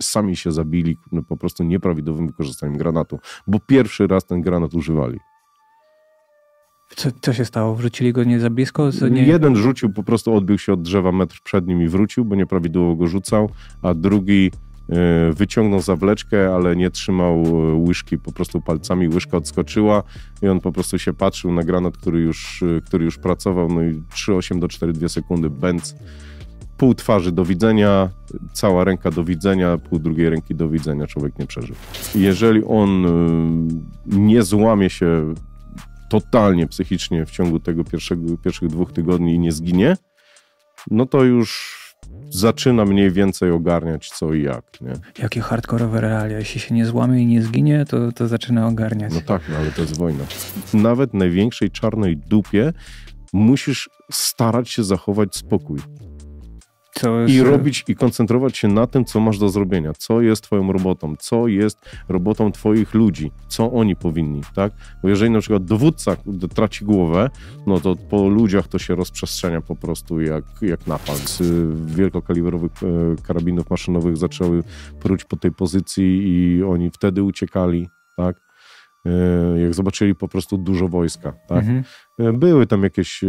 sami się zabili po prostu nieprawidłowym wykorzystaniem granatu, bo pierwszy raz ten granat używali. Co, co się stało? Wrzucili go nie za blisko? Nie... Jeden rzucił, po prostu odbił się od drzewa metr przed nim i wrócił, bo nieprawidłowo go rzucał, a drugi e, wyciągnął zawleczkę, ale nie trzymał e, łyżki po prostu palcami, łyżka odskoczyła i on po prostu się patrzył na granat, który już, e, który już pracował, no i 3,8 do 4,2 sekundy, bęc pół twarzy do widzenia, cała ręka do widzenia, pół drugiej ręki do widzenia człowiek nie przeżył. Jeżeli on y, nie złamie się totalnie psychicznie w ciągu tego pierwszego, pierwszych dwóch tygodni i nie zginie, no to już zaczyna mniej więcej ogarniać co i jak. Nie? Jakie hardkorowe realia. Jeśli się nie złamie i nie zginie, to, to zaczyna ogarniać. No tak, no ale to jest wojna. Nawet największej czarnej dupie musisz starać się zachować spokój. Jest... I robić i koncentrować się na tym, co masz do zrobienia, co jest twoją robotą, co jest robotą twoich ludzi, co oni powinni, tak? Bo jeżeli na przykład dowódca traci głowę, no to po ludziach to się rozprzestrzenia po prostu jak, jak napad. Y, wielkokaliberowych e, karabinów maszynowych zaczęły próć po tej pozycji i oni wtedy uciekali, tak? E, jak zobaczyli po prostu dużo wojska. Tak? Mhm. E, były tam jakieś e,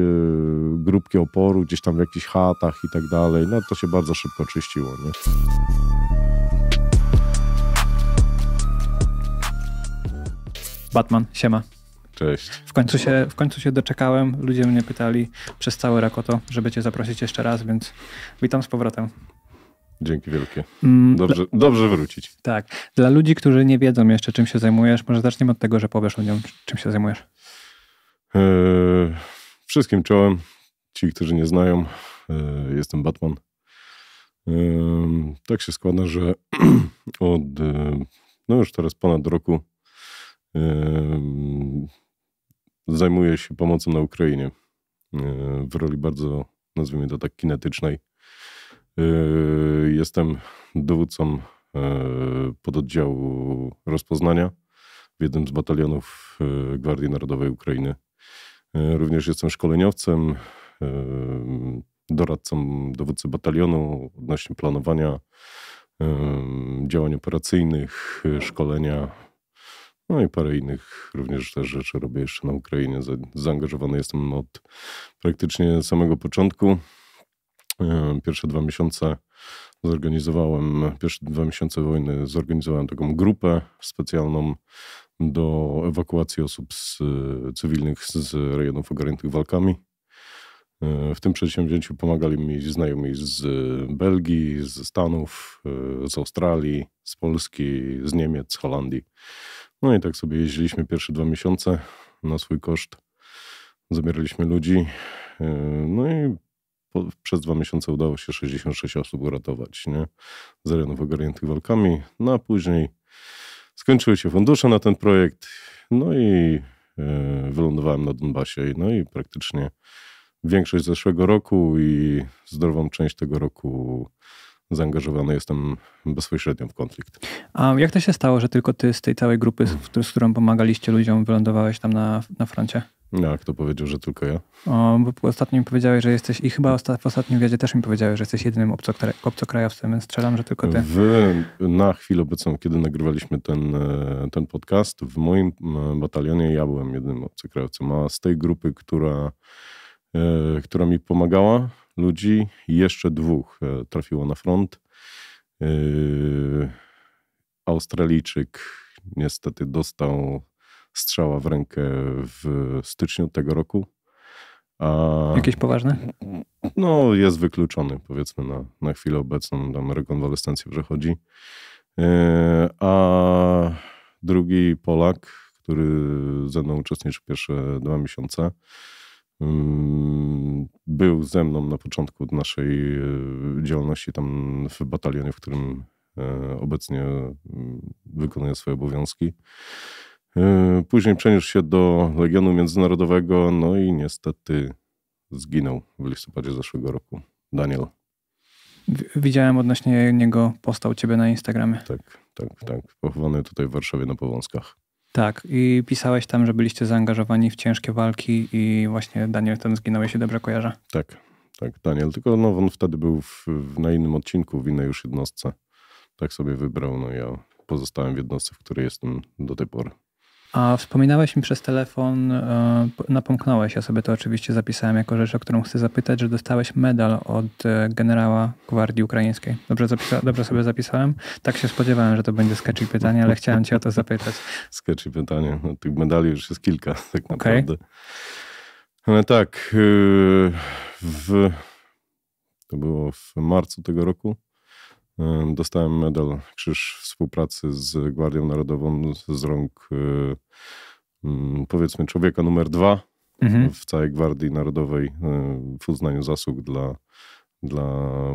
grupki oporu, gdzieś tam w jakichś chatach i tak dalej, no to się bardzo szybko czyściło. Nie? Batman, siema. Cześć. W końcu, się, w końcu się doczekałem. Ludzie mnie pytali przez o to, żeby cię zaprosić jeszcze raz, więc witam z powrotem. Dzięki wielkie. Mm, dobrze, dla, dobrze wrócić. Tak. Dla ludzi, którzy nie wiedzą jeszcze, czym się zajmujesz, może zaczniemy od tego, że powiesz ludziom, czym się zajmujesz. E, wszystkim czołem. Ci, którzy nie znają, e, jestem Batman. E, tak się składa, że od no już teraz ponad roku zajmuję się pomocą na Ukrainie w roli bardzo, nazwijmy to tak, kinetycznej Yy, jestem dowódcą yy, pododdziału rozpoznania w jednym z batalionów yy, Gwardii Narodowej Ukrainy. Również jestem szkoleniowcem, doradcą dowódcy batalionu odnośnie planowania działań operacyjnych, szkolenia, no i parę innych również też rzeczy robię jeszcze na Ukrainie. Zaangażowany jestem od praktycznie samego początku. E, pierwsze dwa miesiące zorganizowałem, pierwsze dwa miesiące wojny zorganizowałem taką grupę specjalną do ewakuacji osób z, e, cywilnych z rejonów ogarniętych walkami. E, w tym przedsięwzięciu pomagali mi znajomi z Belgii, ze Stanów, z Australii, z Polski, z Niemiec, z Holandii. No i tak sobie jeździliśmy pierwsze dwa miesiące na swój koszt. Zabieraliśmy ludzi. No i po, przez dwa miesiące udało się 66 osób uratować nie? z rejonów ogarniętych walkami. No a później skończyły się fundusze na ten projekt, no i e, wylądowałem na Donbasie. No i praktycznie większość zeszłego roku i zdrową część tego roku zaangażowany jestem bezpośrednio w konflikt. A jak to się stało, że tylko ty z tej całej grupy, z, mhm. z którą pomagaliście ludziom, wylądowałeś tam na, na froncie? No, kto powiedział, że tylko ja? O, bo ostatnio mi powiedziałeś, że jesteś, i chyba osta w ostatnim wywiadzie też mi powiedziałeś, że jesteś jedynym obcokrajowcem, więc strzelam, że tylko ty. W, na chwilę obecną, kiedy nagrywaliśmy ten, e, ten podcast, w moim batalionie ja byłem jedynym obcokrajowcem, a z tej grupy, która, e, która mi pomagała, ludzi jeszcze dwóch e, trafiło na front. E, Australijczyk niestety dostał strzała w rękę w styczniu tego roku. A, Jakieś poważne? No, jest wykluczony, powiedzmy, na, na chwilę obecną. Tam rekonwalescencję przechodzi. E, a drugi Polak, który ze mną uczestniczył pierwsze dwa miesiące, Mm, był ze mną na początku naszej e, działalności tam w batalionie, w którym e, obecnie mm, wykonuje swoje obowiązki. E, później przeniósł się do Legionu Międzynarodowego, no i niestety zginął w listopadzie zeszłego roku. Daniel. Widziałem odnośnie niego postał ciebie na Instagramie. Tak, tak, tak. Pochowany tutaj w Warszawie na Powązkach. Tak, i pisałeś tam, że byliście zaangażowani w ciężkie walki i właśnie Daniel ten zginął, jeśli dobrze kojarzę. Tak, tak, Daniel, tylko no, on wtedy był w, w, na innym odcinku, w innej już jednostce. Tak sobie wybrał, no ja pozostałem w jednostce, w której jestem do tej pory. A wspominałeś mi przez telefon, e, napomknąłeś, ja sobie to oczywiście zapisałem jako rzecz, o którą chcę zapytać, że dostałeś medal od e, generała Gwardii Ukraińskiej. Dobrze, zapisa- dobrze sobie zapisałem? Tak się spodziewałem, że to będzie sketchy pytanie, ale chciałem cię o to zapytać. Sketchy pytanie. No, tych medali już jest kilka tak naprawdę. Okay. Ale tak, e, w, to było w marcu tego roku. Dostałem medal Krzyż Współpracy z Gwardią Narodową z rąk e, mm, powiedzmy człowieka numer dwa mhm. w całej Gwardii Narodowej e, w uznaniu zasług dla, dla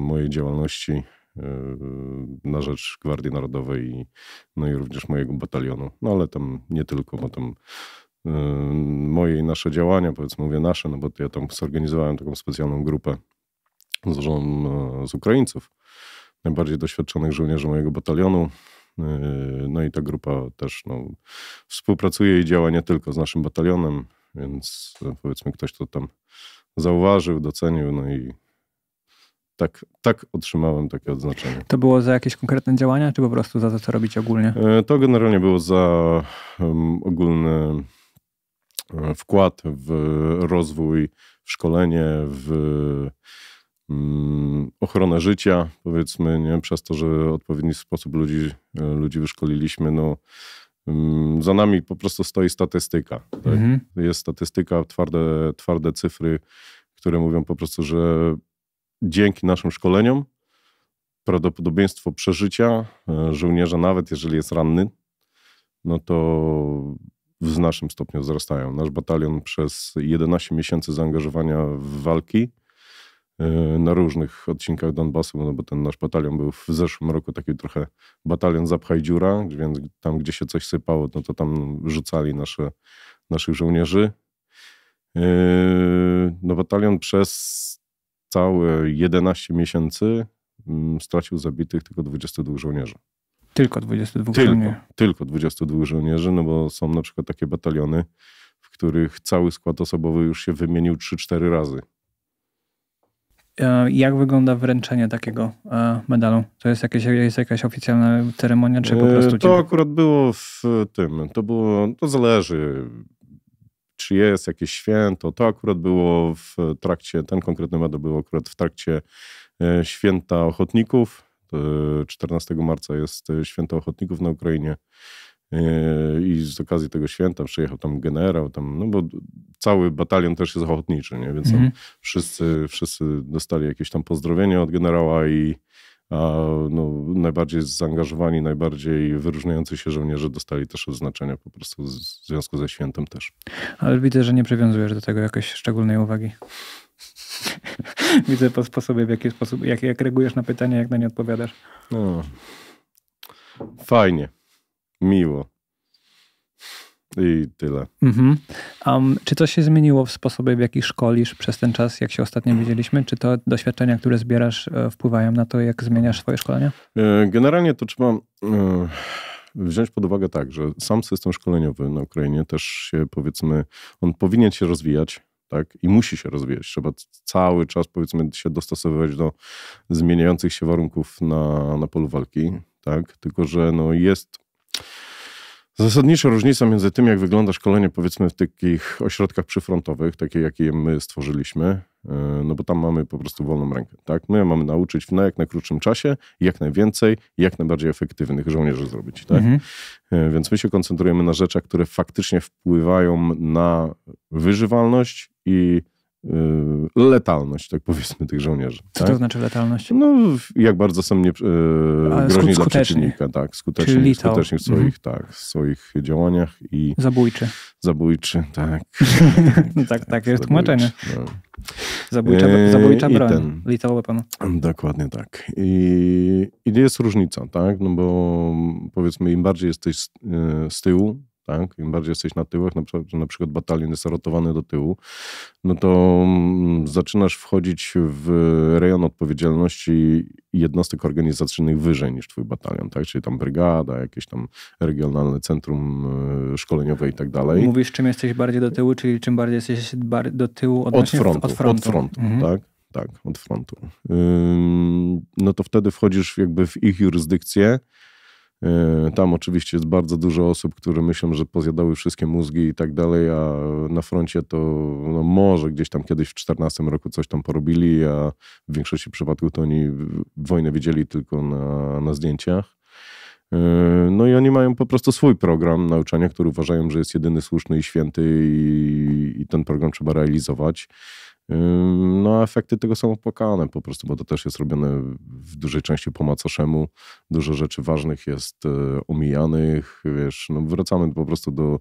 mojej działalności e, na rzecz Gwardii Narodowej no i również mojego batalionu. No ale tam nie tylko, bo tam moje i nasze działania, powiedzmy mówię nasze, no bo ja tam zorganizowałem taką specjalną grupę złożoną z Ukraińców, najbardziej doświadczonych żołnierzy mojego batalionu. Yy, no i ta grupa też no, współpracuje i działa nie tylko z naszym batalionem, więc e, powiedzmy ktoś to tam zauważył, docenił, no i tak, tak otrzymałem takie odznaczenie. To było za jakieś konkretne działania, czy po prostu za to, co robić ogólnie? E, to generalnie było za um, ogólny e, wkład w rozwój, w szkolenie, w Mm, ochronę życia, powiedzmy, nie? przez to, że w odpowiedni sposób ludzi, e, ludzi wyszkoliliśmy, no mm, za nami po prostu stoi statystyka. Tak? Mhm. Jest statystyka, twarde, twarde cyfry, które mówią po prostu, że dzięki naszym szkoleniom prawdopodobieństwo przeżycia e, żołnierza, nawet jeżeli jest ranny, no to w znacznym stopniu wzrastają. Nasz batalion przez 11 miesięcy zaangażowania w walki E, na różnych odcinkach Donbasu, no bo ten nasz batalion był w zeszłym roku taki trochę batalion zapchaj dziura, więc tam, gdzie się coś sypało, no to tam rzucali nasze, naszych żołnierzy. E, no batalion przez całe 11 miesięcy mm, stracił zabitych tylko 22 żołnierzy. Tylko 22 tylko, żołnierzy. Tylko 22 żołnierzy, no bo są na przykład takie bataliony, w których cały skład osobowy już się wymienił 3-4 razy. E, jak wygląda wręczenie takiego e, medalu? To jest, jakieś, jest jakaś oficjalna ceremonia, czy po e, prostu... To akurat było w tym, to było, to zależy, czy jest jakieś święto. To akurat było w trakcie, ten konkretny medal był akurat w trakcie Święta Ochotników. 14 marca jest Święto Ochotników na Ukrainie. Yy, I z okazji tego święta przyjechał tam generał, tam, no bo cały batalion też jest ochotniczy, nie? więc mhm. wszyscy, wszyscy dostali jakieś tam pozdrowienia od generała i a, no, najbardziej zaangażowani, najbardziej wyróżniający się żołnierze dostali też odznaczenia po prostu w związku ze świętem też. Ale widzę, że nie przywiązujesz do tego jakiejś szczególnej uwagi. widzę po sposobie, w jaki sposób, jak, jak reagujesz na pytania, jak na nie odpowiadasz. No. Fajnie miło. I tyle. Mhm. Um, czy coś się zmieniło w sposobie, w jaki szkolisz przez ten czas, jak się ostatnio widzieliśmy? Czy to doświadczenia, które zbierasz, e, wpływają na to, jak zmieniasz swoje szkolenia? E, generalnie to trzeba e, wziąć pod uwagę tak, że sam system szkoleniowy na Ukrainie też się powiedzmy, on powinien się rozwijać, tak? I musi się rozwijać. Trzeba cały czas, powiedzmy, się dostosowywać do zmieniających się warunków na, na polu walki, tak? Tylko, że no jest Zasadnicza różnica między tym, jak wygląda szkolenie, powiedzmy, w takich ośrodkach przyfrontowych, takie jakie my stworzyliśmy, e, no bo tam mamy po prostu wolną rękę, tak? My mamy nauczyć w na jak najkrótszym czasie, jak najwięcej, jak najbardziej efektywnych żołnierzy zrobić, tak? Mhm. E, więc my się koncentrujemy na rzeczach, które faktycznie wpływają na wyżywalność i Y, letalność, tak powiedzmy, tych żołnierzy. Co tak? to znaczy letalność? No, jak bardzo są nie, e, y, groźni dla przeciwnika, tak, skutecznie, Czyli w swoich, mhm. tak, w swoich działaniach i... Zabójczy. Zabójczy, tak. Tak, tak, tak, jest tłumaczenie. No. Zabójcza, y, zabójcza broń, ten, litowe pan. Dokładnie tak. I, I jest różnica, tak, no bo powiedzmy im bardziej jesteś z, z tyłu, tak? Im bardziej jesteś na tyłach, na przykład, na przykład batalion jest rotowany do tyłu, no to mm, zaczynasz wchodzić w rejon odpowiedzialności jednostek organizacyjnych wyżej niż twój batalion, tak? Czyli tam brygada, jakieś tam regionalne centrum e, szkoleniowe i tak dalej. Mówisz, czym jesteś bardziej do tyłu, czyli czym bardziej jesteś do tyłu od frontu. Od frontu, od frontu mhm. tak? Tak, od frontu. No to wtedy wchodzisz jakby w ich jurysdykcję, E, tam oczywiście jest bardzo dużo osób, które myślą, że pozjadały wszystkie mózgi i tak dalej, a na froncie to no może gdzieś tam kiedyś w 14 roku coś tam porobili, a w większości przypadków to oni wojnę widzieli tylko na, na zdjęciach. E, no i oni mają po prostu swój program nauczania, który uważają, że jest jedyny słuszny i święty, i, i ten program trzeba realizować. No a efekty tego są opłakane po prostu, bo to też jest robione w dużej części po macoszemu. Dużo rzeczy ważnych jest y, omijanych, wiesz, no wracamy po prostu do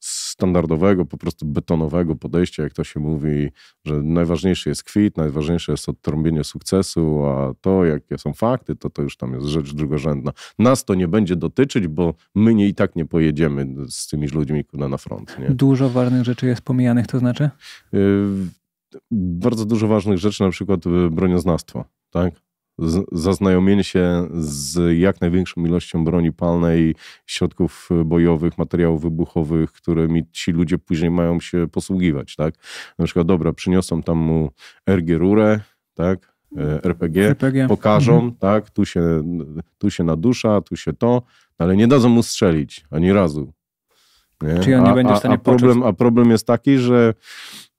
standardowego, po prostu betonowego podejścia, jak to się mówi, że najważniejszy jest kwit, najważniejsze jest odtrąbienie sukcesu, a to, jakie są fakty, to to już tam jest rzecz drugorzędna. Nas to nie będzie dotyczyć, bo my nie i tak nie pojedziemy z tymi ludźmi na, na front. Nie? Dużo ważnych rzeczy jest pomijanych, to znaczy? Yy, bardzo dużo ważnych rzeczy, na przykład yy, bronioznawstwo. Tak? zaznajomienie się z jak największą ilością broni palnej, środków e, bojowych, materiałów wybuchowych, którymi ci ludzie później mają się posługiwać, tak? Na przykład, dobra, przyniosą tam mu RG rurę, tak? E, RPG, RPG. pokażą, mhm. tak? Tu się, tu się nadusza, tu się to, ale nie dadzą mu strzelić ani razu. Nie? Czyli on nie a, będzie w stanie a, a problem, A problem jest taki, że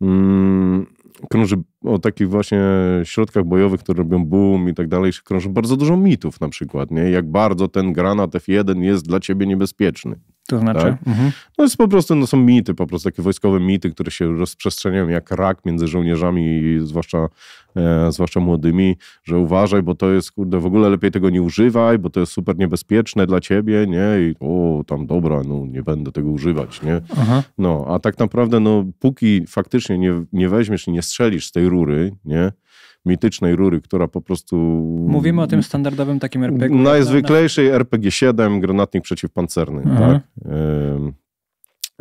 mm, krąży o takich właśnie środkach bojowych, które robią boom i tak dalej, krąży bardzo dużo mitów na przykład, nie? Jak bardzo ten granat F1 jest dla ciebie niebezpieczny. To znaczy? Tak? Mhm. No jest po prostu, no są mity, po prostu takie wojskowe mity, które się rozprzestrzeniają jak rak między żołnierzami, zwłaszcza, e, zwłaszcza młodymi, że uważaj, bo to jest, kurde, w ogóle lepiej tego nie używaj, bo to jest super niebezpieczne dla ciebie, nie? I o, tam dobra, no nie będę tego używać, nie? Aha. No, a tak naprawdę, no póki faktycznie nie, nie weźmiesz i nie strzelisz z tej rury, nie? mitycznej rury, która po prostu... Mówimy o tym standardowym takim RPG. Najzwyklejszej RPG-7, granatnik przeciwpancerny. Mhm. Tak?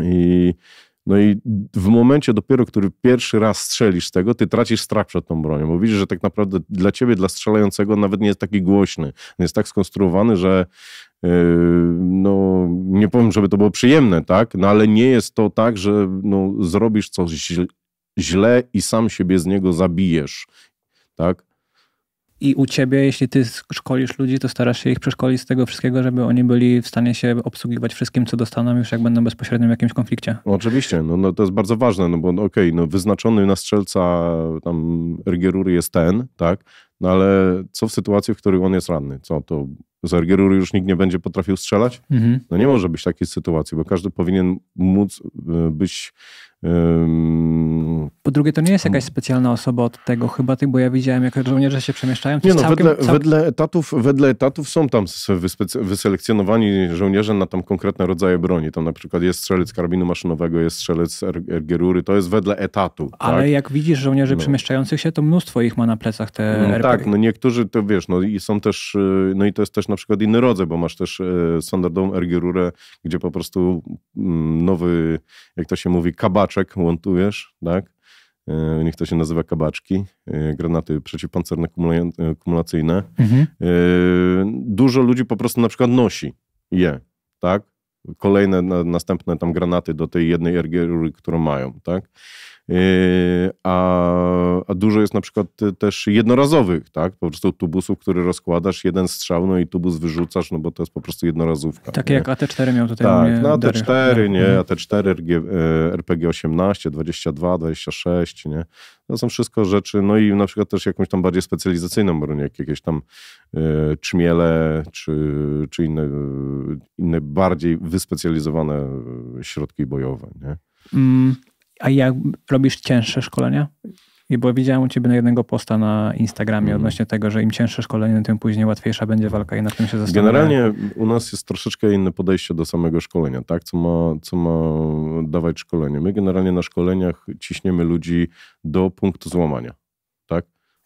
I, no i w momencie dopiero, który pierwszy raz strzelisz z tego, ty tracisz strach przed tą bronią, bo widzisz, że tak naprawdę dla ciebie, dla strzelającego nawet nie jest taki głośny. Jest tak skonstruowany, że e, no nie powiem, żeby to było przyjemne, tak? No ale nie jest to tak, że no, zrobisz coś źle i sam siebie z niego zabijesz tak? I u ciebie, jeśli ty szkolisz ludzi, to starasz się ich przeszkolić z tego wszystkiego, żeby oni byli w stanie się obsługiwać wszystkim, co dostaną już jak będą bezpośrednio w jakimś konflikcie. No oczywiście, no, no to jest bardzo ważne, no bo no, okej, okay, no wyznaczony na strzelca tam Ergierury jest ten, tak? No ale co w sytuacji, w której on jest ranny? Co, to z Argieru już nikt nie będzie potrafił strzelać? Mhm. No nie może być takiej sytuacji, bo każdy powinien móc e, być po drugie, to nie jest jakaś specjalna osoba od tego chyba, ty, bo ja widziałem, jak żołnierze się przemieszczają. Nie no, całkiem, wedle, całkiem... Wedle, etatów, wedle etatów są tam wyselekcjonowani żołnierze na tam konkretne rodzaje broni. Tam na przykład jest strzelec karabinu maszynowego, jest strzelec ergierury, to jest wedle etatu. Tak? Ale tak? jak widzisz żołnierzy no. przemieszczających się, to mnóstwo ich ma na plecach te no, Tak, no niektórzy, to wiesz, no i są też, y, no i to jest też na przykład inny rodzaj, bo masz też e, standardową ergierurę, gdzie po prostu mm, nowy, jak to się mówi, kabaczek montujesz, tak? E, niech to się nazywa kabaczki, e, granaty przeciwpancerne kumulacyjne. Mhm. Dużo ludzi po prostu na przykład nosi je, tak? Kolejne, następne tam granaty do tej jednej ergierury, którą mają, tak? Yy, a, a dużo jest na przykład y, też jednorazowych, tak? Po prostu tubusów, który rozkładasz, jeden strzał, no i tubus wyrzucasz, no bo to jest po prostu jednorazówka. Takie jak AT4 miał tutaj. Tak, no AT4, no. nie, AT4, RG, RPG-18, 22, 26, nie? To są wszystko rzeczy, no i na przykład też jakąś tam bardziej specjalizacyjną broń, jak jakieś tam y, czmiele, czy, czy inne, y, inne bardziej wyspecjalizowane y, środki bojowe, nie? Mm. A jak robisz cięższe szkolenia? Bo widziałem u ciebie na jednego posta na Instagramie mm. odnośnie tego, że im cięższe szkolenie, tym później łatwiejsza będzie walka i na tym się zastanawiam. Generalnie u nas jest troszeczkę inne podejście do samego szkolenia, tak? Co ma, co ma dawać szkolenie? My generalnie na szkoleniach ciśniemy ludzi do punktu złamania, tak?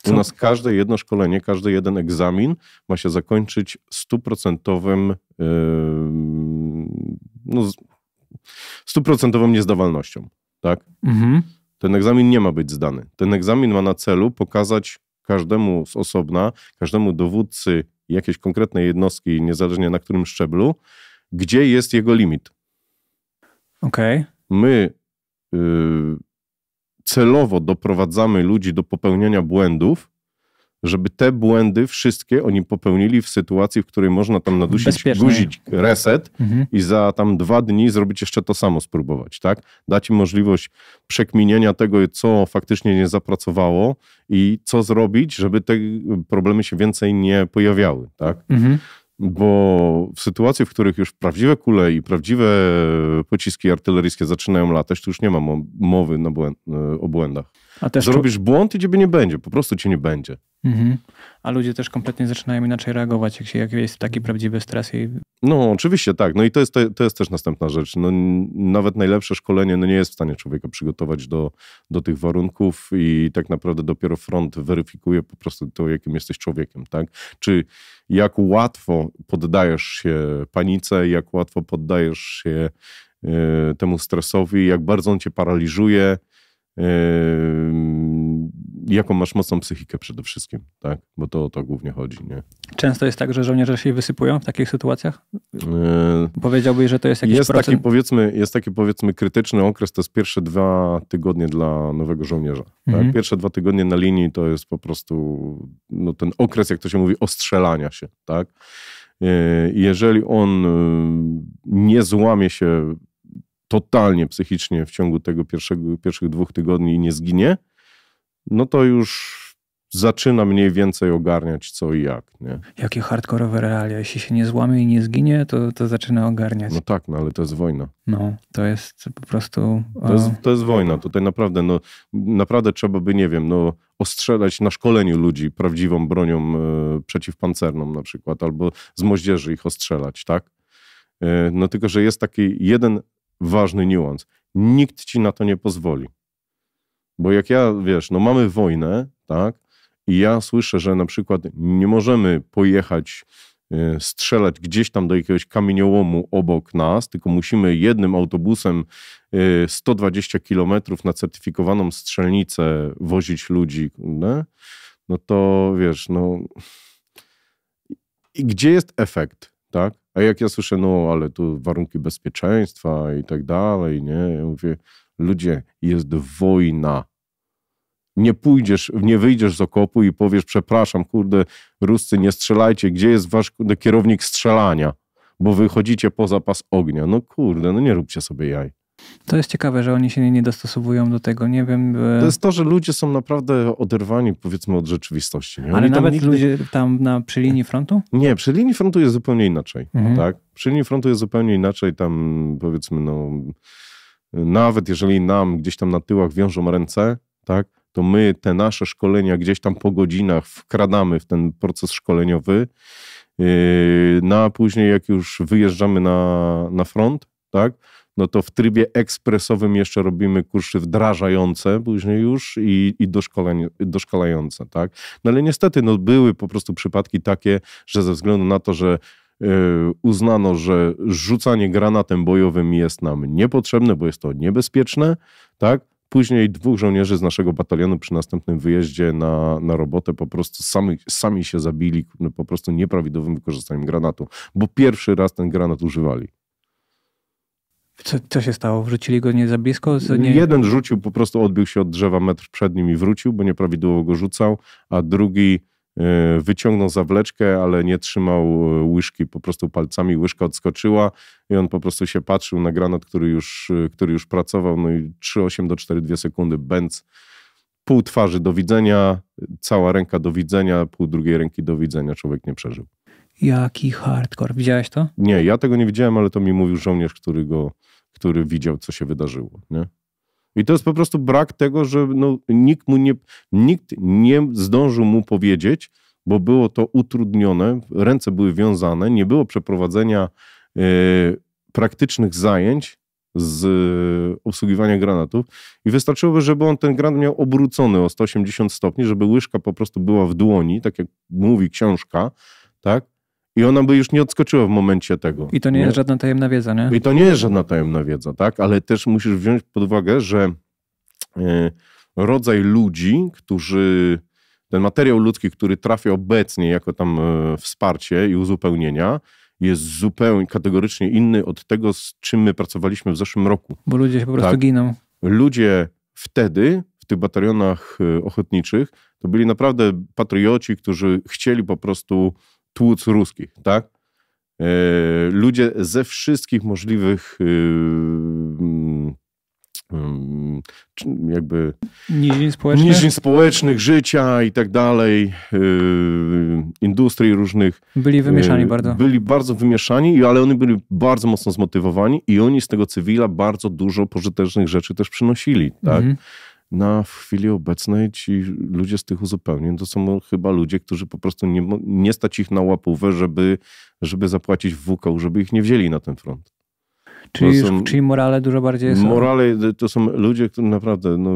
U nas każde jedno szkolenie, każdy jeden egzamin ma się zakończyć stuprocentowym yy, no, stuprocentową niezdawalnością tak? Mhm. Ten egzamin nie ma być zdany. Ten egzamin ma na celu pokazać każdemu z osobna, każdemu dowódcy jakiejś konkretnej jednostki, niezależnie na którym szczeblu, gdzie jest jego limit. Okej. Okay. My yy, celowo doprowadzamy ludzi do popełnienia błędów, żeby te błędy wszystkie oni popełnili w sytuacji, w której można tam nadusić Bezpiecznie. reset mhm. i za tam dwa dni zrobić jeszcze to samo, spróbować, tak? Dać im możliwość przekminienia tego, co faktycznie nie zapracowało i co zrobić, żeby te problemy się więcej nie pojawiały, tak? Mhm bo w sytuacji, w których już prawdziwe kule i prawdziwe pociski artyleryjskie zaczynają latać, to już nie ma mowy na e, o błędach. Zrobisz błąd i ciebie nie będzie, po prostu cię nie będzie. Mhm. A ludzie też kompletnie zaczynają inaczej reagować, jak, się, jak jest taki prawdziwy stres. I... No, oczywiście tak. No i to jest, to, to jest też następna rzecz. No, nawet najlepsze szkolenie no, nie jest w stanie człowieka przygotować do, do tych warunków i tak naprawdę dopiero front weryfikuje po prostu to, jakim jesteś człowiekiem. Tak? Czy jak łatwo poddajesz się panice, jak łatwo poddajesz się y, temu stresowi, jak bardzo on cię paraliżuje. Y, jaką masz mocną psychikę przede wszystkim, tak? Bo to o to głównie chodzi, nie? Często jest tak, że żołnierze się wysypują w takich sytuacjach? Yy, Powiedziałbyś, że to jest jakiś jest procent... taki, powiedzmy, Jest taki, powiedzmy, krytyczny okres, to jest pierwsze dwa tygodnie dla nowego żołnierza. Tak? Mhm. Tak? Pierwsze dwa tygodnie na linii to jest po prostu no, ten okres, jak to się mówi, ostrzelania się, tak? Yy, jeżeli on yy, nie złamie się totalnie psychicznie w ciągu tego pierwszego, pierwszych dwóch tygodni i nie zginie, no to już zaczyna mniej więcej ogarniać co i jak. Nie? Jakie hardkorowe realia. Jeśli się nie złamie i nie zginie, to, to zaczyna ogarniać. No tak, no ale to jest wojna. No, to jest po prostu... To jest, to jest wojna. Tutaj naprawdę, no, naprawdę trzeba by, nie wiem, no, ostrzelać na szkoleniu ludzi prawdziwą bronią e, przeciwpancerną na przykład, albo z moździerzy ich ostrzelać, tak? E, no tylko, że jest taki jeden ważny niuans. Nikt ci na to nie pozwoli. Bo jak ja, wiesz, no mamy wojnę, tak? I ja słyszę, że na przykład nie możemy pojechać y, strzelać gdzieś tam do jakiegoś kamieniołomu obok nas, tylko musimy jednym autobusem 120 y, km na certyfikowaną strzelnicę wozić ludzi, nie? no to wiesz, no i gdzie jest efekt, tak? A jak ja słyszę, no ale tu warunki bezpieczeństwa i tak dalej, nie? Ja mówię, ludzie, jest wojna, nie pójdziesz, nie wyjdziesz z okopu i powiesz, przepraszam, kurde, Ruscy, nie strzelajcie, gdzie jest wasz kurde, kierownik strzelania, bo wychodzicie poza pas ognia. No kurde, no nie róbcie sobie jaj. To jest ciekawe, że oni się nie dostosowują do tego, nie wiem. E, to jest to, że ludzie są naprawdę oderwani, powiedzmy, od rzeczywistości. Nie? Ale nawet nigdy... ludzie tam na, przy linii frontu? Nie, przy linii frontu jest zupełnie inaczej, mhm. tak? Przy linii frontu jest zupełnie inaczej, tam powiedzmy, no... Nawet jeżeli nam gdzieś tam na tyłach wiążą ręce, tak? to my te nasze szkolenia gdzieś tam po godzinach wkradamy w ten proces szkoleniowy. Yy, no a później, jak już wyjeżdżamy na, na front, tak, no to w trybie ekspresowym jeszcze robimy kursy wdrażające później już i, i doszkalające, tak. No ale niestety, no były po prostu przypadki takie, że ze względu na to, że yy, uznano, że rzucanie granatem bojowym jest nam niepotrzebne, bo jest to niebezpieczne, tak? Później dwóch żołnierzy z naszego batalionu przy następnym wyjeździe na, na robotę po prostu sami, sami się zabili po prostu nieprawidłowym wykorzystaniem granatu, bo pierwszy raz ten granat używali. Co, co, się stało? Wrzucili go nie za blisko? Nie... Jeden rzucił, po prostu odbił się od drzewa metr przed nim i wrócił, bo nieprawidłowo go rzucał, a drugi E, wyciągnął zawleczkę, ale nie trzymał e, łyżki, po prostu palcami łyżka odskoczyła i on po prostu się patrzył na granat, który już, e, który już pracował, no i 3,8 do 4,2 sekundy, bęc, pół twarzy do widzenia, cała ręka do widzenia, pół drugiej ręki do widzenia, człowiek nie przeżył. Jaki hardcore, widziałeś to? Nie, ja tego nie widziałem, ale to mi mówił żołnierz, który go, który widział, co się wydarzyło, nie? I to jest po prostu brak tego, że no, nikt, mu nie, nikt nie zdążył mu powiedzieć, bo było to utrudnione, ręce były wiązane, nie było przeprowadzenia e, praktycznych zajęć z e, obsługiwania granatów i wystarczyłoby, żeby on ten granat miał obrócony o 180 stopni, żeby łyżka po prostu była w dłoni, tak jak mówi książka, tak? I ona by już nie odskoczyła w momencie tego. I to nie, nie? jest żadna tajemna wiedza, nie? I to nie jest żadna tajemna wiedza, tak? Ale też musisz wziąć pod uwagę, że e, rodzaj ludzi, którzy ten materiał ludzki, który trafia obecnie jako tam e, wsparcie i uzupełnienia, jest zupełnie kategorycznie inny od tego, z czym my pracowaliśmy w zeszłym roku. Bo ludzie się po prostu tak? giną. Ludzie wtedy w tych batalionach e, ochotniczych to byli naprawdę patrioci, którzy chcieli po prostu tłuc ruskich, tak? E, ludzie ze wszystkich możliwych y, y, y, jakby nizin społecznych, społecznych życia i tak dalej, industrii różnych. Byli e, wymieszani bardzo. Byli bardzo wymieszani, ale oni byli bardzo mocno zmotywowani i oni z tego cywila bardzo dużo pożytecznych rzeczy też przynosili. Tak? Mhm na chwili obecnej ci ludzie z tych uzupełnień to są chyba ludzie, którzy po prostu nie, nie stać ich na łapówę, żeby, żeby zapłacić WKU, żeby ich nie wzięli na ten front. Czyli, są, czyli morale dużo bardziej są. Morale to są ludzie, którzy naprawdę no,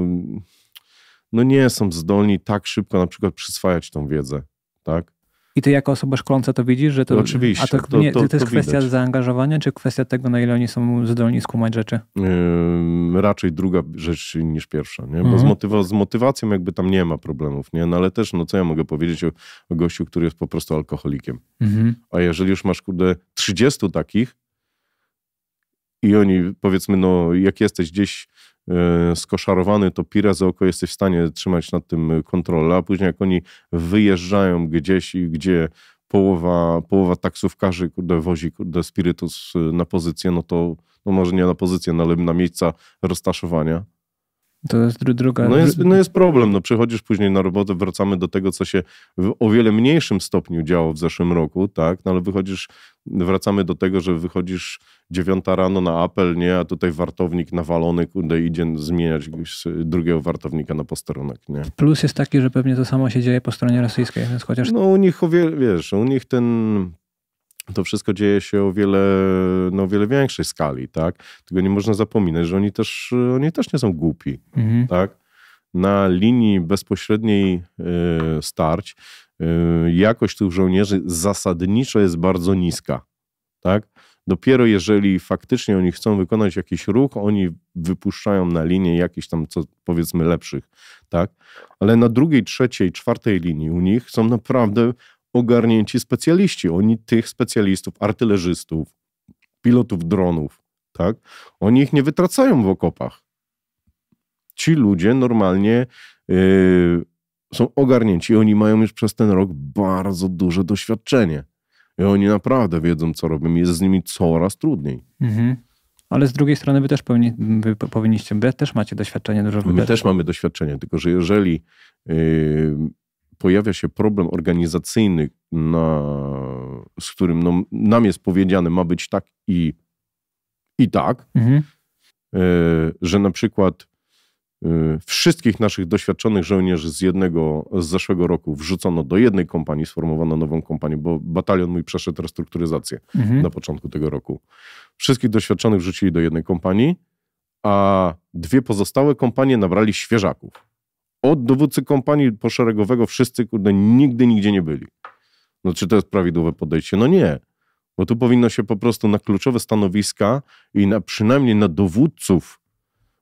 no nie są zdolni tak szybko na przykład przyswajać tą wiedzę. Tak? I ty jako osoba szkoląca to widzisz, że to... Oczywiście. A to, to, nie, to, to jest kwestia widać. zaangażowania, czy kwestia tego, na ile oni są zdolni skumać rzeczy? Yy, raczej druga rzecz niż pierwsza, nie? Bo z, mhm. motywa z, motywacją jakby tam nie ma problemów, nie? No ale też, no co ja mogę powiedzieć o, o gościu, który jest po prostu alkoholikiem? Mhm. A jeżeli już masz, kurde, 30 takich i oni, powiedzmy, no jak jesteś gdzieś E, skoszarowany, to pira za oko jesteś w stanie trzymać nad tym e, kontrolę, a później jak oni wyjeżdżają gdzieś i gdzie połowa, połowa taksówkarzy kurde, wozi kurde, spirytus e, na pozycję, no to no może nie na pozycję, no, ale na miejsca roztaszowania, to jest druga... No jest, no jest problem, no przychodzisz później na robotę, wracamy do tego, co się w o wiele mniejszym stopniu działo w zeszłym roku, tak, no ale wychodzisz, wracamy do tego, że wychodzisz dziewiąta rano na apel, nie, a tutaj wartownik nawalony, kurde, idzie zmieniać drugiego wartownika na posterunek, nie. Plus jest taki, że pewnie to samo się dzieje po stronie rosyjskiej, więc chociaż... No u nich, wiesz, u nich ten to wszystko dzieje się o wiele, no, o wiele większej skali, tak? Tego nie można zapominać, że oni też, oni też nie są głupi, mhm. tak? Na linii bezpośredniej e, starć e, jakość tych żołnierzy zasadniczo jest bardzo niska, tak? Dopiero jeżeli faktycznie oni chcą wykonać jakiś ruch, oni wypuszczają na linię jakichś tam, co powiedzmy, lepszych, tak? Ale na drugiej, trzeciej, czwartej linii u nich są naprawdę ogarnięci specjaliści. Oni tych specjalistów, artylerzystów, pilotów dronów, tak? Oni ich nie wytracają w okopach. Ci ludzie normalnie yy, są ogarnięci i oni mają już przez ten rok bardzo duże doświadczenie. I oni naprawdę wiedzą, co robią. Jest z nimi coraz trudniej. Mhm. Ale z drugiej strony wy też powinni, wy powinniście, wy też macie doświadczenie dużo. My też mamy doświadczenie, tylko że jeżeli yy, pojawia się problem organizacyjny, na, z którym no, nam jest powiedziane, ma być tak i, i tak, mhm. E, że na przykład e, wszystkich naszych doświadczonych żołnierzy z jednego, z zeszłego roku wrzucono do jednej kompanii, sformowano nową kompanię, bo batalion mój przeszedł restrukturyzację mhm. na początku tego roku. Wszystkich doświadczonych wrzucili do jednej kompanii, a dwie pozostałe kompanie nabrali świeżaków. Od dowódcy kompanii poszeregowego wszyscy, kurde, nigdy nigdzie nie byli. No czy to jest prawidłowe podejście? No nie. Bo tu powinno się po prostu na kluczowe stanowiska i na, przynajmniej na dowódców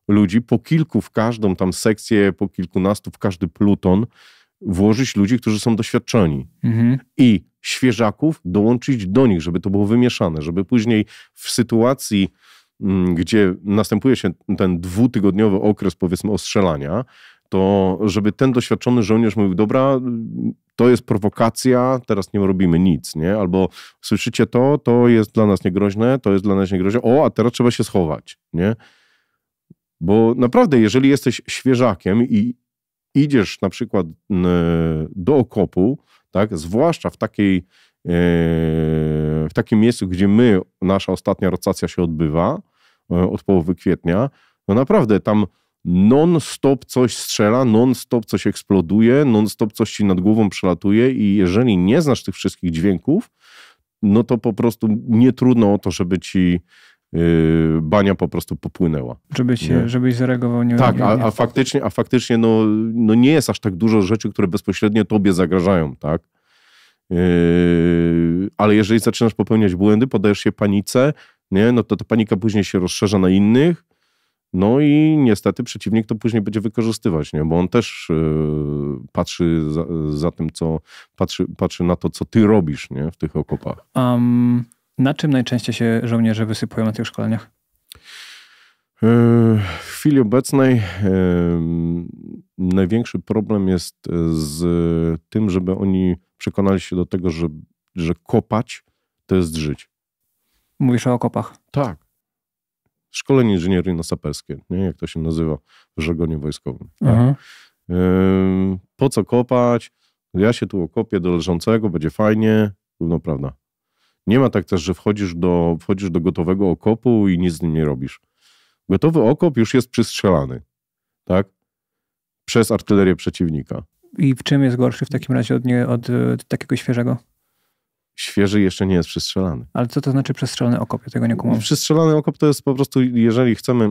ludzi, po kilku w każdą tam sekcję, po kilkunastu w każdy pluton, włożyć ludzi, którzy są doświadczeni. Mhm. I świeżaków dołączyć do nich, żeby to było wymieszane, żeby później w sytuacji, mm, gdzie następuje się ten dwutygodniowy okres, powiedzmy, ostrzelania, to żeby ten doświadczony żołnierz mówił, dobra, to jest prowokacja, teraz nie robimy nic, nie? Albo słyszycie to, to jest dla nas niegroźne, to jest dla nas niegroźne, o, a teraz trzeba się schować, nie? Bo naprawdę, jeżeli jesteś świeżakiem i idziesz na przykład do okopu, tak, zwłaszcza w takiej e, w takim miejscu, gdzie my, nasza ostatnia rotacja się odbywa e, od połowy kwietnia, no naprawdę tam non-stop coś strzela, non-stop coś eksploduje, non-stop coś ci nad głową przelatuje i jeżeli nie znasz tych wszystkich dźwięków, no to po prostu nie trudno o to, żeby ci Yy, bania po prostu popłynęła. Żeby się, żebyś zareagował nie Tak, a, a, faktycznie, a faktycznie no, no nie jest aż tak dużo rzeczy, które bezpośrednio tobie zagrażają, tak? Yy, ale jeżeli zaczynasz popełniać błędy, podajesz się panice, nie? no to ta panika później się rozszerza na innych, no i niestety przeciwnik to później będzie wykorzystywać, nie? bo on też yy, patrzy za, za, tym, co patrzy, patrzy na to, co ty robisz nie? w tych okopach. Um, na czym najczęściej się żołnierze wysypują na tych szkoleniach? Y, w chwili obecnej największy problem jest e, z tym, żeby oni przekonali się do tego, że, że kopać to jest żyć. Mówisz o okopach. Tak, szkolenie inżynieryjno-saperskie, nie? jak to się nazywa w żargonie wojskowym. Tak? Mhm. po co kopać? Ja się tu okopię do leżącego, będzie fajnie. No prawda. Nie ma tak też, że wchodzisz do, wchodzisz do gotowego okopu i nic z nim nie robisz. Gotowy okop już jest przystrzelany, tak? Przez artylerię przeciwnika. I w czym jest gorszy w takim razie od, nie, od, od takiego świeżego? świeży jeszcze nie jest przestrzelany. Ale co to znaczy przestrzelony okop? Ja tego nie kumam. Przestrzelany okop to jest po prostu, jeżeli chcemy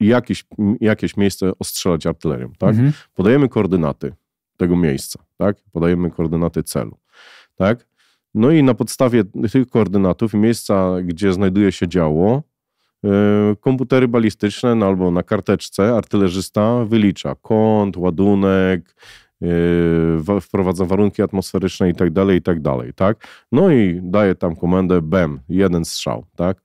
yy, jakieś, jakieś miejsce ostrzelać artylerią, tak? Mhm. Podajemy koordynaty tego miejsca, tak? Podajemy koordynaty celu, tak? No i na podstawie tych koordynatów i miejsca, gdzie znajduje się działo, e, komputery balistyczne no albo na karteczce artylerzysta wylicza kąt, ładunek, Yy, wprowadza warunki atmosferyczne i tak dalej, i tak dalej, tak? No i daje tam komendę BEM, jeden strzał, tak?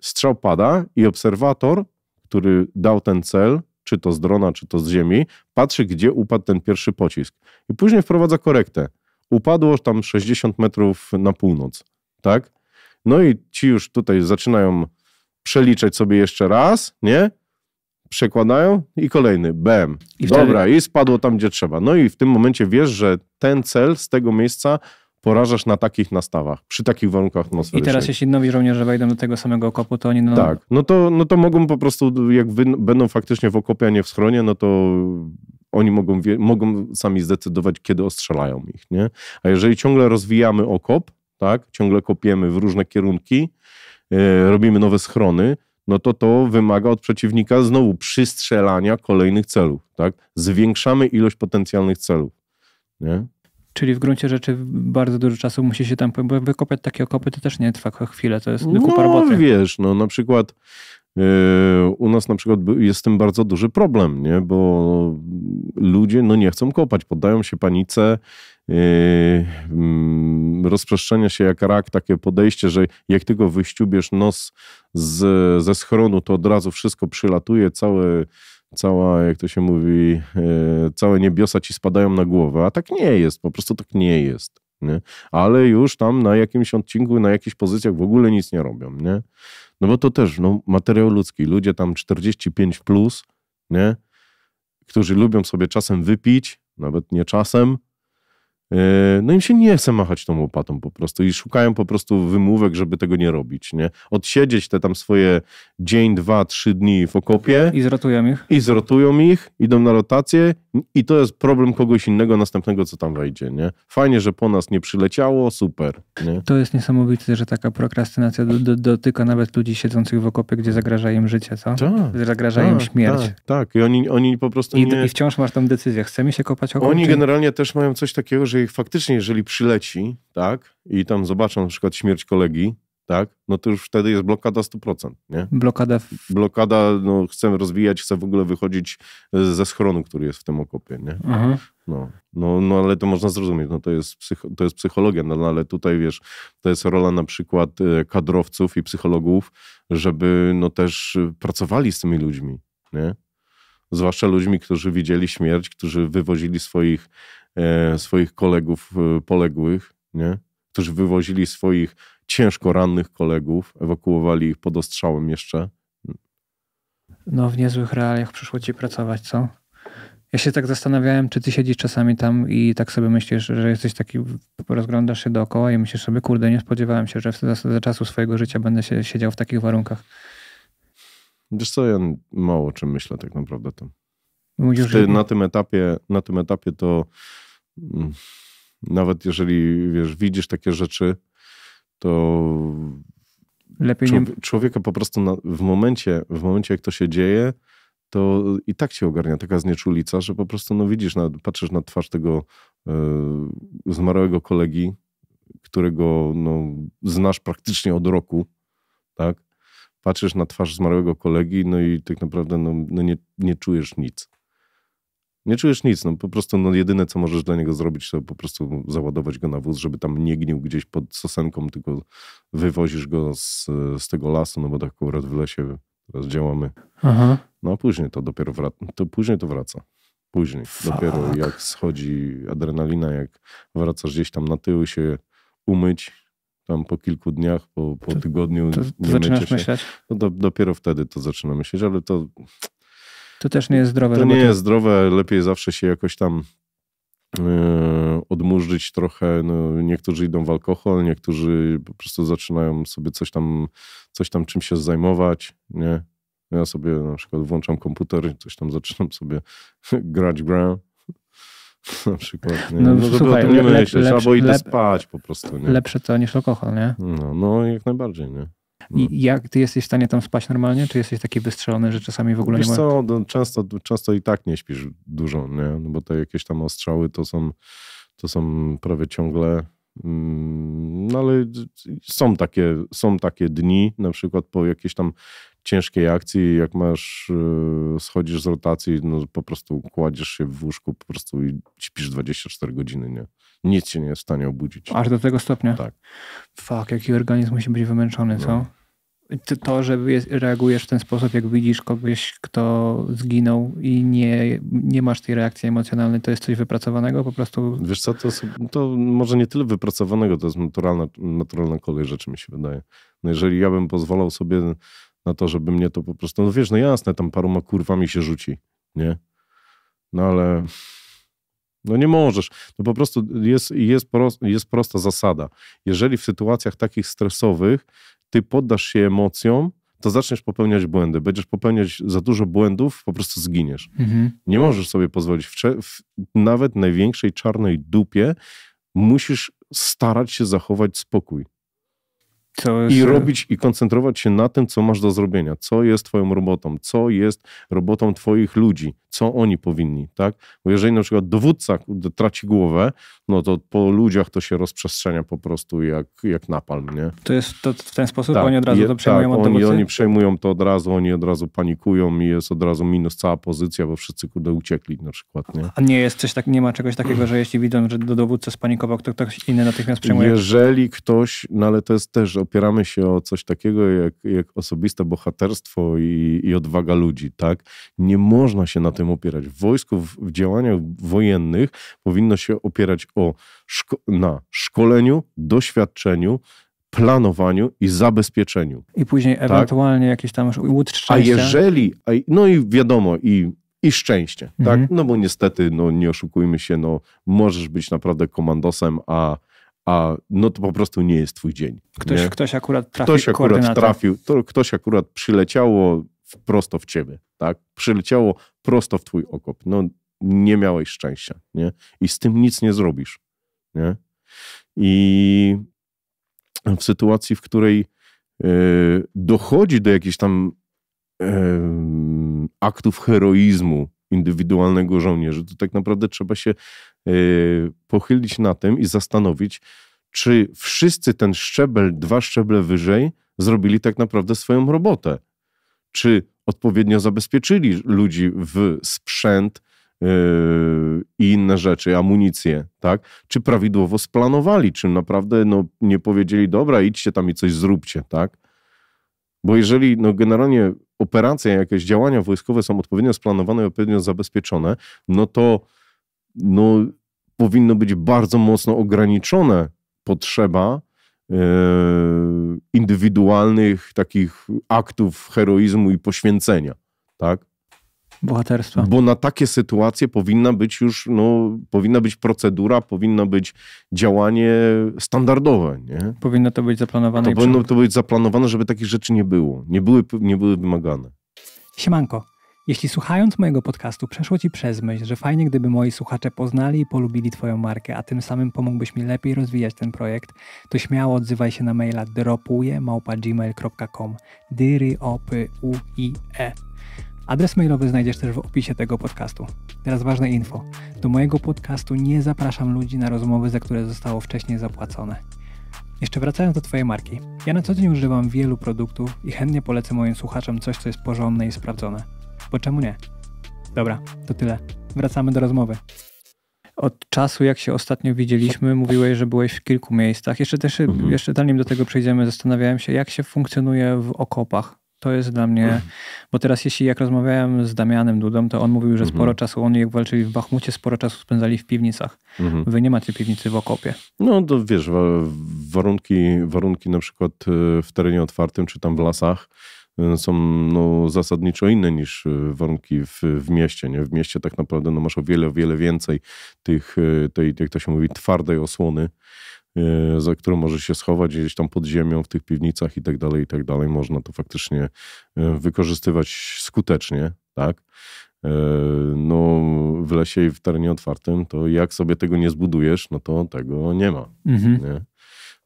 Strzał pada i obserwator, który dał ten cel, czy to z drona, czy to z ziemi, patrzy, gdzie upadł ten pierwszy pocisk. I później wprowadza korektę. Upadło tam 60 metrów na północ, tak? No i ci już tutaj zaczynają przeliczać sobie jeszcze raz, nie? przekładają i kolejny, BM. I wtedy... Dobra, i spadło tam, gdzie trzeba. No i w tym momencie wiesz, że ten cel z tego miejsca porażasz na takich nastawach, przy takich warunkach atmosferycznych. I teraz jeśli nowi żołnierze wejdą do tego samego okopu, to oni... No... Tak, no to, no to mogą po prostu, jak wy, będą faktycznie w okopie, a nie w schronie, no to oni mogą, mogą sami zdecydować, kiedy ostrzelają ich, nie? A jeżeli ciągle rozwijamy okop, tak, ciągle kopiemy w różne kierunki, e, robimy nowe schrony, no to to wymaga od przeciwnika znowu przystrzelania kolejnych celów. Tak? Zwiększamy ilość potencjalnych celów. Nie? Czyli w gruncie rzeczy bardzo dużo czasu musi się tam, bo wykopać takie okopy to też nie trwa chwilę, to jest wykupa no, roboty. wiesz, no na przykład yy, u nas na przykład jest z tym bardzo duży problem, nie? Bo ludzie no nie chcą kopać, poddają się panice, Yy, mm, rozproszczenia się jak rak, takie podejście, że jak tylko wyściubiesz nos z, ze schronu, to od razu wszystko przylatuje, całe, cała, jak to się mówi, yy, całe niebiosa ci spadają na głowę, a tak nie jest, po prostu tak nie jest. Nie? Ale już tam na jakimś odcinku, na jakichś pozycjach w ogóle nic nie robią, nie? No bo to też no, materiał ludzki. Ludzie tam 45 plus, nie? Którzy lubią sobie czasem wypić, nawet nie czasem, Yy, no im się nie chce machać tą łopatą po prostu i szukają po prostu wymówek, żeby tego nie robić, nie? Odsiedzieć te tam swoje dzień, dwa, trzy dni w okopie. I zrotują ich. I zrotują ich, idą na rotację i to jest problem kogoś innego następnego, co tam wejdzie, nie? Fajnie, że po nas nie przyleciało, super, nie? To jest niesamowite, że taka prokrastynacja do, do, dotyka nawet ludzi siedzących w okopie, gdzie zagraża im życie, co? Tak, zagraża tak, im śmierć. Tak, tak, i oni, oni po prostu I, nie... I wciąż masz tam decyzję, chce mi się kopać okop? Oni czy... generalnie też mają coś takiego, że których faktycznie, jeżeli przyleci, tak, i tam zobaczą na przykład śmierć kolegi, tak, no to już wtedy jest blokada 100%, nie? Blokada. Blokada, no chcę rozwijać, chcę w ogóle wychodzić e, ze schronu, który jest w tym okopie, nie? Mhm. No, no, no ale to można zrozumieć, no to jest, psych, to jest psychologia, no, no ale tutaj wiesz, to jest rola na przykład e, kadrowców i psychologów, żeby no też e, pracowali z tymi ludźmi, nie? Zwłaszcza ludźmi, którzy widzieli śmierć, którzy wywozili swoich E, swoich kolegów e, poległych, nie? którzy wywozili swoich ciężko rannych kolegów, ewakuowali ich pod ostrzałem jeszcze. No, w niezłych realiach przyszło ci pracować, co? Ja się tak zastanawiałem, czy ty siedzisz czasami tam i tak sobie myślisz, że jesteś taki, rozglądasz się dookoła i myślisz sobie, kurde, nie spodziewałem się, że za, za czasu swojego życia będę się, siedział w takich warunkach. Wiesz co, ja mało o czym myślę tak naprawdę tam. Mówisz, Ty, że... na, tym etapie, na tym etapie to mm, nawet jeżeli wiesz, widzisz takie rzeczy, to Lepiej nie... człowieka po prostu na, w, momencie, w momencie, jak to się dzieje, to i tak cię ogarnia taka znieczulica, że po prostu no widzisz, na, patrzysz na twarz tego y, zmarłego kolegi, którego no, znasz praktycznie od roku, tak? Patrzysz na twarz zmarłego kolegi, no i tak naprawdę no, no nie, nie czujesz nic. Nie czujesz nic, no po prostu no, jedyne, co możesz dla niego zrobić, to po prostu załadować go na wóz, żeby tam nie gnił gdzieś pod sosenką, tylko wywozisz go z, z tego lasu, no bo tak akurat w lesie teraz działamy. Aha. No a później to dopiero wraca, to później to wraca. Później, Fuck. dopiero jak schodzi adrenalina, jak wracasz gdzieś tam na tył się umyć, tam po kilku dniach, po, po tygodniu to, to nie zaczynasz się, myśleć? No do, dopiero wtedy to zaczyna myśleć, ale to to też nie jest zdrowe. To nie jest zdrowe, lepiej zawsze się jakoś tam e, odmurzyć trochę. No, niektórzy idą w alkohol, niektórzy po prostu zaczynają sobie coś tam, coś tam czym się zajmować, nie? Ja sobie na przykład włączam komputer i coś tam zaczynam sobie grać grę. Na przykład, nie? No, no żeby słuchaj, o nie myśleć, albo idę lep, spać po prostu. Nie? Lepsze to niż alkohol, nie? No, no jak najbardziej, nie? jak ty jesteś w stanie tam spać normalnie? Czy jesteś taki wystrzelony, że czasami w ogóle Wiesz nie ma... co, no, często, często i tak nie śpisz dużo, nie? No bo te jakieś tam ostrzały to są, to są prawie ciągle... Mm, no ale są takie, są takie dni, na przykład po jakiejś tam ciężkiej akcji, jak masz, y, schodzisz z rotacji, no po prostu kładziesz się w łóżku po prostu i śpisz 24 godziny, nie? Nic się nie jest w stanie obudzić. Aż do tego stopnia? Tak. Fuck, jaki organizm musi być wymęczony, no. co? to, że reagujesz w ten sposób, jak widzisz kogoś, kto zginął i nie, nie masz tej reakcji emocjonalnej, to jest coś wypracowanego po prostu? Wiesz co, to, to może nie tyle wypracowanego, to jest naturalna, naturalna kolej rzeczy, mi się wydaje. No jeżeli ja bym pozwalał sobie na to, żeby mnie to po prostu, no wiesz, no jasne, tam paroma kurwami się rzuci, nie? No ale... No nie możesz. No po prostu jest, jest, jest prosta zasada. Jeżeli w sytuacjach takich stresowych ty poddasz się emocjom, to zaczniesz popełniać błędy. Będziesz popełniać za dużo błędów, po prostu zginiesz. Mhm. Nie możesz sobie pozwolić. W, w nawet największej czarnej dupie musisz starać się zachować spokój. Jest... I robić i koncentrować się na tym, co masz do zrobienia, co jest twoją robotą, co jest robotą twoich ludzi, co oni powinni, tak? Bo jeżeli na przykład dowódca traci głowę, no to po ludziach to się rozprzestrzenia po prostu jak, jak napalm, nie? To jest to w ten sposób, tak, oni od razu je, to przejmują tak, od oni, oni przejmują to od razu, oni od razu panikują i jest od razu minus cała pozycja, bo wszyscy kurde uciekli na przykład, nie? A nie jest coś tak, nie ma czegoś takiego, że jeśli widzą, że do dowódcy spanikował, to ktoś inny natychmiast przejmuje? Jeżeli ktoś, no ale to jest też opieramy się o coś takiego jak, jak osobiste bohaterstwo i, i odwaga ludzi, tak? Nie można się na tym opierać. W wojsku, w, w działaniach wojennych powinno się opierać o, szko na szkoleniu, doświadczeniu, planowaniu i zabezpieczeniu. I później tak? ewentualnie jakieś tam łód szczęścia. A jeżeli, a, no i wiadomo, i i szczęście, tak? mhm. tak? No bo niestety, no nie oszukujmy się, no możesz być naprawdę komandosem, a a no to po prostu nie jest twój dzień. Ktoś, ktoś akurat trafił. Ktoś akurat trafił, to ktoś akurat przyleciało prosto w ciebie, tak? Przyleciało prosto w twój okop. No nie miałeś szczęścia, nie? I z tym nic nie zrobisz, nie? I w sytuacji, w której yy, dochodzi do jakichś tam yy, aktów heroizmu indywidualnego żołnierza, to tak naprawdę trzeba się Y, pochylić na tym i zastanowić, czy wszyscy ten szczebel, dwa szczeble wyżej, zrobili tak naprawdę swoją robotę. Czy odpowiednio zabezpieczyli ludzi w sprzęt y, i inne rzeczy, amunicję, tak? Czy prawidłowo splanowali, czy naprawdę no, nie powiedzieli, dobra, idźcie tam i coś zróbcie, tak? Bo jeżeli no, generalnie operacje, jakieś działania wojskowe są odpowiednio splanowane, odpowiednio zabezpieczone, no to no, powinno być bardzo mocno ograniczone potrzeba e, indywidualnych takich aktów heroizmu i poświęcenia, tak? Bohaterstwa. Bo na takie sytuacje powinna być już, no, powinna być procedura, powinna być działanie standardowe, nie? Powinno to być zaplanowane. To powinno to być zaplanowane, żeby takich rzeczy nie było. Nie były, nie były wymagane. Siemanko. Jeśli słuchając mojego podcastu przeszło Ci przez myśl, że fajnie gdyby moi słuchacze poznali i polubili Twoją markę, a tym samym pomógłbyś mi lepiej rozwijać ten projekt, to śmiało odzywaj się na maila dropuje.gmail.com dyryopyuie Adres mailowy znajdziesz też w opisie tego podcastu. Teraz ważne info. Do mojego podcastu nie zapraszam ludzi na rozmowy, za które zostało wcześniej zapłacone. Jeszcze wracając do Twojej marki. Ja na co dzień używam wielu produktów i chętnie polecę moim słuchaczom coś, co jest porządne i sprawdzone. Bo czemu nie? Dobra, to tyle. Wracamy do rozmowy. Od czasu, jak się ostatnio widzieliśmy, mówiłeś, że byłeś w kilku miejscach. Jeszcze też, mhm. jeszcze zanim do tego przejdziemy, zastanawiałem się, jak się funkcjonuje w okopach. To jest dla mnie, mhm. bo teraz jeśli jak rozmawiałem z Damianem Dudą, to on mówił, że mhm. sporo czasu oni jak walczyli w Bachmucie, sporo czasu spędzali w piwnicach. Mhm. Wy nie macie piwnicy w Okopie. No to wiesz, warunki, warunki na przykład y, w terenie otwartym czy tam w lasach, Y, są no, zasadniczo inne niż y, warunki w, w mieście. Nie? W mieście tak naprawdę no, masz o wiele, wiele więcej tych, y, tej, jak to się mówi, twardej osłony, za którą możesz się schować gdzieś tam pod ziemią, w tych piwnicach i tak dalej, i tak dalej. Można to faktycznie wykorzystywać skutecznie, tak? no, w lesie i w terenie otwartym, to jak sobie tego nie zbudujesz, no to tego nie ma. Mhm. Nie?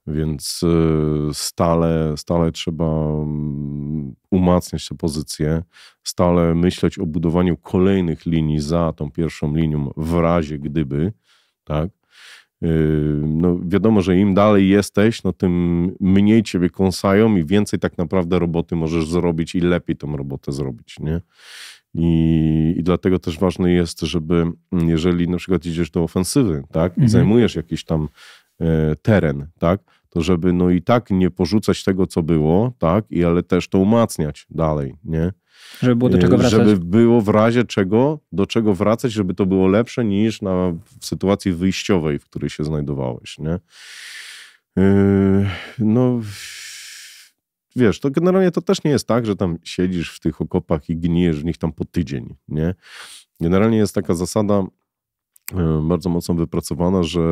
Więc y, stale, stale trzeba mm, umacniać te pozycje, stale myśleć o budowaniu kolejnych linii za tą pierwszą linią w razie gdyby, tak? Y, no wiadomo, że im dalej jesteś, no tym mniej ciebie kąsają i więcej tak naprawdę roboty możesz zrobić i lepiej tą robotę zrobić, nie? I, I, dlatego też ważne jest, żeby jeżeli na przykład idziesz do ofensywy, tak, i mhm. zajmujesz jakiś tam e, teren, tak, to żeby no i tak nie porzucać tego, co było, tak, i ale też to umacniać dalej, nie? Żeby było do y, czego wracać. Żeby było w razie czego, do czego wracać, żeby to było lepsze niż na, w sytuacji wyjściowej, w której się znajdowałeś, nie? Yy, no wiesz, to generalnie to też nie jest tak, że tam siedzisz w tych okopach i gnijesz w nich tam po tydzień, nie? Generalnie jest taka zasada y, bardzo mocno wypracowana, że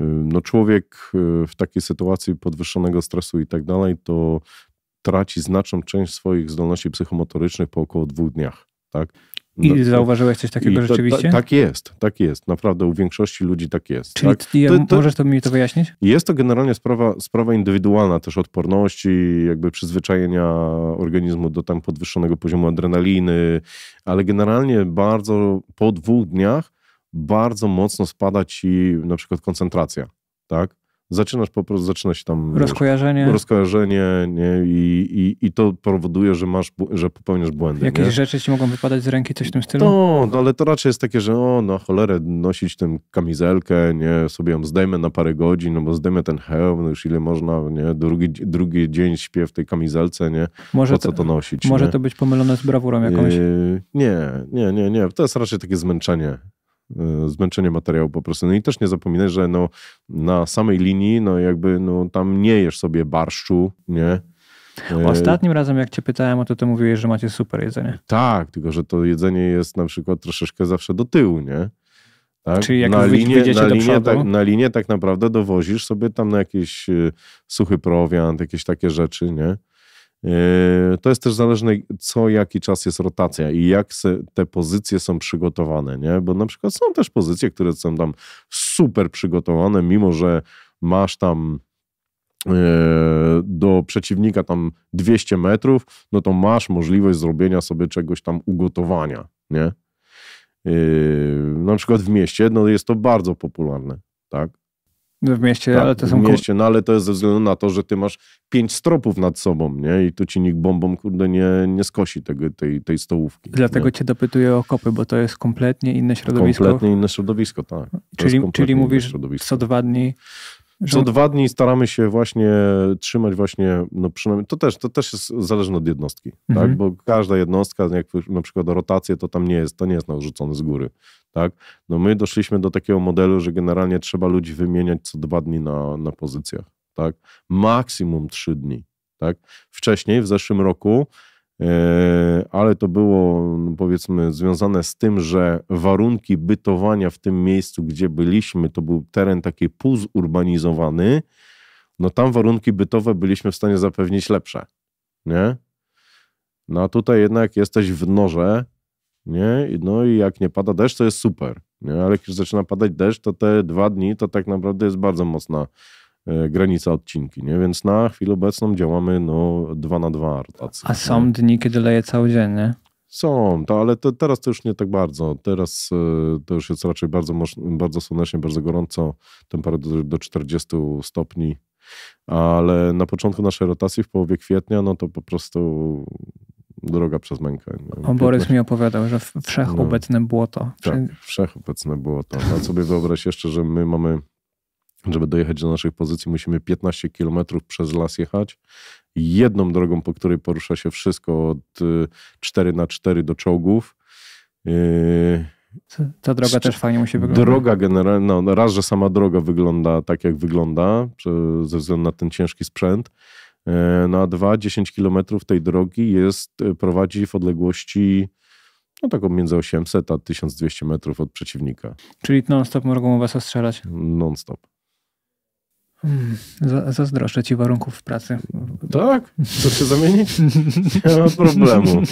Y, no człowiek y, w takiej sytuacji podwyższonego stresu i tak dalej, to traci znaczną część swoich zdolności psychomotorycznych po około dwóch dniach. Tak? I no zauważyłeś coś takiego to, rzeczywiście? tak jest, tak jest. Naprawdę u większości ludzi tak jest. Czyli tak? Ty, to, to, możesz to mi to wyjaśnić? Jest to generalnie sprawa, sprawa indywidualna też odporności, jakby przyzwyczajenia organizmu do tam podwyższonego poziomu adrenaliny, ale generalnie bardzo po dwóch dniach bardzo mocno spada ci na przykład koncentracja, tak? Zaczynasz po prostu, zaczyna się tam... Rozkojarzenie. rozkojarzenie nie? I, i, I to powoduje, że masz, że popełniasz błędy. Jakieś nie? rzeczy ci mogą wypadać z ręki, coś w tym stylu? No, no, ale to raczej jest takie, że o, no cholerę, nosić tę kamizelkę, nie, sobie ją zdejmę na parę godzin, no bo zdejmę ten hełm, no już ile można, nie, drugi, drugi dzień śpię w tej kamizelce, nie, może po co to, to nosić? Może nie? to być pomylone z brawurą jakąś? Yy, nie, nie, nie, nie, to jest raczej takie zmęczenie, E, zmęczenie materiału po prostu. No i też nie zapominaj, że no, na samej linii, no jakby no, tam nie jesz sobie barszczu, nie? E, Ostatnim razem, jak cię pytałem o to, to mówiłeś, że macie super jedzenie. Tak, tylko że to jedzenie jest na przykład troszeczkę zawsze do tyłu, nie? Tak? Czyli jak na linie na, tak, na linię tak naprawdę dowozisz sobie tam na jakiś e, suchy prowiant, jakieś takie rzeczy, nie? Yy, to jest też zależne, co jaki czas jest rotacja i jak te pozycje są przygotowane, nie? Bo na przykład są też pozycje, które są tam super przygotowane, mimo że masz tam yy, do przeciwnika tam 200 metrów, no to masz możliwość zrobienia sobie czegoś tam ugotowania, nie? Yy, na przykład w mieście, no jest to bardzo popularne, tak? W mieście, tak, ale to są... W mieście, no ale to jest ze względu na to, że ty masz pięć stropów nad sobą, nie? I tu ci nikt bombą, kurde, nie, nie skosi tego, tej, tej stołówki. Dlatego nie? cię dopytuję o kopy, bo to jest kompletnie inne środowisko. Kompletnie inne środowisko, tak. To czyli, czyli mówisz co dwa dni... Co dwa dni staramy się właśnie trzymać właśnie, no przynajmniej, to też, to też jest zależne od jednostki, tak? mhm. tak? Bo każda jednostka, jak na przykład rotację, to tam nie jest, to nie jest narzucone z góry tak? No my doszliśmy do takiego modelu, że generalnie trzeba ludzi wymieniać co dwa dni na, na pozycjach, tak? Maksimum trzy dni, tak? Wcześniej, w zeszłym roku, yy, ale to było no powiedzmy związane z tym, że warunki bytowania w tym miejscu, gdzie byliśmy, to był teren taki półzurbanizowany, no tam warunki bytowe byliśmy w stanie zapewnić lepsze, nie? No a tutaj jednak jesteś w norze, nie? No i jak nie pada deszcz, to jest super, nie? Ale jak już zaczyna padać deszcz, to te dwa dni to tak naprawdę jest bardzo mocna e, granica odcinki, nie? Więc na chwilę obecną działamy no 2 na 2 rotacji. A są nie? dni, kiedy leje cały dzień, nie? Są, to, ale to, teraz to już nie tak bardzo. Teraz y, to już jest raczej bardzo, bardzo słonecznie, bardzo gorąco, temperatura do 40 stopni, ale na początku naszej rotacji w połowie kwietnia, no to po prostu droga przez mękę. Nie? No, o, Borys mi opowiadał, że wszechobecne no. błoto. Tak, wszechobecne błoto. No, a sobie wyobraź jeszcze, że my mamy, żeby dojechać do naszych pozycji, musimy 15 kilometrów przez las jechać. Jedną drogą, po której porusza się wszystko od 4 y, na 4 do czołgów. Yy... Ta droga też fajnie musi wyglądać. Droga generalna, no raz, że sama droga wygląda tak, jak wygląda, ze względu na ten ciężki sprzęt E, na 2-10 kilometrów tej drogi jest, e, prowadzi w odległości no taką między 800 a 1200 metrów od przeciwnika. Czyli non-stop mogą was ostrzelać? Non-stop. Hmm, zazdroszczę ci warunków pracy. Tak? Co się zamieni? Nie ma problemu.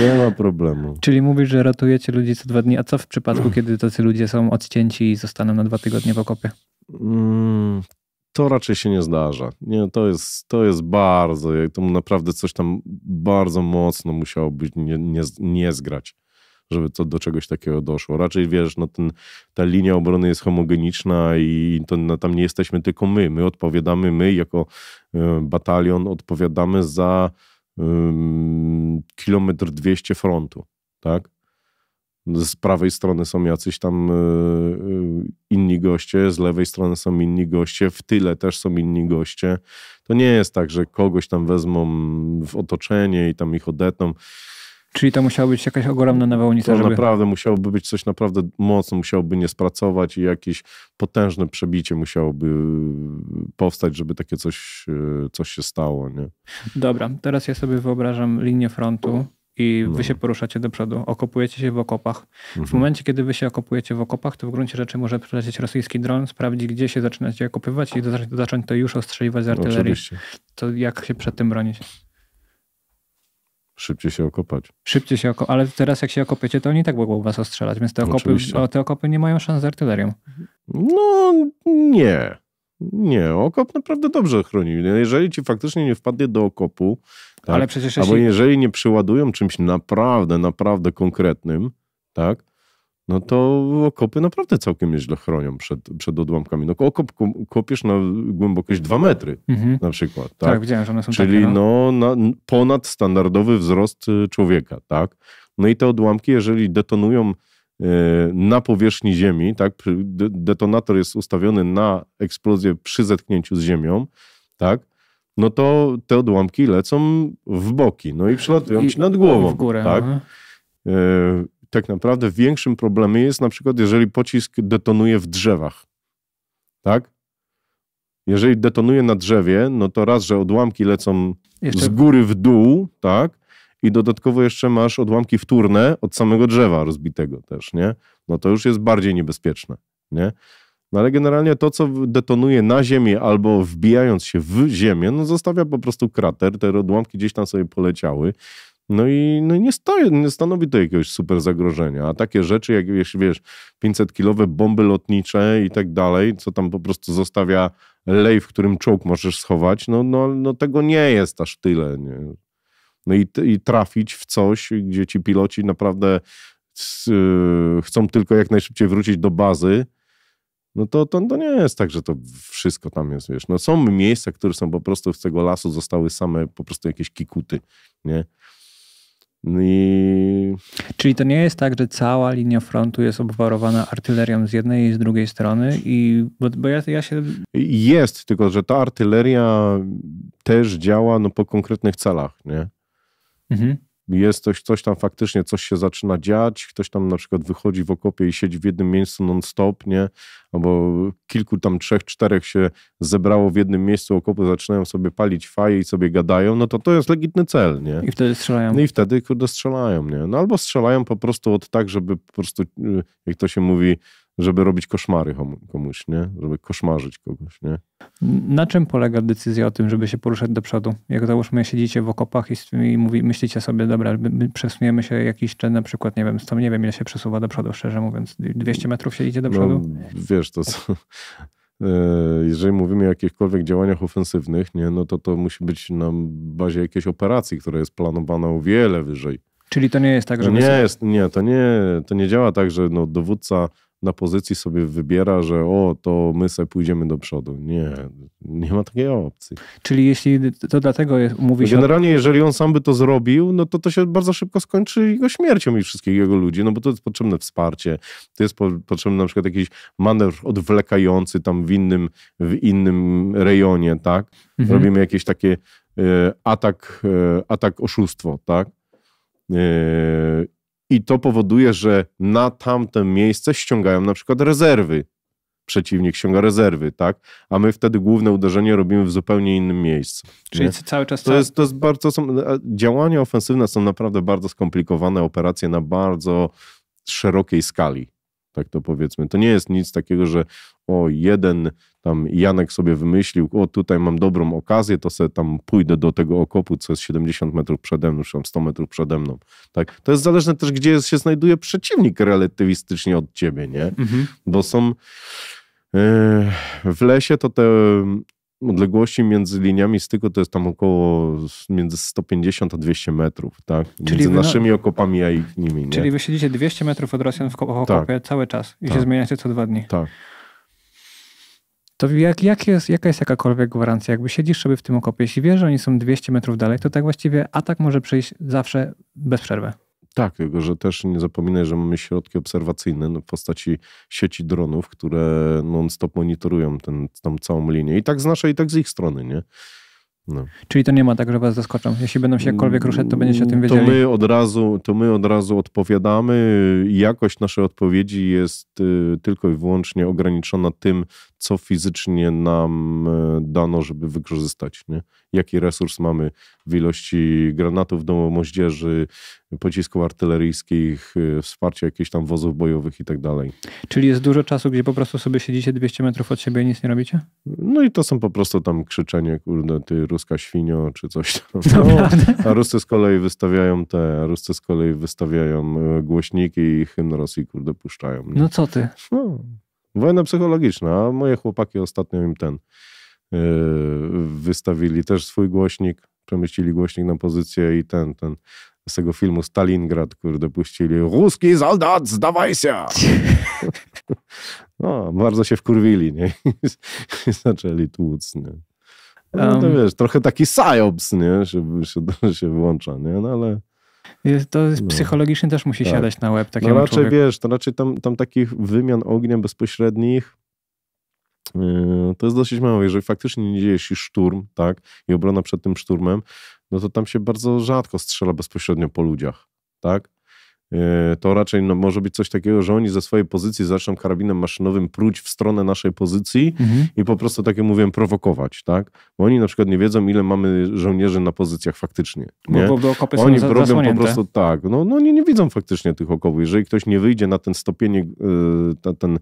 Nie ma problemu. Czyli mówisz, że ratujecie ludzi co dwa dni, a co w przypadku, kiedy tacy ludzie są odcięci i zostaną na dwa tygodnie w okopie? Hmm, to raczej się nie zdarza. Nie, to, jest, to jest bardzo, to naprawdę coś tam bardzo mocno musiało być nie, nie, nie zgrać, żeby to do czegoś takiego doszło. Raczej wiesz, no ten, ta linia obrony jest homogeniczna i to, no, tam nie jesteśmy tylko my. My odpowiadamy, my jako y, batalion odpowiadamy za y, kilometr 200 frontu, tak? z prawej strony są jacyś tam e, e, inni goście, z lewej strony są inni goście, w tyle też są inni goście. To nie jest tak, że kogoś tam wezmą w otoczenie i tam ich odetną. Czyli to musiało być jakaś ogromna nawałnica, to żeby... naprawdę musiałoby być coś naprawdę mocno, musiałoby nie spracować i jakieś potężne przebicie musiałoby e, powstać, żeby takie coś, coś się stało, nie? Dobra, teraz ja sobie wyobrażam linię frontu, i no. wy się poruszacie do przodu, okopujecie się w okopach. Mhm. W momencie, kiedy wy się okopujecie w okopach, to w gruncie rzeczy może przylecieć rosyjski dron, sprawdzić, gdzie się zaczynacie okopywać i do, zacząć to już ostrzeliwać z artylerii. Oczywiście. To jak się przed tym bronić? Szybciej się okopać. Szybciej się okopać, ale teraz jak się okopiecie, to oni tak mogą was ostrzelać, więc te okopy, te okopy nie mają szans z artylerią. No nie. Nie, okop naprawdę dobrze chroni. Jeżeli ci faktycznie nie wpadnie do okopu, tak? Ale przecież jeśli... Albo jeżeli nie przyładują czymś naprawdę, naprawdę konkretnym, tak? no to okopy naprawdę całkiem nieźle chronią przed, przed odłamkami. No okop kopiesz na głębokość 2 metry mhm. na przykład. Tak? tak, widziałem, że one są Czyli takie, no, no na, ponad standardowy wzrost y, człowieka, tak? No i te odłamki, jeżeli detonują y, na powierzchni ziemi, tak? detonator jest ustawiony na eksplozję przy zetknięciu z ziemią, tak? no to te odłamki lecą w boki, no i przelatują ci nad głową. W górę. Tak? Yy, tak naprawdę większym problemem jest na przykład, jeżeli pocisk detonuje w drzewach. Tak? Jeżeli detonuje na drzewie, no to raz, że odłamki lecą jeszcze... z góry w dół, tak? I dodatkowo jeszcze masz odłamki wtórne od samego drzewa rozbitego też, nie? No to już jest bardziej niebezpieczne, nie? No ale generalnie to, co detonuje na ziemię albo wbijając się w ziemię, no zostawia po prostu krater, te odłamki gdzieś tam sobie poleciały. No i no nie, nie stanowi to jakiegoś super zagrożenia. A takie rzeczy, jak wiesz, wiesz 500-kilowe bomby lotnicze i tak dalej, co tam po prostu zostawia lej, w którym czołg możesz schować, no, no, no tego nie jest aż tyle. Nie? No i, i trafić w coś, gdzie ci piloci naprawdę y, chcą tylko jak najszybciej wrócić do bazy, no to, to, to, nie jest tak, że to wszystko tam jest, wiesz. No są miejsca, które są po prostu z tego lasu zostały same po prostu jakieś kikuty, nie? No I... Czyli to nie jest tak, że cała linia frontu jest obwarowana artylerią z jednej i z drugiej strony? I, bo, bo ja, ja się... Jest, tylko że ta artyleria też działa no, po konkretnych celach, nie? Mhm jest coś, coś tam faktycznie, coś się zaczyna dziać, ktoś tam na przykład wychodzi w okopie i siedzi w jednym miejscu non-stop, nie? Albo kilku tam trzech, czterech się zebrało w jednym miejscu okopu, zaczynają sobie palić faje i sobie gadają, no to to jest legitny cel, nie? I wtedy strzelają. No i wtedy, kurde, strzelają, nie? No albo strzelają po prostu od tak, żeby po prostu, y, jak to się mówi, żeby robić koszmary komuś, nie? Żeby koszmarzyć kogoś, nie? Na czym polega decyzja o tym, żeby się poruszać do przodu? Jak załóżmy, siedzicie w okopach i, i mówi, myślicie sobie, dobra, przesuniemy się jakiś czas, na przykład, nie wiem, tam nie wiem, ile się przesuwa do przodu, szczerze mówiąc. 200 metrów siedzicie do no, przodu? No, wiesz, to co, e, jeżeli mówimy o jakichkolwiek działaniach ofensywnych, nie, no to to musi być na bazie jakiejś operacji, która jest planowana o wiele wyżej. Czyli to nie jest tak, że... nie. nie, jest, nie, to nie, to nie działa tak, że no, dowódca na pozycji sobie wybiera, że o, to my sobie pójdziemy do przodu. Nie, nie ma takiej opcji. Czyli jeśli to dlatego mówisz, mówi się... Generalnie, o... jeżeli on sam by to zrobił, no to to się bardzo szybko skończy jego śmiercią i wszystkich jego ludzi, no bo to jest potrzebne wsparcie, to jest po, potrzebny na przykład jakiś manewr odwlekający tam w innym, w innym rejonie, tak? Mhm. Robimy jakieś takie e, atak, e, atak oszustwo, tak? E, i to powoduje, że na tamte miejsce ściągają na przykład rezerwy. Przeciwnik ściąga rezerwy, tak? A my wtedy główne uderzenie robimy w zupełnie innym miejscu. Czyli nie? cały czas... To cały... Tak? jest, to jest bardzo... Są, działania ofensywne są naprawdę bardzo skomplikowane, operacje na bardzo szerokiej skali tak to powiedzmy. To nie jest nic takiego, że o jeden tam Janek sobie wymyślił, o tutaj mam dobrą okazję, to sobie tam pójdę do tego okopu, co jest 70 metrów przede mną, czy tam 100 metrów przede mną. Tak? To jest zależne też, gdzie jest, się znajduje przeciwnik relatywistycznie od ciebie, nie? Mhm. Bo są... Yy, w lesie to te mm, odległości między liniami styku to jest tam około między 150 a 200 metrów, tak? Czyli między no, naszymi okopami a ich nimi. Nie? Czyli wy siedzicie 200 metrów od Rosjan w okopie tak. cały czas i tak. się zmieniacie co dwa dni. Tak to jak, jak jest, jaka jest jakakolwiek gwarancja? Jakby siedzisz sobie w tym okopie, jeśli wiesz, że oni są 200 metrów dalej, to tak właściwie atak może przyjść zawsze bez przerwy. Tak, tylko że też nie zapominaj, że mamy środki obserwacyjne no, w postaci sieci dronów, które non-stop monitorują ten, tą całą linię. I tak z naszej, i tak z ich strony, nie? No. Czyli to nie ma tak, że was zaskoczą. Jeśli będą się jakkolwiek ruszać, to będziecie o tym wiedzieli. To my od razu, to my od razu odpowiadamy. Jakość naszej odpowiedzi jest y, tylko i wyłącznie ograniczona tym, co fizycznie nam e, dano, żeby wykorzystać. Nie? Jaki resurs mamy w ilości granatów do moździerzy, pocisków artyleryjskich, e, wsparcia jakichś tam wozów bojowych i tak dalej. Czyli jest dużo czasu, gdzie po prostu sobie siedzicie 200 metrów od siebie i nic nie robicie? No i to są po prostu tam krzyczenie, kurde, ty ruska świnio, czy coś tam. No, a Ruscy z kolei wystawiają te, a Ruscy z kolei wystawiają e, głośniki i hymn Rosji, kurde, puszczają. Nie? No co ty? No. Wojna psychologiczna. A moje chłopaki ostatnio im ten yy, wystawili też swój głośnik, przemyścili głośnik na pozycję i ten, ten z tego filmu Stalingrad, który dopuścili. Ruski soldat, zdawaj się! no, bardzo się wkurwili, nie? I zaczęli tłuc, nie? No, to um. wiesz, trochę taki psyops, nie? Się, się, się włącza, nie? No ale to jest, no. psychologicznie też musi tak. siadać na łeb tak No raczej człowieku. wiesz, to raczej tam, tam takich wymian ogniem bezpośrednich yy, to jest dosyć mało. Jeżeli faktycznie nie dzieje się szturm, tak, i obrona przed tym szturmem, no to tam się bardzo rzadko strzela bezpośrednio po ludziach, tak? E, to raczej no, może być coś takiego, że oni ze swojej pozycji zaczną karabinem maszynowym pruć w stronę naszej pozycji mhm. i po prostu, tak jak mówiłem, prowokować, tak? Bo oni na przykład nie wiedzą, ile mamy żołnierzy na pozycjach faktycznie. Nie? Bo, bo, bo oni za, robią po prostu tak, no, no oni nie widzą faktycznie tych okopów. Jeżeli ktoś nie wyjdzie na ten stopień, y, ten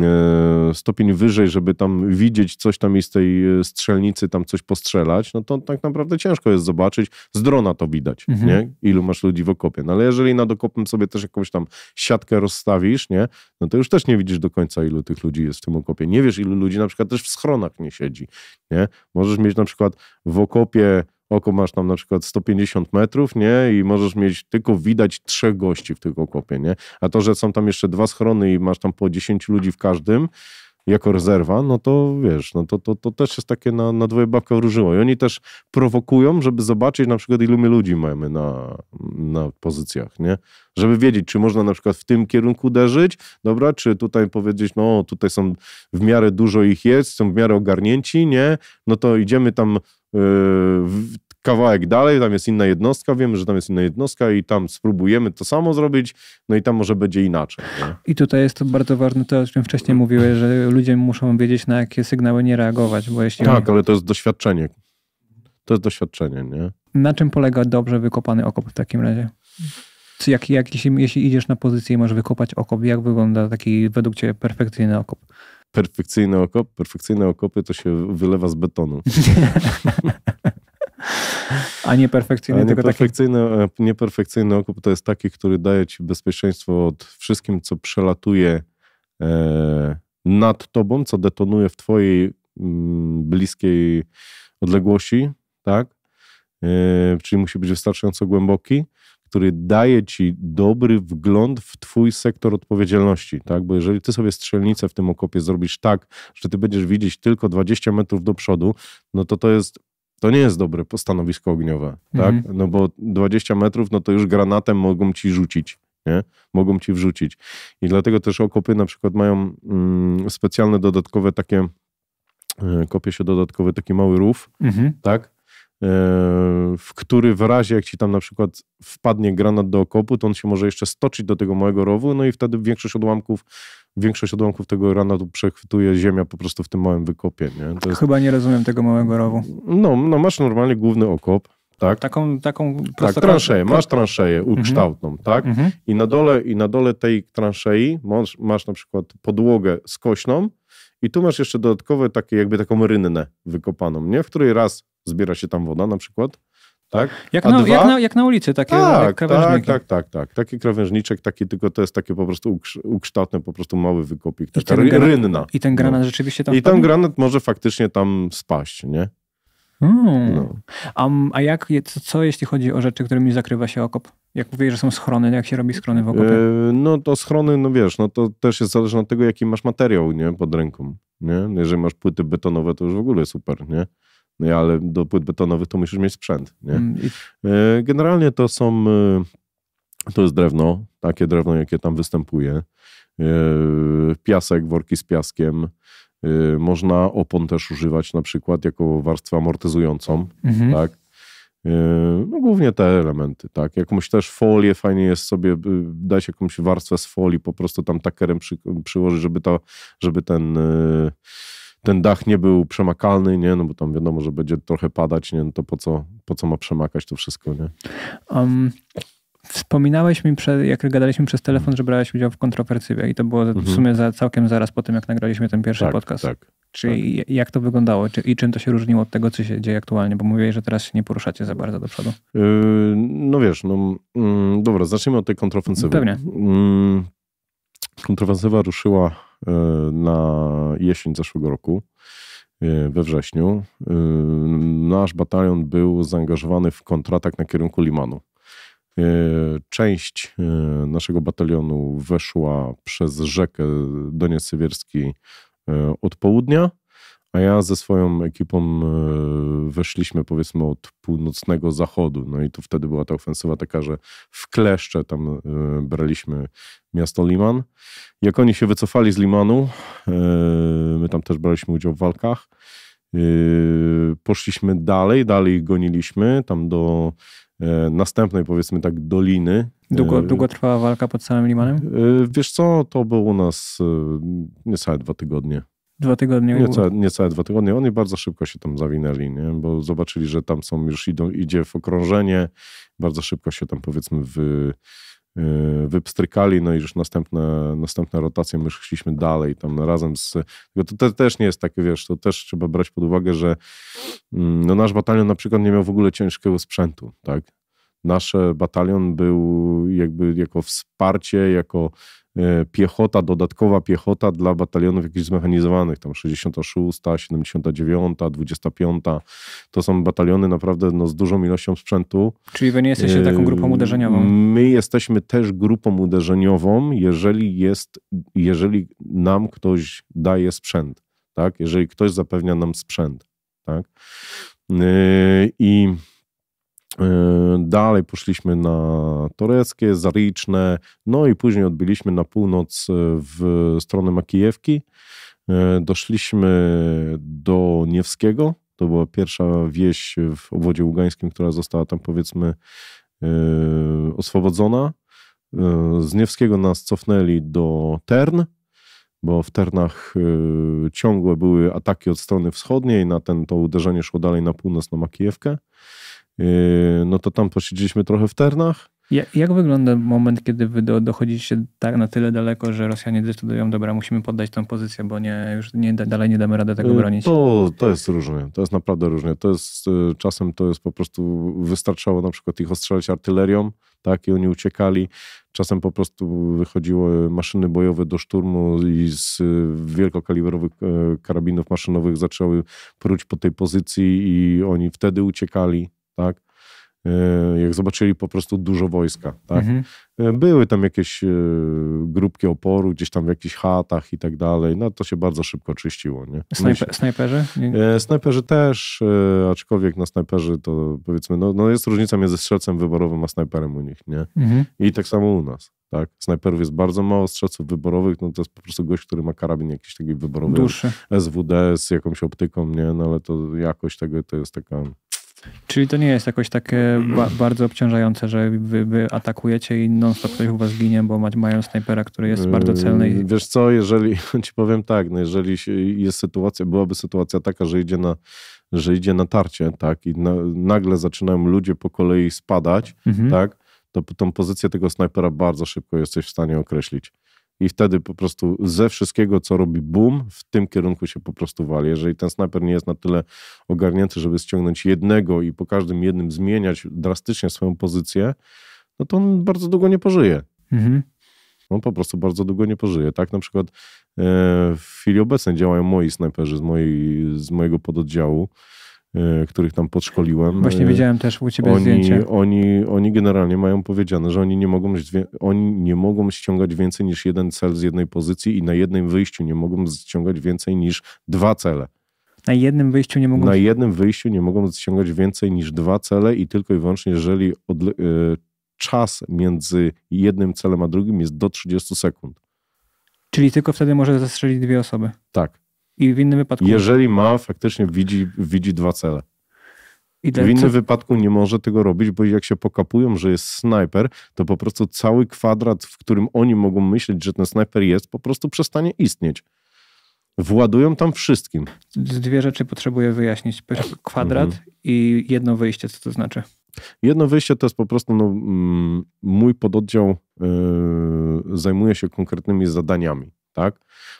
E, stopień wyżej, żeby tam widzieć coś tam jest z tej e, strzelnicy, tam coś postrzelać, no to tak naprawdę ciężko jest zobaczyć. Z drona to widać, mhm. nie? Ilu masz ludzi w okopie. No ale jeżeli nad okopem sobie też jakąś tam siatkę rozstawisz, nie? No to już też nie widzisz do końca, ilu tych ludzi jest w tym okopie. Nie wiesz, ilu ludzi na przykład też w schronach nie siedzi, nie? Możesz mieć na przykład w okopie oko masz tam na przykład 150 metrów, nie? I możesz mieć, tylko widać trzech gości w tym okopie, nie? A to, że są tam jeszcze dwa schrony i masz tam po 10 ludzi w każdym, jako rezerwa, no to wiesz, no to, to, to też jest takie na, na dwoje babka wróżyło. I oni też prowokują, żeby zobaczyć na przykład ilu my ludzi mamy na, na pozycjach, nie? Żeby wiedzieć, czy można na przykład w tym kierunku uderzyć, dobra, czy tutaj powiedzieć, no tutaj są w miarę dużo ich jest, są w miarę ogarnięci, nie? No to idziemy tam Yy, kawałek dalej, tam jest inna jednostka, wiemy, że tam jest inna jednostka i tam spróbujemy to samo zrobić, no i tam może będzie inaczej. Nie? I tutaj jest to bardzo ważne, to o czym wcześniej mówiłeś, że ludzie muszą wiedzieć, na jakie sygnały nie reagować, bo jeśli... Tak, ale to jest doświadczenie. To jest doświadczenie, nie? Na czym polega dobrze wykopany okop w takim razie? Jak, jak jeśli, jeśli idziesz na pozycję i masz wykopać okop, jak wygląda taki według Ciebie perfekcyjny okop? perfekcyjne okopy. Perfekcyjne okopy to się wylewa z betonu. A nieperfekcyjny, A nieperfekcyjny, e, nieperfekcyjny okup to jest taki, który daje ci bezpieczeństwo od wszystkim, co przelatuje e, nad tobą, co detonuje w twojej m, mm, bliskiej odległości, tak? E, czyli musi być wystarczająco głęboki który daje ci dobry wgląd w twój sektor odpowiedzialności, tak? Bo jeżeli ty sobie strzelnicę w tym okopie zrobisz tak, że ty będziesz widzieć tylko 20 metrów do przodu, no to to jest to nie jest dobre stanowisko ogniowe, tak? mhm. tak? No bo 20 metrów, no to już granatem mogą ci rzucić, nie? Mogą ci wrzucić. I dlatego też okopy na przykład mają mm, specjalne dodatkowe takie, e, kopie się dodatkowy taki mały rów, mhm. tak? E, w który w razie, jak ci tam na przykład wpadnie granat do okopu, to on się może jeszcze stoczyć do tego małego rowu, no i wtedy większość odłamków większość odłamków tego granatu przechwytuje ziemia po prostu w tym małym wykopie. Nie? To jest... Chyba nie rozumiem tego małego rowu. No, no masz normalnie główny okop, tak? Taką, taką Tak, transzeję, masz transzeję mhm. ukształtną, mhm. tak? Mhm. I, na dole, I na dole tej transzei masz, masz na przykład podłogę skośną i tu masz jeszcze dodatkowe takie, jakby taką rynnę wykopaną, nie? W której raz zbiera się tam woda na przykład. Tak? Jak, na, jak, na, jak na, ulicy, takie tak, tak krawężniki. Tak, tak, tak, tak. Taki krawężniczek, taki, tylko to jest takie po prostu ukształtne, po prostu mały wykopik, taka I rynna. I ten granat no. rzeczywiście tam I ten granat może faktycznie tam spaść, nie? Hmm. No. A, a jak, co jeśli chodzi o rzeczy, którymi zakrywa się okop? Jak mówisz, że są schrony, jak się robi schrony w okopie? Yy, no to schrony, no wiesz, no to też jest zależne od tego, jaki masz materiał, nie? Pod ręką, nie? Jeżeli masz płyty betonowe, to już w ogóle super, nie? No ale do płyt betonowych to musisz mieć sprzęt. Nie? Mm, e, generalnie to są, e, to jest drewno, takie drewno, jakie tam występuje. E, piasek, worki z piaskiem. Można opon też używać na przykład jako warstwę amortyzującą, mhm. tak? No głównie te elementy, tak? Jakąś też folię fajnie jest sobie dać jakąś warstwę z folii, po prostu tam takerem przy, przyłożyć, żeby, to, żeby ten ten dach nie był przemakalny, nie? No bo tam wiadomo, że będzie trochę padać, nie? No to po co, po co ma przemakać to wszystko, nie? Um, wspominałeś mi, przed, jak gadaliśmy przez telefon, że brałeś udział w kontrowersywie i to było w mhm. sumie za, całkiem zaraz po tym, jak nagraliśmy ten pierwszy tak, podcast. Tak, Czyli tak. jak to wyglądało Czy, i czym to się różniło od tego, co się dzieje aktualnie? Bo mówiłeś, że teraz się nie poruszacie za bardzo do przodu. Yy, no wiesz, no yy, dobra, zacznijmy od tej kontrofensywy. Pewnie. Yy Kontrowersywa ruszyła e, na jesień zeszłego roku, e, we wrześniu. E, nasz batalion był zaangażowany w kontratak na kierunku Limanu. Część naszego batalionu weszła przez rzekę Doniec Sywierski od południa, a ja ze swoją ekipą e, weszliśmy powiedzmy od północnego zachodu. No i to wtedy była ta ofensywa taka, że w kleszcze tam e, braliśmy miasto Liman. Jak oni się wycofali z Limanu, e, my tam też braliśmy udział w walkach. Poszliśmy dalej, dalej goniliśmy tam do następnej, powiedzmy tak, doliny. Długo, długo trwała walka pod samym Limanem? Wiesz co, to było u nas niecałe dwa tygodnie dwa tygodnie. Niecałe, niecałe dwa tygodnie. Oni bardzo szybko się tam zawinęli, nie? bo zobaczyli, że tam są już idą, idzie w okrążenie, bardzo szybko się tam powiedzmy wy, y, wypstrykali, no i już następne, następne rotacje my już szliśmy dalej tam razem z... To, te, też nie jest takie, wiesz, to też trzeba brać pod uwagę, że mm, no, nasz batalion na przykład nie miał w ogóle ciężkiego sprzętu, tak? nasz batalion był jakby jako wsparcie, jako e, piechota, dodatkowa piechota dla batalionów jakichś zmechanizowanych, tam 66, 79, 25. To są bataliony naprawdę no, z dużą ilością sprzętu. Czyli wy nie jesteście e, taką grupą uderzeniową? My jesteśmy też grupą uderzeniową, jeżeli jest, jeżeli nam ktoś daje sprzęt, tak? Jeżeli ktoś zapewnia nam sprzęt, tak? E, I E, dalej poszliśmy na Toreckie, Zariczne, no i później odbiliśmy na północ e, w stronę Makijewki. E, doszliśmy do Niewskiego. To była pierwsza wieś w obwodzie ługańskim, która została tam powiedzmy oswobodzona. Z Niewskiego nas cofnęli do Tern, bo w Ternach ciągłe były ataki od strony wschodniej. Na ten to uderzenie szło dalej na północ, na Makijewkę. Yy, no to tam posiedzieliśmy trochę w ternach. Jak, jak wygląda moment, kiedy wy do, dochodzicie tak na tyle daleko, że Rosjanie decydują, dobra, musimy poddać tą pozycję, bo nie, już nie, dalej nie damy rady tego yy, bronić? To, to jest różnie, to jest naprawdę różnie. To jest, y, czasem to jest po prostu, wystarczało na przykład ich ostrzelać artylerią, tak, i oni uciekali. Czasem po prostu wychodziły maszyny bojowe do szturmu i z y, wielkokaliberowych y, karabinów maszynowych zaczęły pruć po tej pozycji i oni wtedy uciekali tak? E, jak zobaczyli po prostu dużo wojska, tak? Mhm. E, były tam jakieś e, grupki oporu gdzieś tam w jakichś chatach i tak dalej, no to się bardzo szybko czyściło, nie? No Snajper, snajperzy? Snajperzy też, aczkolwiek na no, snajperzy to powiedzmy, no, no jest różnica między strzelcem wyborowym a snajperem u nich, nie? Mhm. I tak samo u nas. Tak? Snajperów jest bardzo mało, strzelców wyborowych, no to jest po prostu gość, który ma karabin jakiś taki wyborowy, Duszy. SWD z jakąś optyką, nie? No ale to jakość tego to jest taka Czyli to nie jest jakoś takie ba bardzo obciążające, że wy, wy atakujecie i non-stop ktoś u was ginie, bo ma mają snajpera, który jest yy, bardzo celny. I... Wiesz co, jeżeli, ci powiem tak, no jeżeli jest sytuacja, byłaby sytuacja taka, że idzie na, że idzie na tarcie, tak, i na, nagle zaczynają ludzie po kolei spadać, mhm. tak, to tą pozycję tego snajpera bardzo szybko jesteś w stanie określić i wtedy po prostu ze wszystkiego, co robi boom, w tym kierunku się po prostu wali. Jeżeli ten snajper nie jest na tyle ogarnięty, żeby ściągnąć jednego i po każdym jednym zmieniać drastycznie swoją pozycję, no to on bardzo długo nie pożyje. Mhm. On po prostu bardzo długo nie pożyje. Tak na przykład e, w chwili obecnej działają moi snajperzy z, mojej, z mojego pododdziału. E, których tam podszkoliłem. Właśnie e, widziałem też u ciebie oni, zdjęcie. Oni, oni generalnie mają powiedziane, że oni nie, mogą, oni nie mogą ściągać więcej niż jeden cel z jednej pozycji i na jednym wyjściu nie mogą ściągać więcej niż dwa cele. Na jednym wyjściu nie mogą. Na jednym wyjściu nie mogą ściągać więcej niż dwa cele i tylko i wyłącznie, jeżeli e, czas między jednym celem a drugim jest do 30 sekund. Czyli tylko wtedy może zastrzelić dwie osoby. Tak. I w innym wypadku. Jeżeli ma, faktycznie widzi, widzi dwa cele. w innym co... wypadku nie może tego robić, bo jak się pokapują, że jest snajper, to po prostu cały kwadrat, w którym oni mogą myśleć, że ten snajper jest, po prostu przestanie istnieć. Władują tam wszystkim. Dwie rzeczy potrzebuję wyjaśnić. Mhm. Kwadrat mhm. i jedno wyjście, co to znaczy? Jedno wyjście to jest po prostu, no, mm, mój pododdział yy, zajmuje się konkretnymi zadaniami tak?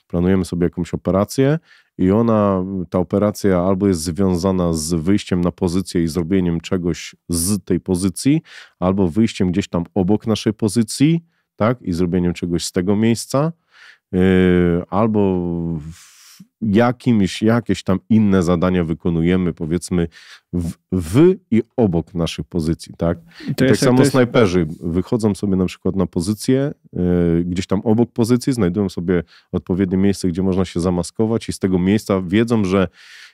Planujemy sobie jakąś operację i ona, ta operacja albo jest związana z wyjściem na pozycję i zrobieniem czegoś z tej pozycji, albo wyjściem gdzieś tam obok naszej pozycji, tak? I zrobieniem czegoś z tego miejsca, yy, albo w jakimś, jakieś tam inne zadania wykonujemy, powiedzmy, w, w i obok naszych pozycji, tak? tak samo jest... snajperzy wychodzą sobie na przykład na pozycję, yy, e, gdzieś tam obok pozycji, znajdują sobie odpowiednie miejsce, gdzie można się zamaskować i z tego miejsca wiedzą, że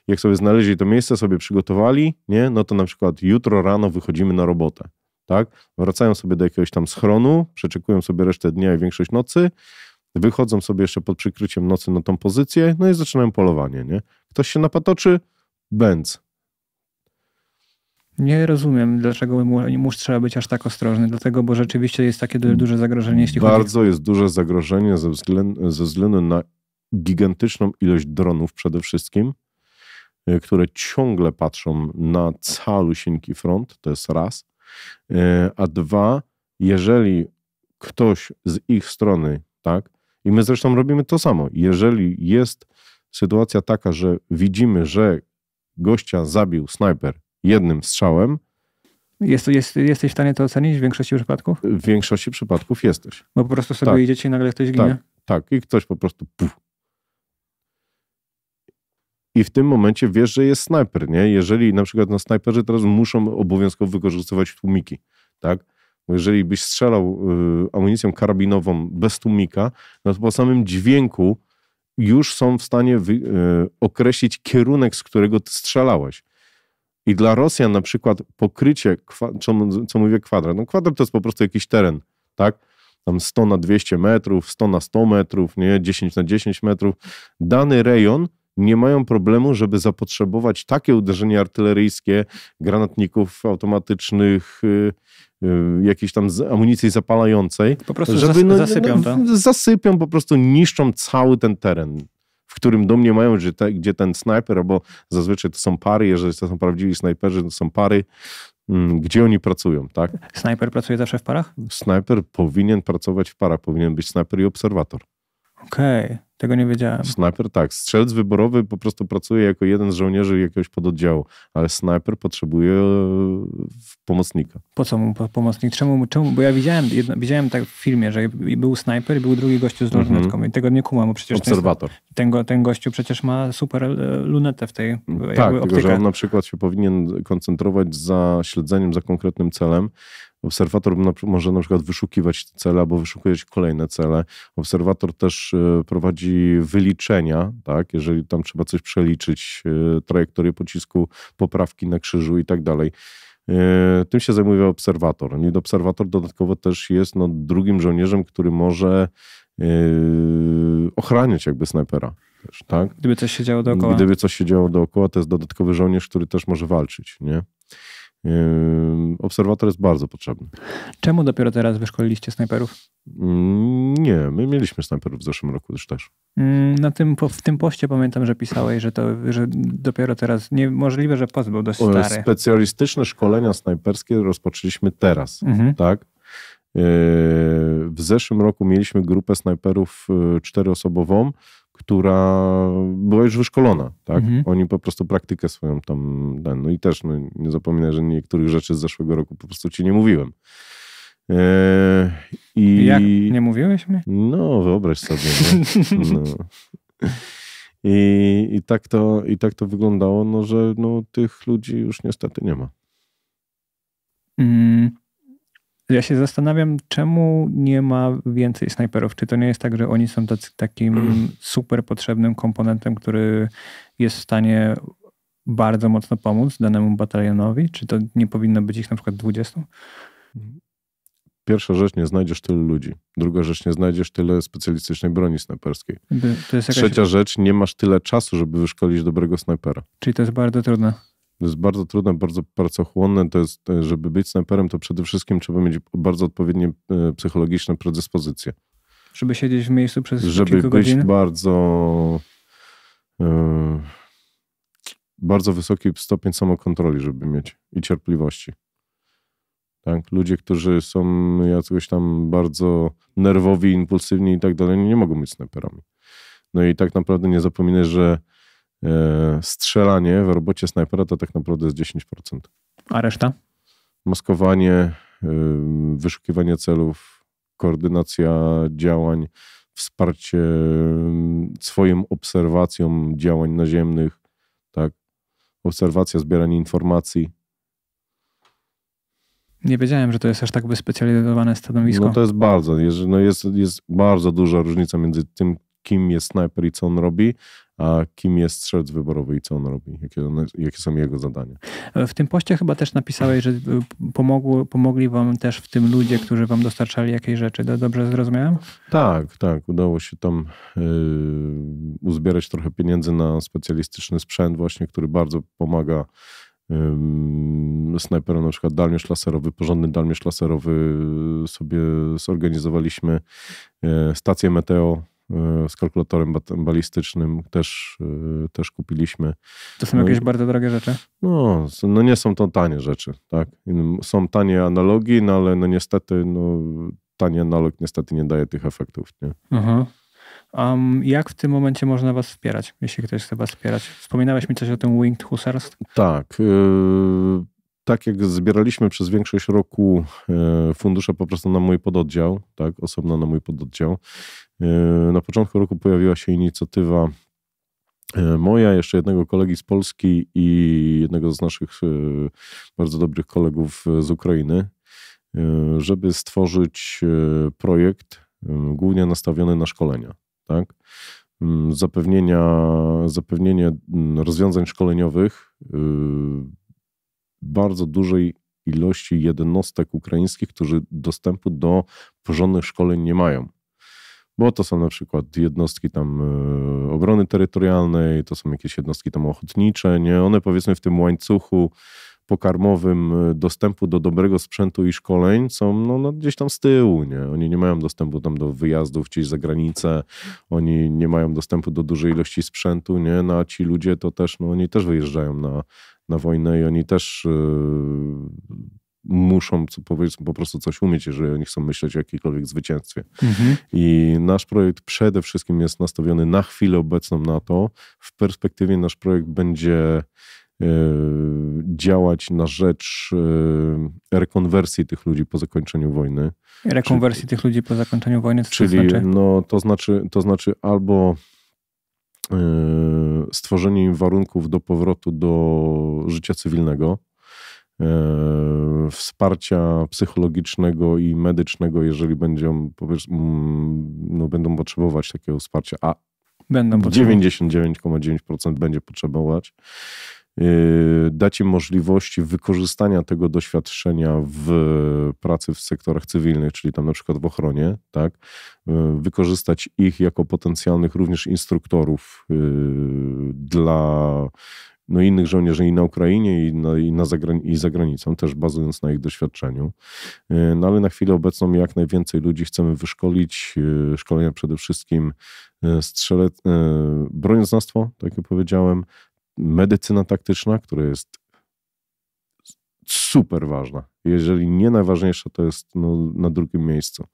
jak sobie znaleźli to miejsce, sobie przygotowali, nie? No to na przykład jutro rano wychodzimy na robotę, tak? Wracają sobie do jakiegoś tam schronu, przeczekują sobie resztę dnia i większość nocy, wychodzą sobie jeszcze pod przykryciem nocy na tą pozycję, no i zaczynają polowanie, nie? Ktoś się napatoczy, będz. Nie rozumiem, dlaczego mórz trzeba być aż tak ostrożny, dlatego, bo rzeczywiście jest takie duże zagrożenie, jeśli Bardzo chodzi... Bardzo jest duże zagrożenie ze względu, ze względu na gigantyczną ilość dronów przede wszystkim, e, które ciągle patrzą na calusieńki front, to jest raz, e, a dwa, jeżeli ktoś z ich strony, tak, i my zresztą robimy to samo. Jeżeli jest sytuacja taka, że widzimy, że gościa zabił snajper jednym strzałem, jest, jest, jesteś w stanie to ocenić w większości przypadków? W większości przypadków jesteś. Bo po prostu sobie tak. idziecie i nagle ktoś ginie? Tak, tak. i ktoś po prostu puf. I w tym momencie wiesz, że jest snajper, nie? Jeżeli na przykład na no, snajperzy teraz muszą obowiązkowo wykorzystywać tłumiki, tak? Jeżeli byś strzelał y, amunicją karabinową bez tłumika, no to po samym dźwięku już są w stanie wy, y, określić kierunek, z którego ty strzelałeś. I dla Rosjan na przykład pokrycie, co, co mówię kwadrat, no kwadrat to jest po prostu jakiś teren, tak? Tam 100 na 200 metrów, 100 na 100 metrów, nie? 10 na 10 metrów. Dany rejon nie mają problemu, żeby zapotrzebować takie uderzenie artyleryjskie granatników automatycznych, y, y, jakiejś tam amunicji zapalającej. Po prostu żeby, no, no, zasypią no, to? No, zasypią, po prostu niszczą cały ten teren w którym do mnie mają, gdzie, te, gdzie ten snajper, bo zazwyczaj to są pary, jeżeli to są prawdziwi snajperzy, to są pary, mm, gdzie oni pracują, tak? Snajper pracuje zawsze w parach? Snajper powinien pracować w parach, powinien być snajper i obserwator. Okej. Okay. Tego nie wiedziałem. Snajper tak. Strzelc wyborowy po prostu pracuje jako jeden z żołnierzy jakiegoś pododdziału, ale snajper potrzebuje e, pomocnika. Po co mu pomocnik? Czemu? czemu? Bo ja widziałem, widziałem tak w filmie, że był snajper i był drugi gościu z mhm. lunetką mm -hmm. i tego nie kumam, bo przecież Obserwator. Ten, ten, ten gościu przecież ma super e, lunetę w tej mm, Tak, tylko że on na przykład się powinien koncentrować za śledzeniem, za konkretnym celem, Obserwator może na przykład wyszukiwać cele albo wyszukiwać kolejne cele. Obserwator też e, prowadzi wyliczenia, tak? jeżeli tam trzeba coś przeliczyć, e, trajektorię pocisku, poprawki na krzyżu i tak dalej. E, tym się zajmuje obserwator. I obserwator dodatkowo też jest no, drugim żołnierzem, który może ochraniać jakby snajpera. Też, tak? Gdyby coś się działo dookoła. Gdyby coś się działo dookoła, to jest dodatkowy żołnierz, który też może walczyć. Nie? Yy, obserwator jest bardzo potrzebny. Czemu dopiero teraz wyszkoliliście snajperów? Mm, nie, my mieliśmy snajperów w zeszłym roku już też. Mm, na tym, w tym poście pamiętam, że pisałeś, że, to, że dopiero teraz, niemożliwe, że post był dość stary. Specjalistyczne szkolenia snajperskie rozpoczęliśmy teraz, mhm. tak? Yy, w zeszłym roku mieliśmy grupę snajperów yy, czteroosobową, która była już wyszkolona, tak? Mhm. Oni po prostu praktykę swoją tam dan. No i też no, nie zapominaj, że niektórych rzeczy z zeszłego roku po prostu ci nie mówiłem. Eee, I jak nie mówiłeś mnie? No, wyobraź sobie. No. I, i, tak to, I tak to wyglądało, no, że no, tych ludzi już niestety nie ma. Mm. Ja się zastanawiam, czemu nie ma więcej snajperów? Czy to nie jest tak, że oni są tacy, takim super potrzebnym komponentem, który jest w stanie bardzo mocno pomóc danemu batalionowi? Czy to nie powinno być ich na przykład 20? Pierwsza rzecz, nie znajdziesz tylu ludzi. Druga rzecz, nie znajdziesz tyle specjalistycznej broni snajperskiej. Trzecia rzecz, nie masz tyle czasu, żeby wyszkolić dobrego snajpera. Czyli to jest bardzo trudne. To jest bardzo trudne, bardzo pracochłonne. To jest, e, żeby być snajperem, to przede wszystkim trzeba mieć bardzo odpowiednie e, psychologiczne predyspozycje. Żeby siedzieć w miejscu przez żeby kilka godzin? Żeby być bardzo... E, bardzo wysoki stopień samokontroli, żeby mieć i cierpliwości. Tak? Ludzie, którzy są jacyś tam bardzo nerwowi, impulsywni i tak dalej, nie mogą być snajperami. No i tak naprawdę nie zapominaj, że E, strzelanie w robocie snajpera to tak naprawdę jest 10%. A reszta? Maskowanie, e, wyszukiwanie celów, koordynacja działań, wsparcie mm, swoim obserwacją działań naziemnych, tak? Obserwacja, zbieranie informacji. Nie wiedziałem, że to jest aż tak wyspecjalizowane stanowisko. No to jest bardzo, jest, no jest, jest bardzo duża różnica między tym, kim jest snajper i co on robi, a kim jest strzelc wyborowy i co on robi, jakie, one, jakie są jego zadania. W tym poście chyba też napisałeś, że y, pomogli wam też w tym ludzie, którzy wam dostarczali jakieś rzeczy. Dobrze zrozumiałem? Tak, tak. Udało się tam yy, uzbierać trochę pieniędzy na specjalistyczny sprzęt właśnie, który bardzo pomaga snajperom, na przykład dalmierz laserowy, porządny dalmierz laserowy sobie zorganizowaliśmy y, stację meteo E, z kalkulatorem balistycznym też, e, też kupiliśmy. To są jakieś no, bardzo drogie rzeczy? No, no nie są to tanie rzeczy, tak? Są tanie analogi, no ale no niestety no, tani analog niestety nie daje tych efektów, nie? Aha. Um, jak w tym momencie można Was wspierać, jeśli ktoś chce Was wspierać? Wspominałeś mi coś o tym Winged Husars? Tak. Yy, tak jak zbieraliśmy przez większość roku fundusze po prostu na mój pododdział, tak, osobno na mój pododdział, E, na początku roku pojawiła się inicjatywa e, moja, jeszcze jednego kolegi z Polski i jednego z naszych e, bardzo dobrych kolegów z Ukrainy, żeby stworzyć projekt głównie nastawiony na szkolenia. Tak? Mm, zapewnienia, zapewnienie mm, rozwiązań szkoleniowych bardzo dużej ilości jednostek ukraińskich, którzy dostępu do porządnych szkoleń nie mają bo to są na przykład jednostki tam e, obrony terytorialnej, to są jakieś jednostki tam ochotnicze, nie? One powiedzmy w tym łańcuchu pokarmowym e, dostępu do dobrego sprzętu i szkoleń są no, no, gdzieś tam z tyłu. Nie? Oni nie mają dostępu tam do wyjazdów gdzieś za granicę, oni nie mają dostępu do dużej ilości sprzętu, nie? No, a ci ludzie to też, no, oni też wyjeżdżają na, na wojnę i oni też yy, muszą powiedzmy po prostu coś umieć, jeżeli oni chcą myśleć o jakikolwiek zwycięstwie. Mhm. I nasz projekt przede wszystkim jest nastawiony na chwilę obecną na to. W perspektywie nasz projekt będzie e, działać na rzecz e, rekonwersji tych ludzi po zakończeniu wojny. Rekonwersji czyli, tych ludzi po zakończeniu wojny, co czyli, to znaczy? No, to znaczy? To znaczy albo e, stworzenie im warunków do powrotu do życia cywilnego, E, wsparcia psychologicznego i medycznego, jeżeli będą, mm, no, będą potrzebować takiego wsparcia, a 99,9% będzie potrzebować. E, Dać im możliwości wykorzystania tego doświadczenia w pracy w sektorach cywilnych, czyli tam na przykład w ochronie, tak? E, wykorzystać ich jako potencjalnych również instruktorów dla no, innych żołnierzy i na Ukrainie, i, na, i, na zagran- i za granicą, też bazując na ich doświadczeniu. E, no ale na chwilę obecną jak najwięcej ludzi chcemy wyszkolić. E, szkolenia przede wszystkim e, strzele, broniąznawstwo, tak jak powiedziałem, medycyna taktyczna, która jest super ważna. Jeżeli nie najważniejsza, to jest no, na drugim miejscu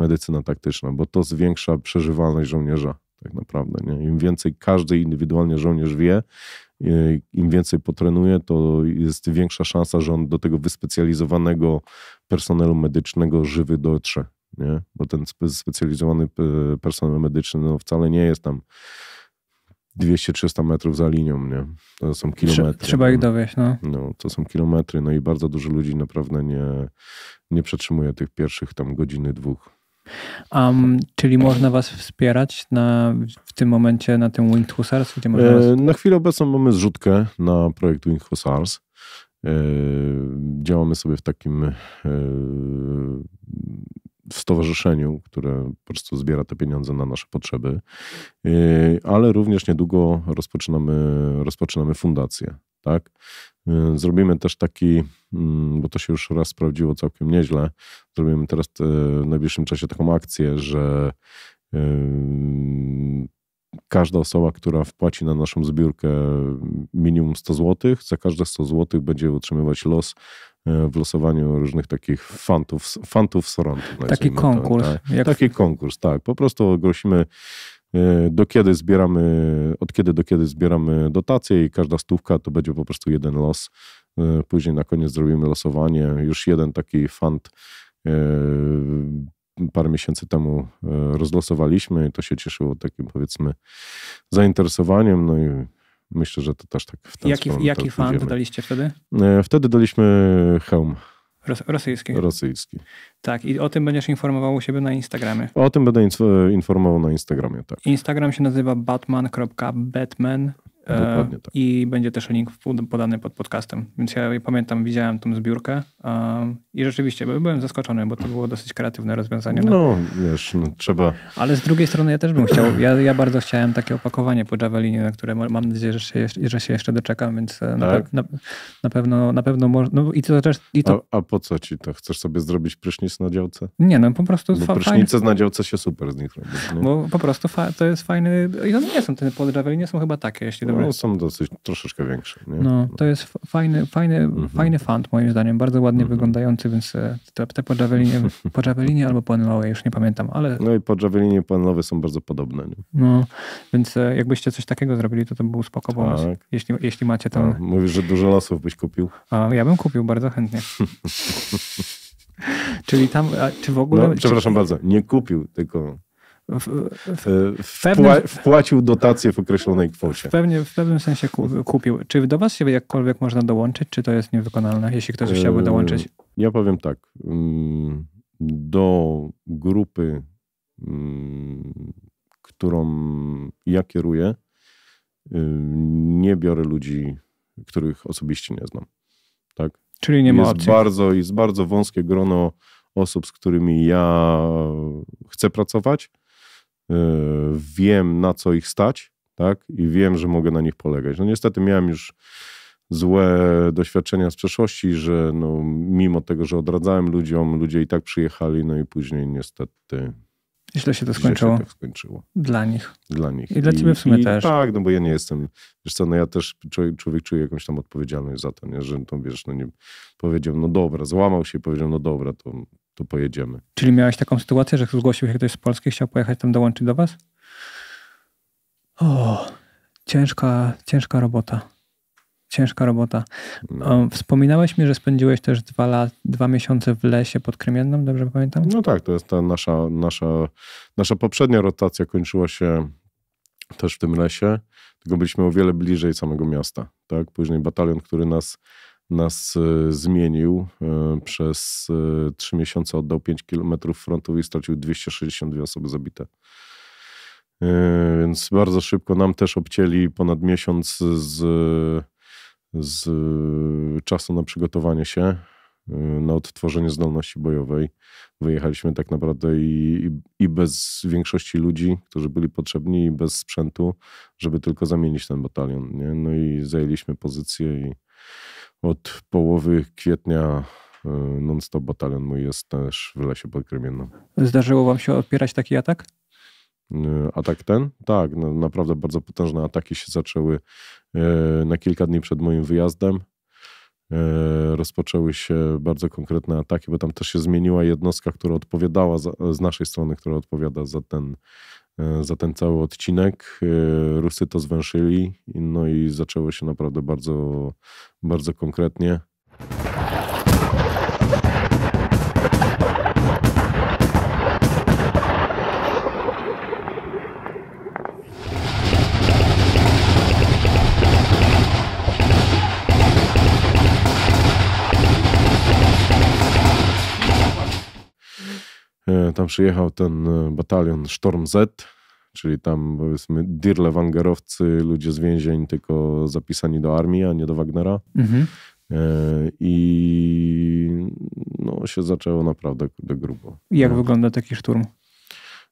medycyna taktyczna, bo to zwiększa przeżywalność żołnierza tak naprawdę. Nie? Im więcej każdy indywidualnie żołnierz wie, E, im więcej potrenuje, to jest większa szansa, że on do tego wyspecjalizowanego personelu medycznego żywy dotrze. Nie? Bo ten specjalizowany e, personel medyczny no, wcale nie jest tam 200-300 metrów za linią, nie? To są kilometry. Trzeba ich dowieść, no. no. To są kilometry, no i bardzo dużo ludzi naprawdę nie, nie przetrzymuje tych pierwszych tam godziny, dwóch. Um, czyli można was wspierać na, w tym momencie na tym Winged Gdzie można e, was... Na chwilę obecną mamy zrzutkę na projekt Winged E, działamy sobie w takim e, w stowarzyszeniu, które po prostu zbiera te pieniądze na nasze potrzeby, e, ale również niedługo rozpoczynamy, rozpoczynamy fundację tak? Y, zrobimy też taki, mm, bo to się już raz sprawdziło całkiem nieźle, zrobimy teraz y, w najbliższym czasie taką akcję, że y, każda osoba, która wpłaci na naszą zbiórkę minimum 100 zł, za każde 100 zł będzie utrzymywać los w losowaniu różnych takich fantów, fantów Sorontu. Taki konkurs. Tak. Taki konkurs, tak. Po prostu ogłosimy E, do kiedy zbieramy, od kiedy do kiedy zbieramy dotacje i każda stówka to będzie po prostu jeden los. E, później na koniec zrobimy losowanie. Już jeden taki fund e, parę miesięcy temu rozlosowaliśmy i to się cieszyło takim powiedzmy zainteresowaniem. No i myślę, że to też tak w ten Jaki, sposób, jaki fund daliście wtedy? Wtedy daliśmy Helm rosyjski. Rosyjski. Tak, i o tym będziesz informował u siebie na Instagramie. O tym będę informował na Instagramie, tak. Instagram się nazywa batman.batman. E, tak. I będzie też link podany pod podcastem. Więc ja pamiętam, widziałem tą zbiórkę i rzeczywiście byłem zaskoczony, bo to było dosyć kreatywne rozwiązanie. No, wiesz, no, trzeba. Ale z drugiej strony ja też bym chciał, ja, ja bardzo chciałem takie opakowanie po Javelinie, na które mam nadzieję, że się, że się jeszcze doczekam, więc e, na, tak? na, na pewno na pewno można. No, i to też, i to... A, a, po co ci to? Chcesz sobie zrobić prysznic na działce? Nie, no po prostu. Bo prysznice fajny... na działce się super z nich robi. No. Bo po prostu to jest fajny. I one nie są, te pod Javelinie są chyba takie, jeśli dobrze no, są dosyć, troszeczkę większe. Nie? No, no. to jest fajny, fajny, mhm. fajny fund moim zdaniem, bardzo ładnie mhm. wyglądający, więc e, te, te po, albo po już nie pamiętam, ale... No i po Javelinie, są bardzo podobne. Nie? No, więc e, jakbyście coś takiego zrobili, to to był spoko tak. jeśli, jeśli macie ten... A, mówisz, że dużo losów byś kupił. A, ja bym kupił bardzo chętnie. Czyli tam, czy w ogóle... No, przepraszam czy... bardzo, nie kupił, tylko w, w, e, w pewnym, wpłacił dotację w określonej kwocie. W, pewnie, w pewnym sensie kupił. Czy do Was się jakkolwiek można dołączyć, czy to jest niewykonalne, jeśli ktoś chciałby e, dołączyć? Ja powiem tak. Mm, do grupy, mm, którą ja kieruję, y, nie biorę ludzi, których osobiście nie znam. Tak? Czyli nie ma jest opcji. Bardzo, jest bardzo wąskie grono osób, z którymi ja chcę pracować Y, wiem na co ich stać, tak? I wiem, że mogę na nich polegać. No niestety miałem już złe doświadczenia z przeszłości, że no, mimo tego, że odradzałem ludziom, ludzie i tak przyjechali, no i później niestety... Źle się to skończyło. Się tak skończyło. Dla nich. Dla nich. I dla ciebie w sumie i, też. I tak, no bo ja nie jestem, wiesz co, no ja też, człowiek, człowiek czuje jakąś tam odpowiedzialność za to, nie? że to no wiesz, no nie powiedział, no dobra, złamał się i powiedział, no dobra, to to pojedziemy. Czyli miałeś taką sytuację, że zgłosił się ktoś z Polski, chciał pojechać tam dołączyć do was? O, ciężka, ciężka robota. Ciężka robota. No. Wspominałeś mi, że spędziłeś też dwa, lat, dwa miesiące w lesie pod Krymienną, dobrze pamiętam? No tak, to jest ta nasza, nasza, nasza poprzednia rotacja kończyła się też w tym lesie, tylko byliśmy o wiele bliżej samego miasta. Tak? Później batalion, który nas nas e, zmienił. E, przez e, trzy miesiące oddał 5 kilometrów frontu i stracił 262 osoby zabite. Więc bardzo szybko nam też obcięli ponad miesiąc z, z czasu na przygotowanie się, na odtworzenie zdolności bojowej. Wyjechaliśmy tak naprawdę i, i, i bez większości ludzi, którzy byli potrzebni, i bez sprzętu, żeby tylko zamienić ten batalion. Nie? No i zajęliśmy pozycję i od połowy kwietnia e, non-stop batalion mój jest też w lesie pod Zdarzyło wam się odpierać taki atak? E, atak ten? Tak, no, naprawdę bardzo potężne ataki się zaczęły e, na kilka dni przed moim wyjazdem. Rozpoczęły się bardzo konkretne ataki, bo tam też się zmieniła jednostka, która odpowiadała za, z naszej strony, która odpowiada za ten E, za ten cały odcinek. E, Rusy to zwęszyli, no i zaczęło się naprawdę bardzo, bardzo konkretnie. E, tam przyjechał ten e, batalion Storm Z, czyli tam powiedzmy wangerowcy, ludzie z więzień, tylko zapisani do armii, a nie do Wagnera. Mhm. E, I no, się zaczęło naprawdę do grubo. Jak no. wygląda taki szturm?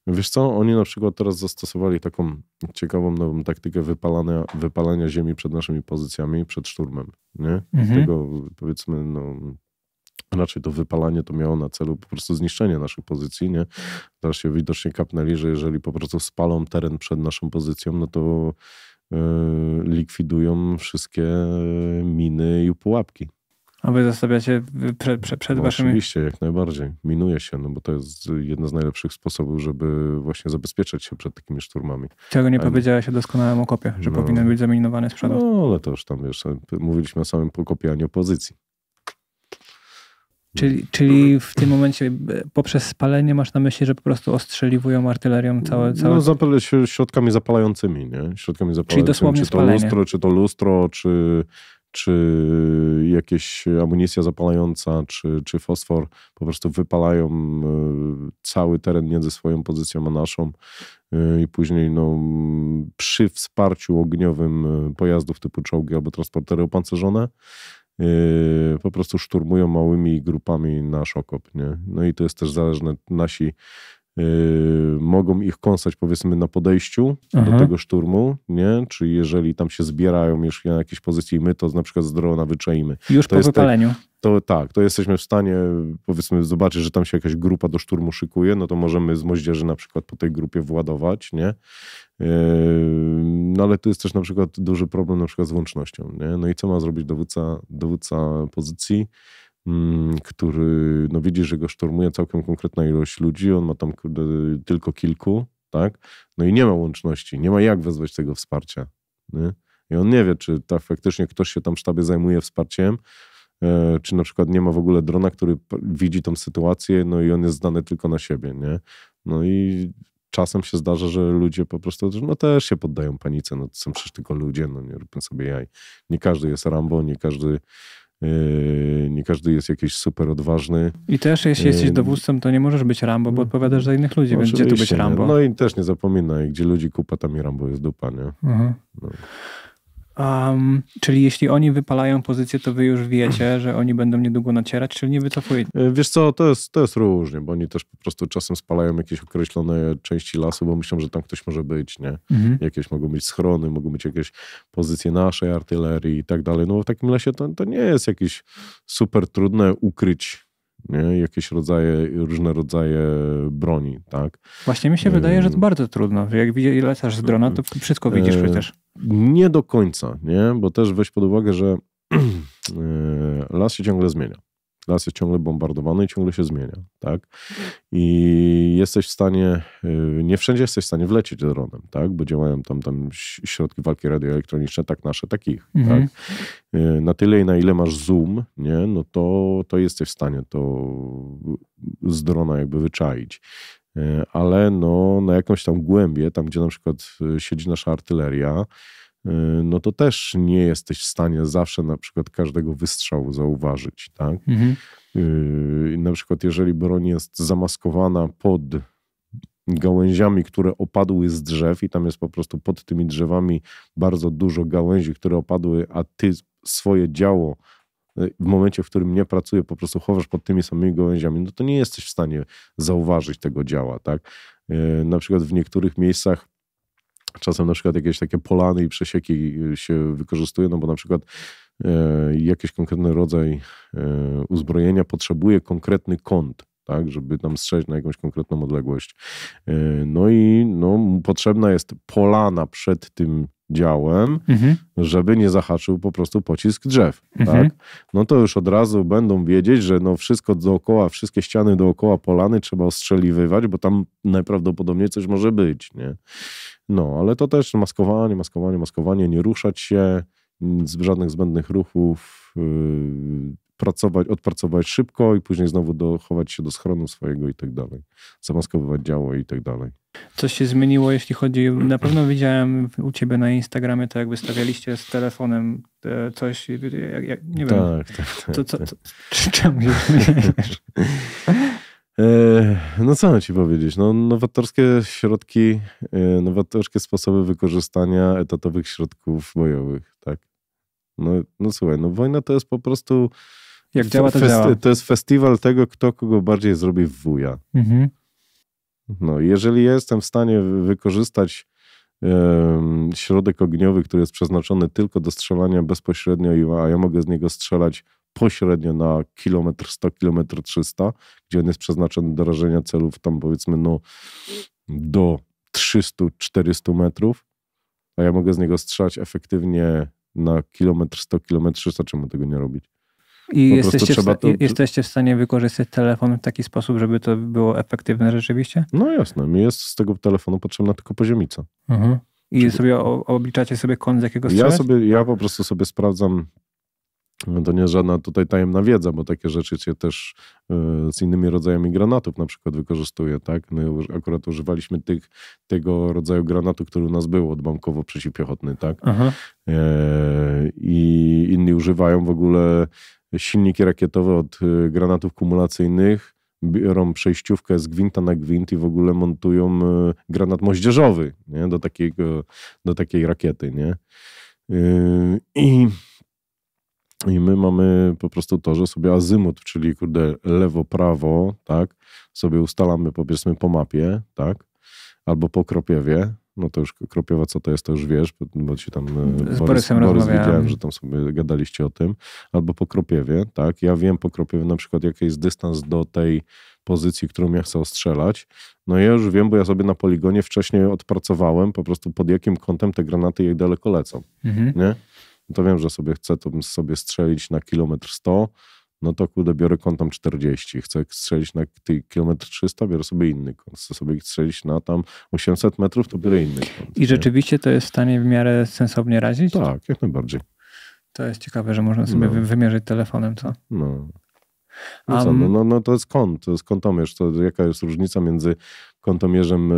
Wiesz co, oni na przykład teraz zastosowali taką ciekawą nową taktykę wypalania, wypalania ziemi przed naszymi pozycjami, przed szturmem. Nie? Mhm. Tego powiedzmy, no, raczej to wypalanie to miało na celu po prostu zniszczenie naszych pozycji, nie? Teraz się widocznie kapnęli, że jeżeli po prostu spalą teren przed naszą pozycją, no to yy, likwidują wszystkie e, miny i pułapki. A wy zastawiacie przed no waszymi... Oczywiście, jak najbardziej. Minuje się, no bo to jest jedno z najlepszych sposobów, żeby właśnie zabezpieczyć się przed takimi szturmami. Czego nie ale... powiedziałeś o doskonałym okopie, że no... powinien być zaminowany z No, ale to już tam, wiesz, mówiliśmy o samym pokopianiu pozycji. Czyli, czyli w tym momencie e, poprzez spalenie masz na myśli, że po prostu ostrzeliwują artylerią całe... No, całe... No zapal środkami zapalającymi, nie? Środkami zapalającymi. Czyli dosłownie czy to spalenie. lustro, czy to lustro, czy, czy jakieś amunicja zapalająca, czy, czy fosfor. Po prostu wypalają e, cały teren między swoją pozycją a naszą e, i później no, przy wsparciu ogniowym pojazdów typu czołgi albo transportery opancerzone Yy, po prostu szturmują małymi grupami nasz okop. Nie? No i to jest też zależne. Nasi Y, mogą ich kąsać powiedzmy na podejściu Aha. do tego szturmu, nie? Czy jeżeli tam się zbierają już na jakiejś pozycji my to na przykład z drona wyczaimy. Już to po tak- wypaleniu. Te, to tak, to jesteśmy w stanie powiedzmy zobaczyć, że tam się jakaś grupa do szturmu szykuje, no to możemy z moździerzy na przykład po tej grupie władować, nie? Y, no ale tu jest też na przykład duży problem na przykład z łącznością, nie? No i co ma zrobić dowódca, dowódca pozycji? Mm, który no widzi, że go szturmuje całkiem konkretna ilość ludzi, on ma tam tylko kilku, tak? No i nie ma łączności, nie ma jak wezwać tego wsparcia. Nie? I on nie wie, czy tak faktycznie ktoś się tam w sztabie zajmuje wsparciem, e, czy na przykład nie ma w ogóle drona, który widzi tą sytuację, no i on jest zdany tylko na siebie, nie? No i czasem się zdarza, że ludzie po prostu no też się poddają panice, no to są przecież tylko ludzie, no nie róbmy sobie jaj. Nie każdy jest Rambo, nie każdy Yy, nie każdy jest jakiś super odważny. I też jeśli yy, jesteś dowódcą, to nie możesz być Rambo, bo odpowiadasz za innych ludzi, więc gdzie tu być Rambo? No i też nie zapominaj, gdzie ludzi kupa, tam i Rambo jest dupa, nie? Mhm. No. Um, czyli jeśli oni wypalają pozycję, to wy już wiecie, że oni będą niedługo nacierać, czyli nie wycofujecie. Wiesz co, to jest, to jest różnie, bo oni też po prostu czasem spalają jakieś określone części lasu, bo myślą, że tam ktoś może być, nie? Mhm. Jakieś mogą być schrony, mogą być jakieś pozycje naszej artylerii i tak dalej. No w takim lesie to, to nie jest jakieś super trudne ukryć nie? jakieś rodzaje, różne rodzaje broni, tak? Właśnie mi się wydaje, że to bardzo trudno. Jak lecasz z drona, to wszystko widzisz przecież. Nie do końca, nie? Bo też weź pod uwagę, że e, las się ciągle zmienia las jest ciągle bombardowany i ciągle się zmienia, tak? I jesteś w stanie, y, nie wszędzie jesteś w stanie wlecieć dronem, tak? Bo działają tam, tam środki walki radioelektroniczne, tak nasze, takich, mhm. tak? Y, na tyle i na ile masz zoom, nie? No to, to jesteś w stanie to z drona jakby wyczaić y, ale no, na jakąś tam głębię, tam gdzie na przykład siedzi nasza artyleria, Y, no to też nie jesteś w stanie zawsze na przykład każdego wystrzału zauważyć, tak? Mhm. Y, na przykład jeżeli broń jest zamaskowana pod gałęziami, które opadły z drzew i tam jest po prostu pod tymi drzewami bardzo dużo gałęzi, które opadły, a ty swoje działo y, w momencie, w którym nie pracuję, po prostu chowasz pod tymi samymi gałęziami, no to nie jesteś w stanie zauważyć tego działa, tak? Na przykład w niektórych miejscach Czasem na przykład jakieś takie polany i przesieki się wykorzystuje, no bo na przykład e, jakiś konkretny rodzaj e, uzbrojenia potrzebuje konkretny kąt, tak, żeby tam strzec na jakąś konkretną odległość. E, no i no, potrzebna jest polana przed tym działem, mhm. żeby nie zahaczył po prostu pocisk drzew. Tak? Mhm. Tak? No to już od razu będą wiedzieć, że no wszystko dookoła, wszystkie ściany dookoła polany trzeba ostrzeliwywać, bo tam najprawdopodobniej coś może być. Nie? No, ale to też maskowanie, maskowanie, maskowanie, nie ruszać się, z żadnych zbędnych ruchów, yy, pracować, odpracować szybko i później znowu dochować się do schronu swojego i tak dalej, zamaskowywać działo i tak dalej. Coś się zmieniło, jeśli chodzi. Na pewno widziałem u ciebie na Instagramie, to jak wystawialiście z telefonem e, coś. Jak, jak, nie wiem. Tak, tak. tak, to, co, tak. Co, czemu się zmieniasz? E, no co mam ci powiedzieć? No, nowatorskie środki, e, nowatorskie sposoby wykorzystania etatowych środków bojowych, tak? No, no słuchaj, no wojna to jest po prostu... Jak działa, to działa. To jest festiwal tego, kto kogo bardziej zrobi w wuja. Mhm. No, jeżeli jestem w stanie wykorzystać środek ogniowy, który jest przeznaczony tylko do strzelania bezpośrednio, a ja mogę z niego strzelać pośrednio na kilometr 100, kilometr 300, gdzie on jest przeznaczony do rażenia celów tam powiedzmy no, do 300-400 metrów, a ja mogę z niego strzelać efektywnie na kilometr 100, kilometr 300, czemu tego nie robić? I jesteście w, to... jesteście w stanie wykorzystać telefon w taki sposób, żeby to było efektywne rzeczywiście? No jasne, mi jest z tego telefonu potrzebna tylko poziomica. Mhm. I Czyli... sobie obliczacie sobie kąt, z jakiegoś Ja, sobie, ja po prostu sobie sprawdzam no to nie jest żadna tutaj tajemna wiedza, bo takie rzeczy się też e, z innymi rodzajami granatów na przykład wykorzystuje, tak? My no akurat używaliśmy tych, tego rodzaju granatu, który u nas był odbamkowo przeciwpiechotny, tak? Aha. E, I inni używają w ogóle silniki rakietowe od e, granatów kumulacyjnych, biorą przejściówkę z gwinta na gwint i w ogóle montują granat moździerzowy nie? Do, takiego, do takiej rakiety, nie? I i my mamy po prostu to, że sobie azymut, czyli kurde lewo-prawo, tak, sobie ustalamy powiedzmy po mapie, tak, albo po kropiewie, no to już Kropiewa, co to jest, to już wiesz, bo ci tam e, Z Borys, Borys widziałem, że tam sobie gadaliście o tym, albo po Kropiewie, tak? Ja wiem po Kropiewie na przykład, jaki jest dystans do tej pozycji, którą ja chcę ostrzelać. No ja już wiem, bo ja sobie na poligonie wcześniej odpracowałem po prostu pod jakim kątem te granaty jak daleko lecą, mhm. nie? no to wiem, że sobie chcę to sobie strzelić na kilometr 100, no to kurde, biorę kątem 40. Chcę strzelić na kilometr 300, biorę sobie inny kąt. Chcę sobie strzelić na tam 800 metrów, to biorę inny kąt. I nie? rzeczywiście to jest w stanie w miarę sensownie razić? Tak, jak najbardziej. To jest ciekawe, że można sobie no. wymierzyć telefonem, co? No. No, co, no, no, no, to jest kąt, to jest kątomierz. To jaka jest różnica między kątomierzem e,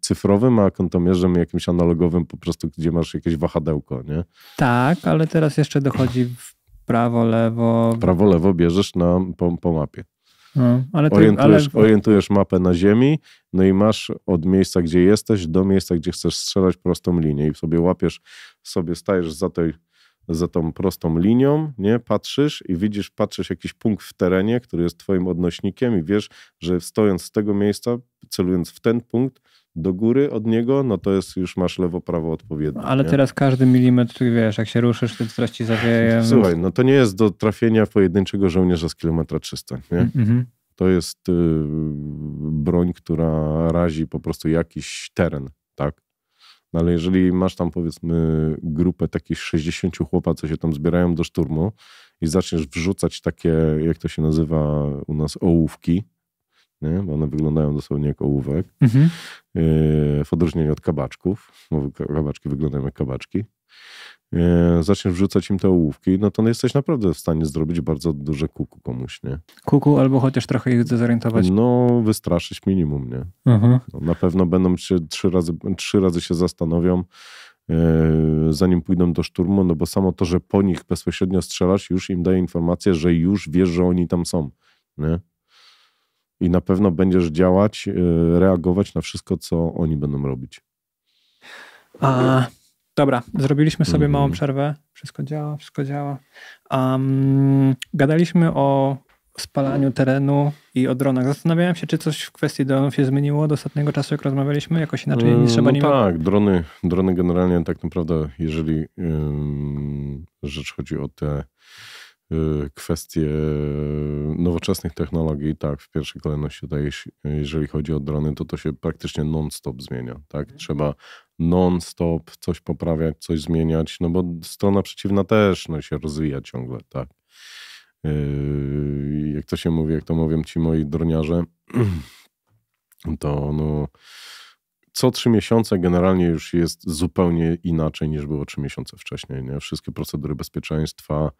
cyfrowym, a kątomierzem jakimś analogowym, po prostu gdzie masz jakieś wahadełko, nie? Tak, ale teraz jeszcze dochodzi w prawo, lewo. W prawo, lewo bierzesz na, po, po mapie. No, ale ty, orientujesz, ale... orientujesz mapę na ziemi, no i masz od miejsca, gdzie jesteś, do miejsca, gdzie chcesz strzelać prostą linię i sobie łapiesz, sobie stajesz za tej za tą prostą linią, nie? Patrzysz i widzisz, patrzysz jakiś punkt w terenie, który jest twoim odnośnikiem i wiesz, że stojąc z tego miejsca, celując w ten punkt, do góry od niego, no to jest już masz lewo, prawo odpowiednie. ale nie? teraz każdy milimetr, wiesz, jak się ruszysz, to teraz zawieje. Słuchaj, no to nie jest do trafienia pojedynczego żołnierza z kilometra 300, nie? Mm -hmm. To jest y, broń, która razi po prostu jakiś teren, tak? No ale jeżeli masz tam powiedzmy grupę takich 60 chłopa, co się tam zbierają do szturmu i zaczniesz wrzucać takie, jak to się nazywa u nas, ołówki, nie? bo one wyglądają dosłownie jak ołówek, mhm. Yy, w odróżnieniu od kabaczków, bo kabaczki wyglądają jak kabaczki, zaczniesz wrzucać im te ołówki, no to jesteś naprawdę w stanie zrobić bardzo duże kuku komuś, nie? Kuku albo chociaż trochę ich dezorientować. No, wystraszyć minimum, nie? Mhm. No, na pewno będą się trzy razy, trzy razy się zastanowią, yy, zanim pójdą do szturmu, no bo samo to, że po nich bezpośrednio strzelasz, już im daje informację, że już wiesz, że oni tam są, nie? I na pewno będziesz działać, yy, reagować na wszystko, co oni będą robić. A Dobra, zrobiliśmy sobie mhm. małą przerwę. Wszystko działa, wszystko działa. Um, gadaliśmy o spalaniu terenu i o dronach. Zastanawiałem się, czy coś w kwestii dronów się zmieniło od ostatniego czasu, jak rozmawialiśmy, jakoś inaczej nie trzeba no Tak, drony, drony generalnie tak naprawdę, jeżeli yy, rzecz chodzi o te yy, kwestie nowoczesnych technologii, tak, w pierwszej kolejności tutaj, jeżeli chodzi o drony, to to się praktycznie non-stop zmienia, tak? Mhm. Trzeba non-stop coś poprawiać, coś zmieniać, no bo strona przeciwna też no, się rozwija ciągle, tak. Yy, jak to się mówi, jak to mówią ci moi droniarze, to no co trzy miesiące generalnie już jest zupełnie inaczej niż było trzy miesiące wcześniej. Nie? Wszystkie procedury bezpieczeństwa,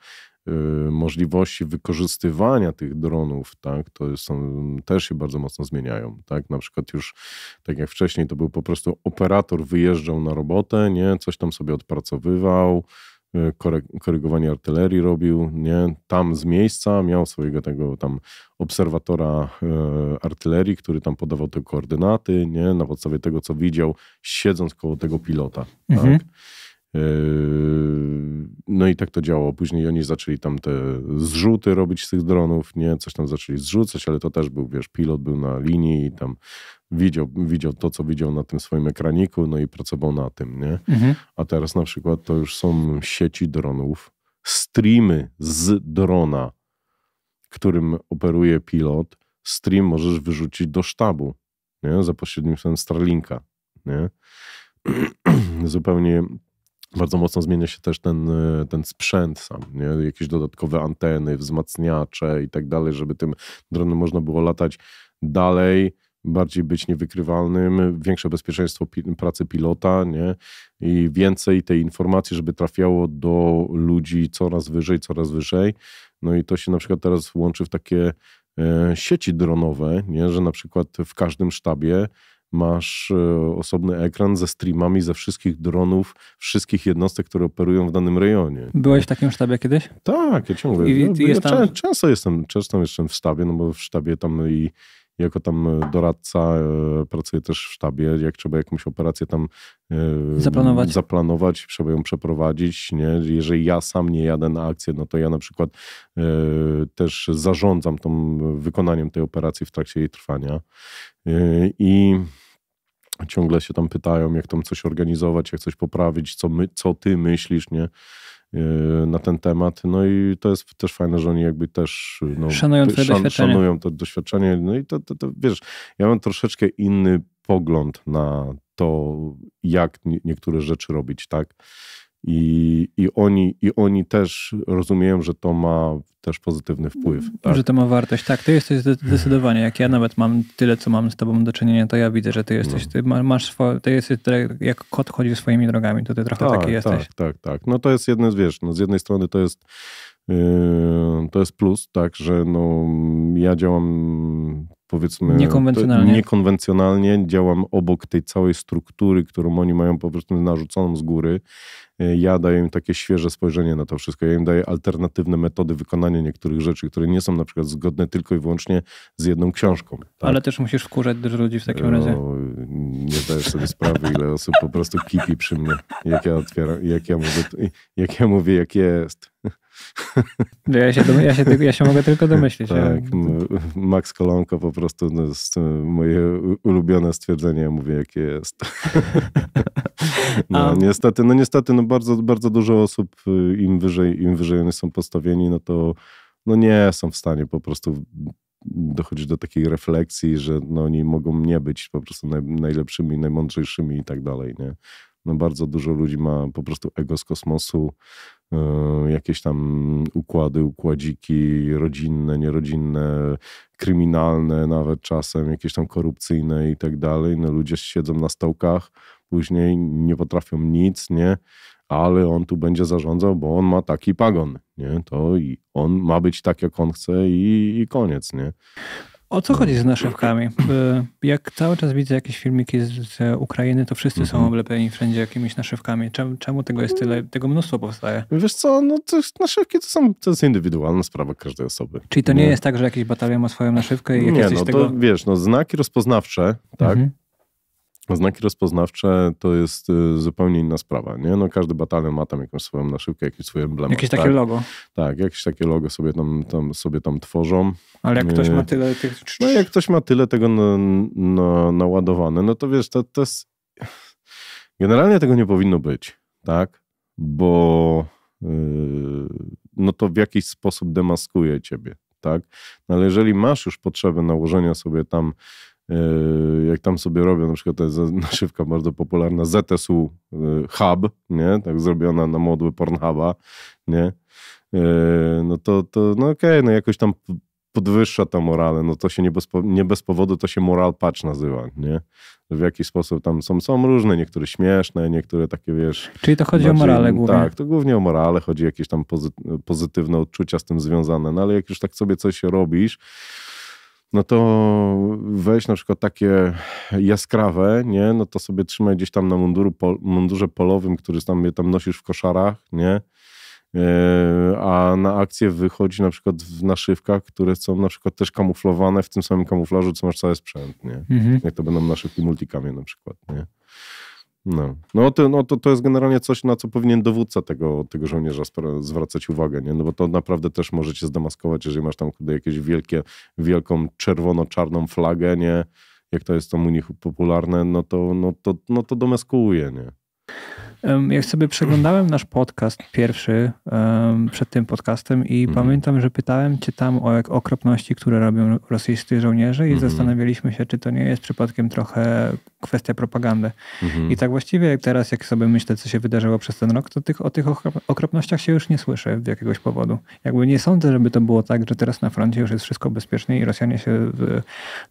yy, możliwości wykorzystywania tych dronów, tak, to są, też się bardzo mocno zmieniają. Tak? Na przykład już, tak jak wcześniej, to był po prostu operator wyjeżdżał na robotę, nie? coś tam sobie odpracowywał, E, korygowanie artylerii robił, nie? Tam z miejsca miał swojego tego tam obserwatora e, artylerii, który tam podawał te koordynaty, nie? Na podstawie tego, co widział, siedząc koło tego pilota, tak? mhm. tak? No i tak to działało. Później oni zaczęli tam te zrzuty robić z tych dronów, nie? Coś tam zaczęli zrzucać, ale to też był, wiesz, pilot był na linii i tam widział, widział to, co widział na tym swoim ekraniku, no i pracował na tym, nie? Mhm. A teraz na przykład to już są sieci dronów, streamy z drona, którym operuje pilot. Stream możesz wyrzucić do sztabu, nie? Za pośrednictwem Starlinka, nie? Zupełnie bardzo mocno zmienia się też ten, ten sprzęt sam, nie? jakieś dodatkowe anteny, wzmacniacze i tak dalej, żeby tym dronem można było latać dalej bardziej być niewykrywalnym, większe bezpieczeństwo pracy pilota nie? i więcej tej informacji, żeby trafiało do ludzi coraz wyżej, coraz wyżej. No i to się na przykład teraz łączy w takie e, sieci dronowe, nie? że na przykład w każdym sztabie masz e, osobny ekran ze streamami ze wszystkich dronów, wszystkich jednostek, które operują w danym rejonie. Byłeś w takim sztabie kiedyś? Tak, ja ci mówię. I, ja, no, jest ja, tam... Często, jestem, często jestem w sztabie, no bo w sztabie tam i jako tam e, doradca e, pracuję też w sztabie, jak trzeba jakąś operację tam e, zaplanować, zaplanować trzeba ją przeprowadzić. Nie? Jeżeli ja sam nie jadę na akcję, no to ja na przykład też zarządzam tą, wykonaniem tej operacji w trakcie jej trwania. I ciągle się tam pytają, jak tam coś organizować, jak coś poprawić, co, my, co ty myślisz, nie? Yy, na ten temat. No i to jest też fajne, że oni jakby też no, szanują, szan, doświadczenie. szanują to doświadczenie. No i to, to, to, wiesz, ja mam troszeczkę inny pogląd na to, jak niektóre rzeczy robić, tak? I, i, oni, I oni też rozumieją, że to ma też pozytywny wpływ. Mhm. Tak? Że to ma wartość. Tak, ty jesteś mhm. zdecydowanie. Jak ja nawet mam tyle, co mam z tobą do czynienia, to ja widzę, że ty jesteś, no. ty masz swoje, ty jesteś, jak kot chodzi swoimi drogami, to ty trochę tak, taki jesteś. Tak, tak, tak. No to jest jedne z, wiesz, no z jednej strony to jest yy, to jest plus, tak, że no, ja działam powiedzmy niekonwencjonalnie. niekonwencjonalnie działam obok tej całej struktury, którą oni mają po prostu narzuconą z góry. E, ja daję im takie świeże spojrzenie na to wszystko. Ja im daję alternatywne metody wykonania niektórych rzeczy, które nie są na przykład zgodne tylko i wyłącznie z jedną książką. Tak? Ale też musisz wkurzać dużo ludzi w takim e, razie. No, nie zdaję sobie sprawy, ile osób po prostu kipi przy mnie, jak ja otwieram, jak ja mówię, jak, ja mówię, jak jest. No ja się, ja się, ja się mogę tylko domyślić. Tak, Max Kolonko po prostu no, jest moje ulubione stwierdzenie, mówię jakie jest. No, niestety, no niestety, no bardzo, bardzo dużo osób y, im wyżej, im wyżej one są postawieni, no to no nie są w stanie po prostu dochodzić do takiej refleksji, że no oni mogą nie być po prostu naj, najlepszymi, najmądrzejszymi i tak dalej, nie? No bardzo dużo ludzi ma po prostu ego z kosmosu, E, jakieś tam układy, układziki rodzinne, nierodzinne, kryminalne nawet czasem, jakieś tam korupcyjne i tak dalej. No ludzie siedzą na stołkach, później nie potrafią nic, nie? Ale on tu będzie zarządzał, bo on ma taki pagon, nie? To i on ma być tak, jak on chce i, i koniec, nie? O co chodzi z naszywkami? Jak cały czas widzę jakieś filmiki z, Ukrainy, to wszyscy mhm. są oblepieni wszędzie jakimiś naszywkami. Czemu, czemu, tego jest tyle, tego mnóstwo powstaje? Wiesz co, no to naszywki to, są, to jest indywidualna sprawa każdej osoby. Czyli to nie, nie no. jest tak, że jakiś batalion ma swoją naszywkę i no tego? nie, no, to, wiesz, no znaki rozpoznawcze, tak? Mhm. Znaki rozpoznawcze to jest y, zupełnie inna sprawa, nie? No każdy batalion ma tam jakąś swoją naszywkę, jakiś swój emblemat. Jakieś tak? takie logo. Tak, jakieś takie logo sobie tam, tam, sobie tam tworzą. Ale jak ktoś y, ma tyle tych... No jak ktoś ma tyle tego na, na, naładowane, no to wiesz, to, to jest... Generalnie tego nie powinno być, tak? Bo yy, no to w jakiś sposób demaskuje ciebie, tak? No ale jeżeli masz już potrzebę nałożenia sobie tam E, jak tam sobie robią, na przykład to jest naszywka bardzo popularna, ZSU e, Hub, nie? Tak zrobiona na modły Pornhuba, nie? E, no to, to no okej, okay, no jakoś tam podwyższa ta morale, no to się nie bez, nie bez powodu to się moral patch nazywa, nie? W jakiś sposób tam są, są różne, niektóre śmieszne, niektóre takie, wiesz... Czyli to chodzi bardziej, o morale głównie. Tak, to głównie o morale, chodzi jakieś tam pozytywne odczucia z tym związane, no ale jak już tak sobie coś robisz, no to weź na przykład takie jaskrawe, nie? No to sobie trzymaj gdzieś tam na munduru, mundurze polowym, który tam, je tam nosisz w koszarach, nie? E, a na akcję wychodzi na przykład w naszywkach, które są na przykład też kamuflowane w tym samym kamuflażu, co masz cały sprzęt, nie? Mhm. Jak to będą naszywki multikamie na przykład, nie? No, no, to, no to, to jest generalnie coś, na co powinien dowódca tego, tego żołnierza zwracać uwagę, nie? no bo to naprawdę też może cię zdemaskować, jeżeli masz tam jakieś wielkie, wielką czerwono-czarną flagę, nie? jak to jest tam u nich popularne, no to, no to, no to domeskuje. Nie? Jak sobie przeglądałem nasz podcast pierwszy um, przed tym podcastem i mhm. pamiętam, że pytałem cię tam o jak okropności, które robią rosyjscy żołnierze i mhm. zastanawialiśmy się, czy to nie jest przypadkiem trochę kwestia propagandy. Mhm. I tak właściwie teraz, jak sobie myślę, co się wydarzyło przez ten rok, to tych, o tych okropnościach się już nie słyszę z jakiegoś powodu. Jakby nie sądzę, żeby to było tak, że teraz na froncie już jest wszystko bezpiecznie i Rosjanie się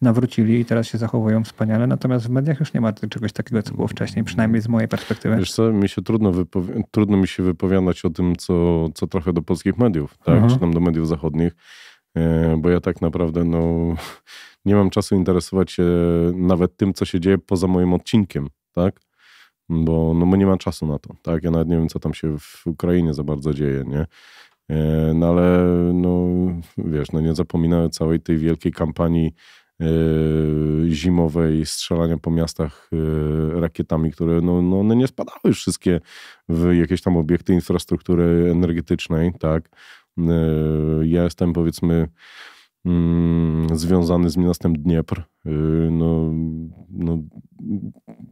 nawrócili i teraz się zachowują wspaniale, natomiast w mediach już nie ma czegoś takiego, co było wcześniej, przynajmniej z mojej perspektywy. Wiesz co, mi się trudno, trudno mi się wypowiadać o tym, co, co trochę do polskich mediów, tak? Mhm. czy tam do mediów zachodnich. E, bo ja tak naprawdę no, nie mam czasu interesować się nawet tym, co się dzieje poza moim odcinkiem, tak? Bo, no, nie mam czasu na to, tak? Ja nawet nie wiem, co tam się w Ukrainie za bardzo dzieje, nie? E, no ale, no wiesz, no nie zapominam całej tej wielkiej kampanii e, zimowej strzelania po miastach rakietami, które no, no one nie spadały wszystkie w jakieś tam obiekty infrastruktury energetycznej, tak? E, ja jestem powiedzmy mm, związany z miastem Dniepr. E, no, no,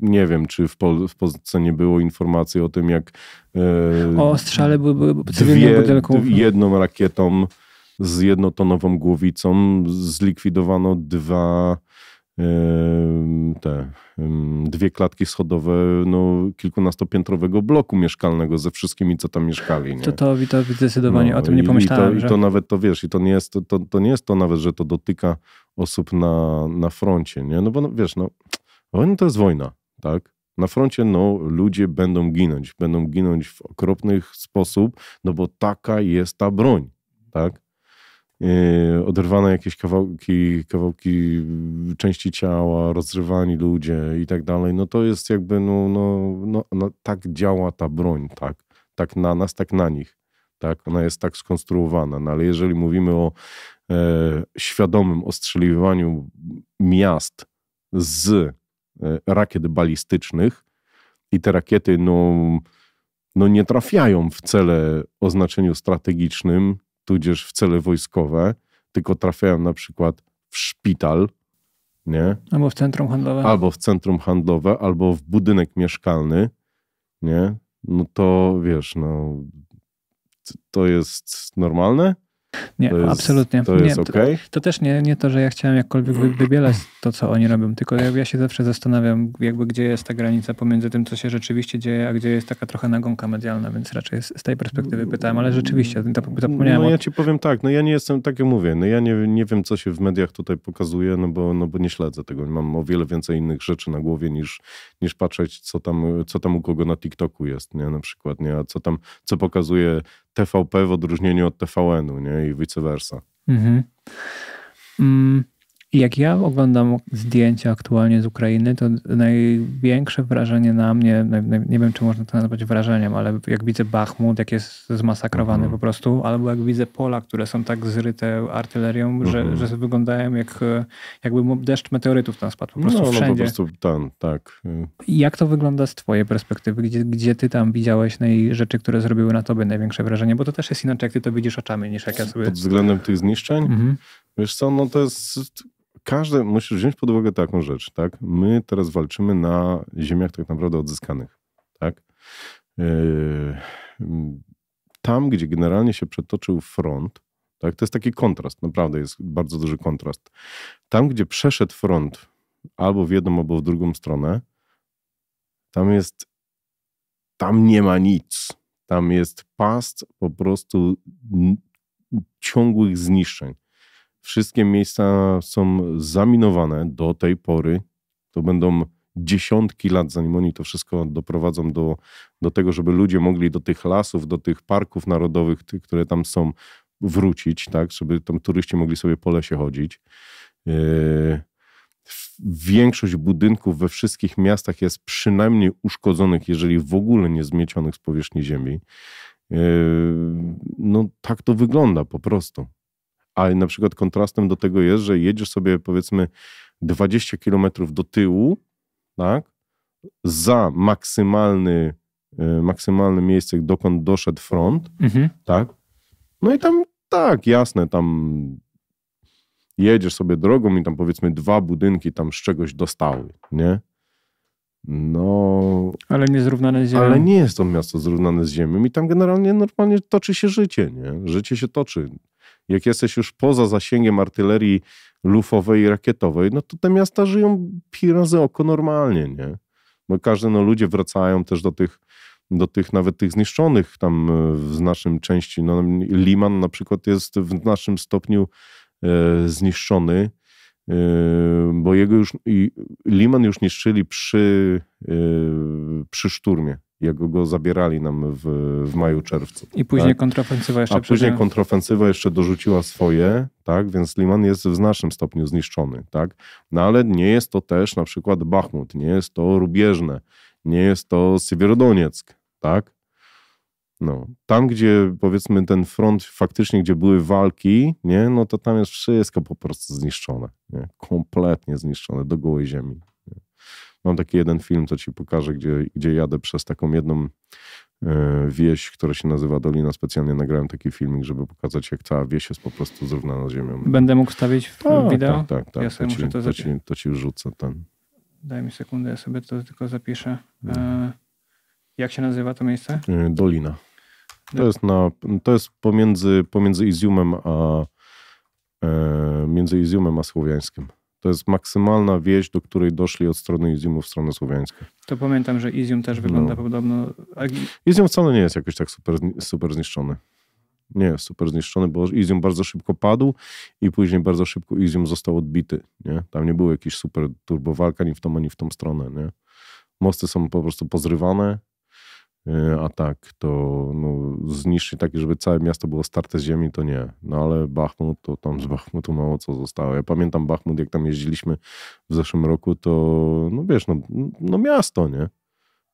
nie wiem, czy w, Pol w Polsce nie było informacji o tym, jak e, o ostrzale były, były dwie, jedną rakietą z jednotonową głowicą zlikwidowano dwa te dwie klatki schodowe no, kilkunastopiętrowego bloku mieszkalnego ze wszystkimi, co tam mieszkali. Nie? To, to, to zdecydowanie no, o tym nie pomyślałem. I to, że... i to nawet, to wiesz, i to nie, jest, to, to nie jest to nawet, że to dotyka osób na, na froncie, nie? No bo no, wiesz, no, wojna to jest wojna, tak? Na froncie no, ludzie będą ginąć, będą ginąć w okropnych sposób, no bo taka jest ta broń, tak? Y, oderwane jakieś kawałki, kawałki y, części ciała, rozrywani ludzie i tak dalej, no to jest jakby, no, no, no, no, tak działa ta broń, tak, tak na nas, tak na nich. Tak? Ona jest tak skonstruowana, no, ale jeżeli mówimy o e, świadomym ostrzeliwaniu miast z e, rakiet balistycznych i te rakiety no, no nie trafiają w cele o znaczeniu strategicznym, tudzież w cele wojskowe, tylko trafiają na przykład w szpital, nie? Albo w centrum handlowe. Albo w centrum handlowe, albo w budynek mieszkalny, nie? No to wiesz, no to jest normalne? Nie, to jest, absolutnie. To, nie, to, okay? to, też nie, nie to, że ja chciałem jakkolwiek wybielać to, co oni robią, tylko ja, się zawsze zastanawiam, jakby gdzie jest ta granica pomiędzy tym, co się rzeczywiście dzieje, a gdzie jest taka trochę nagonka medialna, więc raczej z, z tej perspektywy pytałem, ale rzeczywiście, zapomniałem. No ja ci powiem tak, no ja nie jestem, tak jak mówię, no ja nie, nie wiem, co się w mediach tutaj pokazuje, no bo, no bo nie śledzę tego. Mam o wiele więcej innych rzeczy na głowie niż, niż patrzeć, co tam, co tam u kogo na TikToku jest, nie, na przykład, nie, a co tam, co pokazuje TVP w odróżnieniu od TVN-u nie? i vice versa. Mhm. Mm jak ja oglądam zdjęcia aktualnie z Ukrainy, to największe wrażenie na mnie, nie wiem czy można to nazwać wrażeniem, ale jak widzę Bachmut, jak jest zmasakrowany mm-hmm. po prostu, albo jak widzę pola, które są tak zryte artylerią, mm-hmm. że, mhm. że wyglądają jak e, jakby deszcz meteorytów tam spadł po prostu no, wszędzie. No, po prostu tam, tak. Jak to wygląda z twojej perspektywy? Gdzie, gdzie ty tam widziałeś rzeczy, które zrobiły na tobie największe wrażenie? Bo to też jest inaczej, jak ty to widzisz oczami niż jak ja sobie... Pod względem tych zniszczeń? Mm-hmm. Wiesz co, no to jest każdy musisz wziąć pod uwagę taką rzecz, tak? My teraz walczymy na ziemiach tak naprawdę odzyskanych, tak? Yy, tam, gdzie generalnie się przetoczył front, tak? To jest taki kontrast, naprawdę jest bardzo duży kontrast. Tam, gdzie przeszedł front albo w jedną, albo w drugą stronę, tam jest, tam nie ma nic. Tam jest past po prostu ciągłych zniszczeń. Wszystkie miejsca są zaminowane do tej pory. To będą dziesiątki lat, zanim oni to wszystko doprowadzą do, do tego, żeby ludzie mogli do tych lasów, do tych parków narodowych, tych, które tam są, wrócić, tak, żeby tam turyści mogli sobie po lesie chodzić. Yy, większość budynków we wszystkich miastach jest przynajmniej uszkodzonych, jeżeli w ogóle nie zmiecionych z powierzchni ziemi. Yy, no tak to wygląda po prostu ale na przykład kontrastem do tego jest, że jedziesz sobie powiedzmy 20 km do tyłu, tak, za maksymalny, e, maksymalny miejsce, dokąd doszedł front, mhm. tak, no i tam tak, jasne, tam jedziesz sobie drogą i tam powiedzmy dwa budynki tam z czegoś dostały, nie? No. Ale nie zrównane z ziemią. Ale nie jest to miasto zrównane z ziemią i tam generalnie normalnie toczy się życie, nie? Życie się toczy. Jak jesteś już poza zasięgiem artylerii lufowej i rakietowej, no to te miasta żyją pi razy oko normalnie, nie? Bo każdy, no ludzie wracają też do tych, do tych nawet tych zniszczonych tam e, w naszym części. No, Liman na przykład jest w naszym stopniu e, zniszczony, e, bo jego już, i, Liman już niszczyli przy, e, przy szturmie jak go zabierali nam w, w maju, czerwcu. I później tak? kontrofensywa jeszcze A później kontrofensywa jeszcze dorzuciła swoje, tak? Więc Liman jest w znacznym stopniu zniszczony, tak? No ale nie jest to też na przykład Bachmut, nie jest to Rubieżne, nie jest to Siewierodonieck, tak? No. Tam, gdzie powiedzmy ten front, faktycznie gdzie były walki, nie? No to tam jest wszystko po prostu zniszczone, nie? Kompletnie zniszczone do gołej ziemi. Mam taki jeden film, co ci pokażę, gdzie, gdzie jadę przez taką jedną e, wieś, która się nazywa Dolina. Specjalnie nagrałem taki filmik, żeby pokazać, jak cała wieś jest po prostu zrównana z ziemią. Będę mógł stawić w tak, wideo? Tak, tak. tak. Ja to, ci, to, to, ci, wrzucę ten. Daj mi sekundę, ja sobie to tylko zapiszę. Mhm. E, jak się nazywa to miejsce? E, Dolina. To jest, na, to jest pomiędzy, pomiędzy Iziumem a między Iziumem a Słowiańskim. To jest maksymalna wieś, do której doszli od strony Iziumu w stronę słowiańską. To pamiętam, że Izium też wygląda no. podobno... A... Izium wcale nie jest jakoś tak super, super zniszczony. Nie jest super zniszczony, bo Izium bardzo szybko padł i później bardzo szybko Izium został odbity. Nie? Tam nie było jakiejś super turbowalka ani w tą, ani w tą stronę. Nie? Mosty są po prostu pozrywane, E, a tak, to no, zniszczyć takie, żeby całe miasto było starte z ziemi, to nie. No ale Bachmut, to tam z Bachmutu mało co zostało. Ja pamiętam Bachmut, jak tam jeździliśmy w zeszłym roku, to no wiesz, no, no miasto, nie?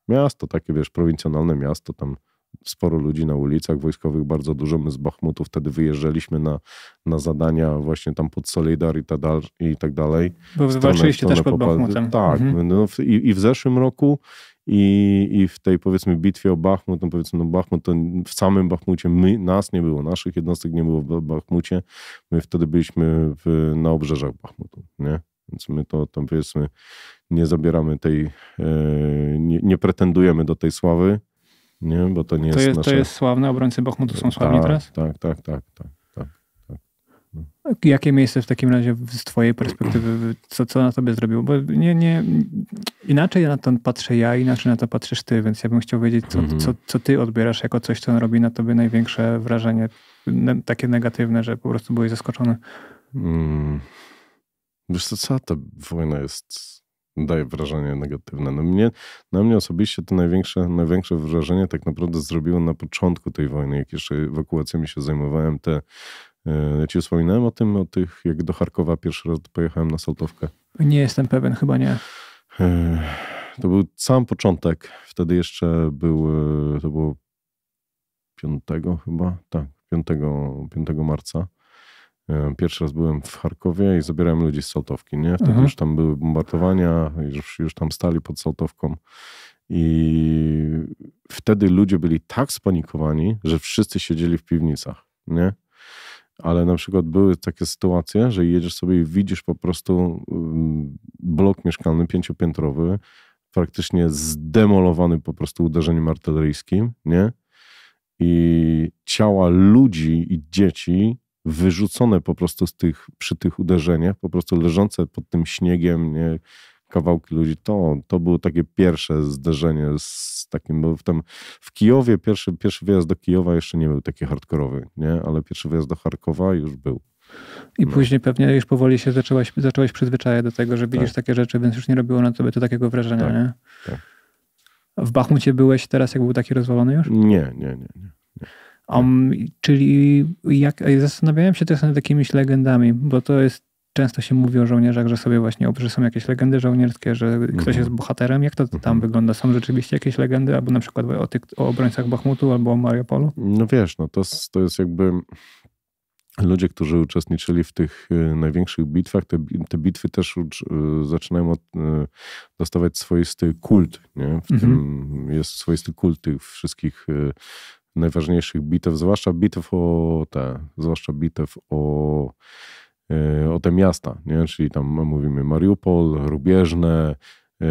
Miasto, takie wiesz, prowincjonalne miasto, tam sporo ludzi na ulicach wojskowych, bardzo dużo. My z Bachmutu wtedy wyjeżdżaliśmy na, na zadania właśnie tam pod Solidar i, ta dal, i tak dalej. Bo walczyliście też pod Bachmutem. Tak. Mhm. No, no i, I w zeszłym roku i, I w tej powiedzmy bitwie o Bachmut, no powiedzmy, no Bachmut to w samym Bachmucie my, nas nie było, naszych jednostek nie było w Bachmucie. My wtedy byliśmy w, na obrzeżach Bachmutu, nie? Więc my to tam powiedzmy nie zabieramy tej, e, nie, nie pretendujemy do tej sławy, nie? bo to nie to jest, jest nasze... To jest sławne, obrońcy Bachmutu są e, sławni tak, teraz? Tak, tak, tak, tak. Tak, jakie miejsce w takim razie z twojej perspektywy, co, co na tobie zrobiło? Bo nie, nie, inaczej na to patrzę ja, inaczej na to patrzysz ty, więc ja bym chciał wiedzieć, co, mhm. co, co ty odbierasz jako coś, co robi na tobie największe wrażenie, ne, takie negatywne, że po prostu byłeś zaskoczony. Hmm. Wiesz co, cała ta wojna jest, daje wrażenie negatywne. Na no mnie, na mnie osobiście to największe, największe wrażenie tak naprawdę zrobiło na początku tej wojny, jak jeszcze ewakuacjami się zajmowałem, te E, ja ci wspominałem o tym, o tych, jak do Charkowa pierwszy raz pojechałem na Saltowkę. Nie jestem pewien, chyba nie. E, to był sam początek. Wtedy jeszcze był, e, to było 5 chyba, tak, 5, 5 marca. Pierwszy raz byłem w Charkowie i zabierałem ludzi z Saltowki, nie? Wtedy mhm. już tam były bombardowania, już, już tam stali pod Saltowką. I wtedy ludzie byli tak spanikowani, że wszyscy siedzieli w piwnicach, nie? ale na przykład były takie sytuacje, że jedziesz sobie i widzisz po prostu mm, blok mieszkalny pięciopiętrowy, praktycznie zdemolowany po prostu uderzeniem artyleryjskim, nie? I ciała ludzi i dzieci wyrzucone po prostu z tych, przy tych uderzeniach, po prostu leżące pod tym śniegiem, nie? kawałki ludzi. To, to było takie pierwsze zderzenie z takim, bo w, tam, w Kijowie pierwszy, pierwszy wyjazd do Kijowa jeszcze nie był taki hardkorowy, nie? ale pierwszy wyjazd do Charkowa już był. I no. później pewnie już powoli się zaczęłaś, zacząłeś przyzwyczajać do tego, że widzisz tak. takie rzeczy, więc już nie robiło na tobie to takiego wrażenia, tak. nie? Tak. W Bachmucie byłeś teraz, jak był taki rozwalony już? Nie, nie, nie. nie, nie. Um, czyli jak, zastanawiałem się też nad jakimiś legendami, bo to jest często się mówi o żołnierzach, że sobie właśnie, że są jakieś legendy żołnierskie, że mhm. ktoś jest bohaterem. Jak to tam mhm. wygląda? Są rzeczywiście jakieś legendy, albo na przykład o, tych, o obrońcach Bachmutu, albo o Mariupolu? No wiesz, no to, to jest jakby ludzie, którzy uczestniczyli w tych y, największych bitwach, te, te bitwy też y, zaczynają od, y, dostawać swoisty kult. Nie? W mhm. tym jest swoisty kult tych wszystkich najważniejszych bitew, zwłaszcza bitew o te, zwłaszcza bitew o Y, o te miasta, nie? czyli tam mówimy Mariupol, Rubieżne, y,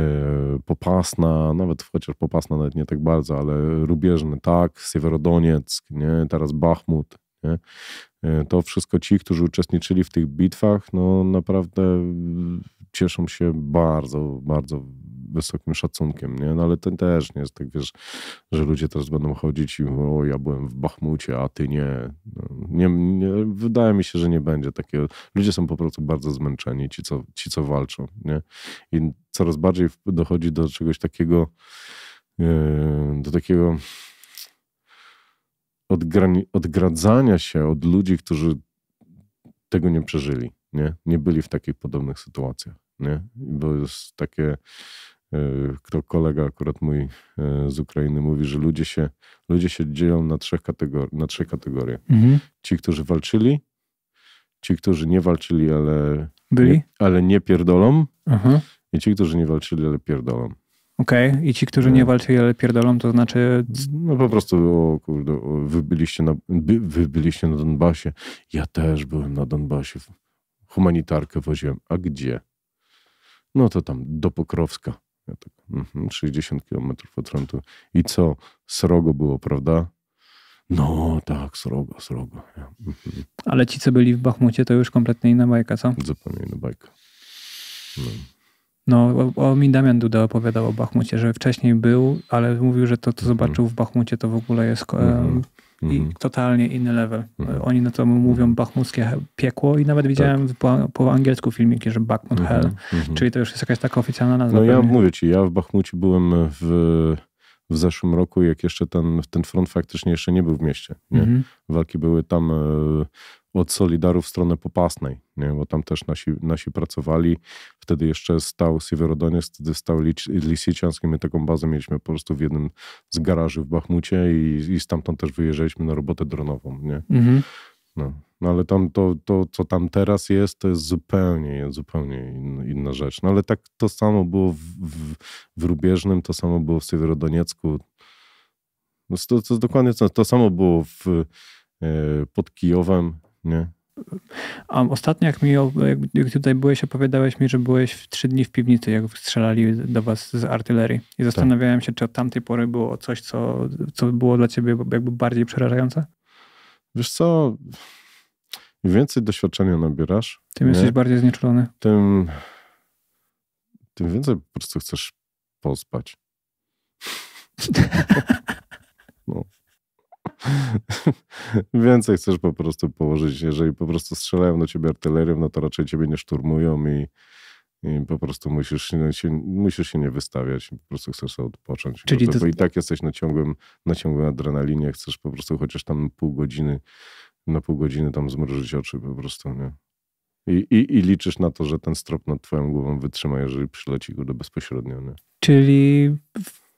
Popasna, nawet chociaż Popasna nawet nie tak bardzo, ale Rubieżne, tak, Siewerodoniec, nie? teraz Bachmut. Nie? Y, to wszystko ci, którzy uczestniczyli w tych bitwach, no naprawdę cieszą się bardzo, bardzo wysokim szacunkiem, nie? No ale to też nie jest tak, wiesz, że ludzie teraz będą chodzić i o, ja byłem w Bachmucie, a ty nie. No, nie, nie. Wydaje mi się, że nie będzie takiego. Ludzie są po prostu bardzo zmęczeni, ci co, ci, co walczą, nie? I coraz bardziej dochodzi do czegoś takiego, e, do takiego odgradzania się od ludzi, którzy tego nie przeżyli, nie, nie byli w takich podobnych sytuacjach. Nie? Bo jest takie E, kto kolega akurat mój e, z Ukrainy mówi, że ludzie się, ludzie się dzielą na, trzech kategori- na trzy kategorie. Mhm. Ci, którzy walczyli, ci, którzy nie walczyli, ale, Byli? Nie, ale nie pierdolą Aha. i ci, którzy nie walczyli, ale pierdolą. Okej, okay. i ci, którzy e. nie walczyli, ale pierdolą, to znaczy... No po prostu, o kurde, na, wy byliście na Donbasie. Ja też byłem na Donbasie. Humanitarkę woziłem. A gdzie? No to tam, do Pokrowska. Ja tak, 60 mhm, km od frontu. I co? Srogo było, prawda? No tak, srogo, srogo. Ja, mhm. Ale ci, co byli w Bachmucie, to już kompletnie inna bajka, co? Zupełnie inna bajka. No. No, o, o mi Damian Duda opowiadał o Bachmucie, że wcześniej był, ale mówił, że to, co mhm. zobaczył w Bachmucie, to w ogóle jest i mhm. totalnie inny level. Mhm. Oni na to mówią mhm. bachmuckie piekło i nawet widziałem tak. po, po angielsku filmiki, że Bachmut Hell, czyli to już jest jakaś taka oficjalna nazwa. No ja mówię ci, ja w Bachmucie byłem w w zeszłym roku, jak jeszcze ten, ten front faktycznie jeszcze nie był w mieście. Nie? Mm -hmm. Walki były tam e, od solidarów w stronę Popasnej, nie? bo tam też nasi, nasi pracowali. Wtedy jeszcze stał Siewierodoniec, wtedy stał Lisiciansk i my taką bazę mieliśmy po prostu w jednym z garaży w Bachmucie i, i stamtąd też wyjeżdżaliśmy na robotę dronową. Nie? Mhm. No. no. ale tam to, to, co tam teraz jest, to jest zupełnie, zupełnie inna, rzecz. No ale tak to samo było w, w, w Rubieżnym, to samo było w Siewierodoniecku. No, to, to, dokładnie to, to samo było w, e, pod Kijowem nie? A ostatnio, jak mi jak tutaj byłeś, opowiadałeś mi, że byłeś w trzy dni w piwnicy, jak strzelali do was z artylerii. I zastanawiałem się, czy od tamtej pory było coś, co, co było dla ciebie jakby bardziej przerażające? Wiesz co, im więcej doświadczenia nabierasz... Tym nie? jesteś bardziej znieczulony. Tym, tym więcej po prostu chcesz pozbać. no. Więcej chcesz po prostu położyć. Jeżeli po prostu strzelają do ciebie artylerią, no to raczej ciebie nie szturmują i, i po prostu musisz się, musisz się nie wystawiać, po prostu chcesz odpocząć. No Czyli to... Bo i tak jesteś na ciągłym, na ciągłym adrenalinie, chcesz po prostu chociaż tam pół godziny, na pół godziny tam zmrużyć oczy po prostu, nie? I, i, I, liczysz na to, że ten strop nad twoją głową wytrzyma, jeżeli przyleci go do bezpośrednio. Nie? Czyli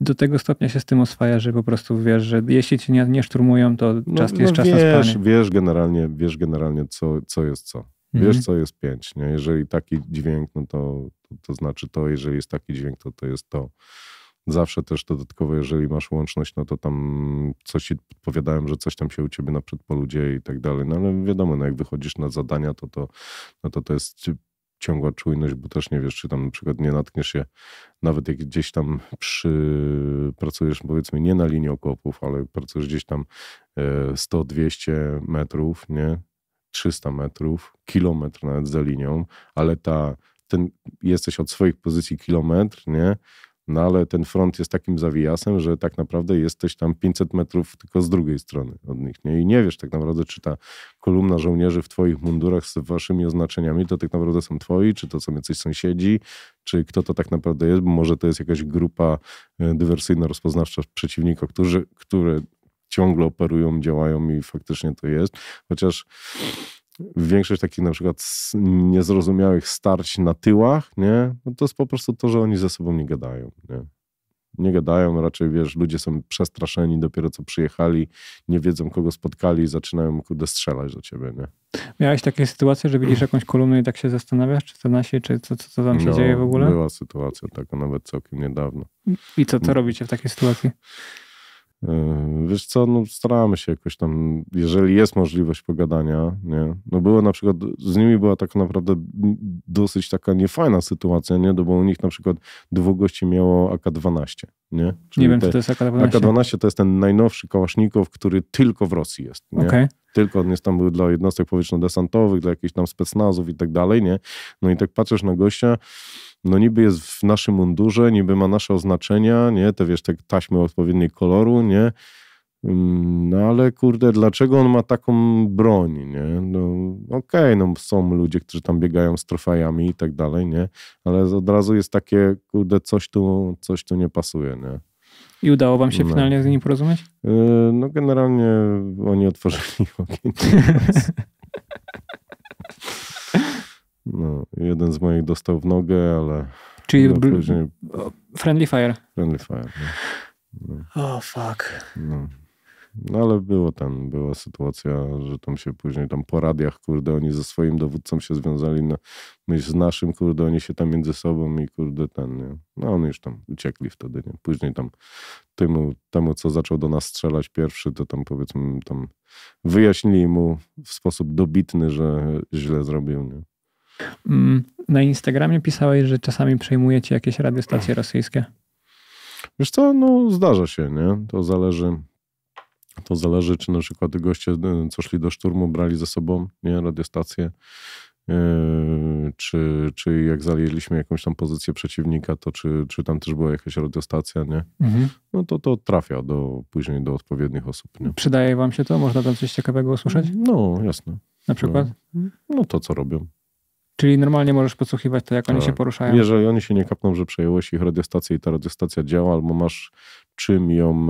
do tego stopnia się z tym oswaja, że po prostu wiesz, że jeśli cię nie, nie szturmują, to no, czas no, jest czas wiesz, na spanie. Wiesz generalnie, wiesz generalnie co, co jest co. Wiesz, mhm. co jest pięć. Nie? Jeżeli taki dźwięk, no to, to, to znaczy to. Jeżeli jest taki dźwięk, to to jest to. Zawsze też dodatkowo, jeżeli masz łączność, no to tam coś ci powiadałem, że coś tam się u ciebie na przedpolu dzieje i tak dalej. No ale wiadomo, no jak wychodzisz na zadania, to to, no to, to jest ciągła czujność, bo też nie wiesz, czy tam na przykład nie natkniesz się, nawet jak gdzieś tam przy, pracujesz powiedzmy nie na linii okopów, ale pracujesz gdzieś tam 100-200 e, metrów, nie? 300 metrów, kilometr nawet za linią, ale ta, ten, jesteś od swoich pozycji kilometr, nie? No ale ten front jest takim zawijasem, że tak naprawdę jesteś tam 500 metrów tylko z drugiej strony od nich. Nie? I nie wiesz tak naprawdę, czy ta kolumna żołnierzy w twoich mundurach z waszymi oznaczeniami to tak naprawdę są twoi, czy to są jacyś sąsiedzi, czy kto to tak naprawdę jest, bo może to jest jakaś grupa e, dywersyjna rozpoznawcza przeciwnika, którzy, które ciągle operują, działają i faktycznie to jest. Chociaż większość takich na przykład niezrozumiałych starć na tyłach, nie? No to jest po prostu to, że oni ze sobą nie gadają, nie? Nie gadają, no raczej wiesz, ludzie są przestraszeni, dopiero co przyjechali, nie wiedzą kogo spotkali i zaczynają kurde strzelać do ciebie, nie? Miałeś takie sytuacje, że widzisz jakąś kolumnę i tak się zastanawiasz, czy to nasi, czy co, co, co tam się no, dzieje w ogóle? była sytuacja taka nawet całkiem niedawno. I co, co mm. robicie w takiej sytuacji? Yy, wiesz co, no staramy się jakoś tam, jeżeli jest możliwość pogadania, nie? No było na przykład, z nimi była taka naprawdę dosyć taka niefajna sytuacja, nie? No bo u nich na przykład dwóch gości miało AK-12, nie? nie wiem, te, czy to jest AK-12. AK-12 to jest ten najnowszy kałasznikow, który tylko w Rosji jest, nie? Okay. Tylko on jest tam był dla jednostek powietrzno-desantowych, dla jakichś tam specnazów i tak dalej, nie? No i tak patrzysz na gościa, no niby jest w naszym mundurze, niby ma nasze oznaczenia, nie? Te wiesz, te taśmy odpowiedniej koloru, nie? Mm, no ale kurde, dlaczego on ma taką broń, nie? No okej, okay, no są ludzie, którzy tam biegają z trofajami i tak dalej, nie? Ale od razu jest takie, kurde, coś tu, coś tu nie pasuje, nie? I udało wam się no. finalnie z nimi porozumieć? E, no generalnie oni otworzyli ogień. no, jeden z moich dostał w nogę, ale... Czyli no, później... Friendly Fire. Friendly Fire, no. no. Oh, fuck. No. No ale było tam była sytuacja, że tam się później tam po radiach, kurde, oni ze swoim dowódcą się związali, no my z naszym, kurde, oni się tam między sobą i kurde ten, nie? No oni już tam uciekli wtedy, nie? Później tam temu, temu co zaczął do nas strzelać pierwszy, to tam powiedzmy tam wyjaśnili mu w sposób dobitny, że źle zrobił, nie? Mm, na Instagramie pisałeś, że czasami przejmujecie jakieś radiostacje rosyjskie. Wiesz co, no zdarza się, nie? To zależy, to zależy, czy na przykład goście, e, co szli do szturmu, brali ze sobą nie, radiostację, e, czy, czy jak zajęliśmy jakąś tam pozycję przeciwnika, to czy, czy tam też była jakaś radiostacja, nie? Mhm. No to to trafia do, później do odpowiednich osób. Nie? Przydaje wam się to? Można tam coś ciekawego usłyszeć? No, jasne. Na przykład? No, no to, co robią. Czyli normalnie możesz podsłuchiwać to, jak tak. oni się poruszają. Jeżeli oni się nie kapną, że przejęłeś ich radiostację i ta radiostacja działa, albo masz czym ją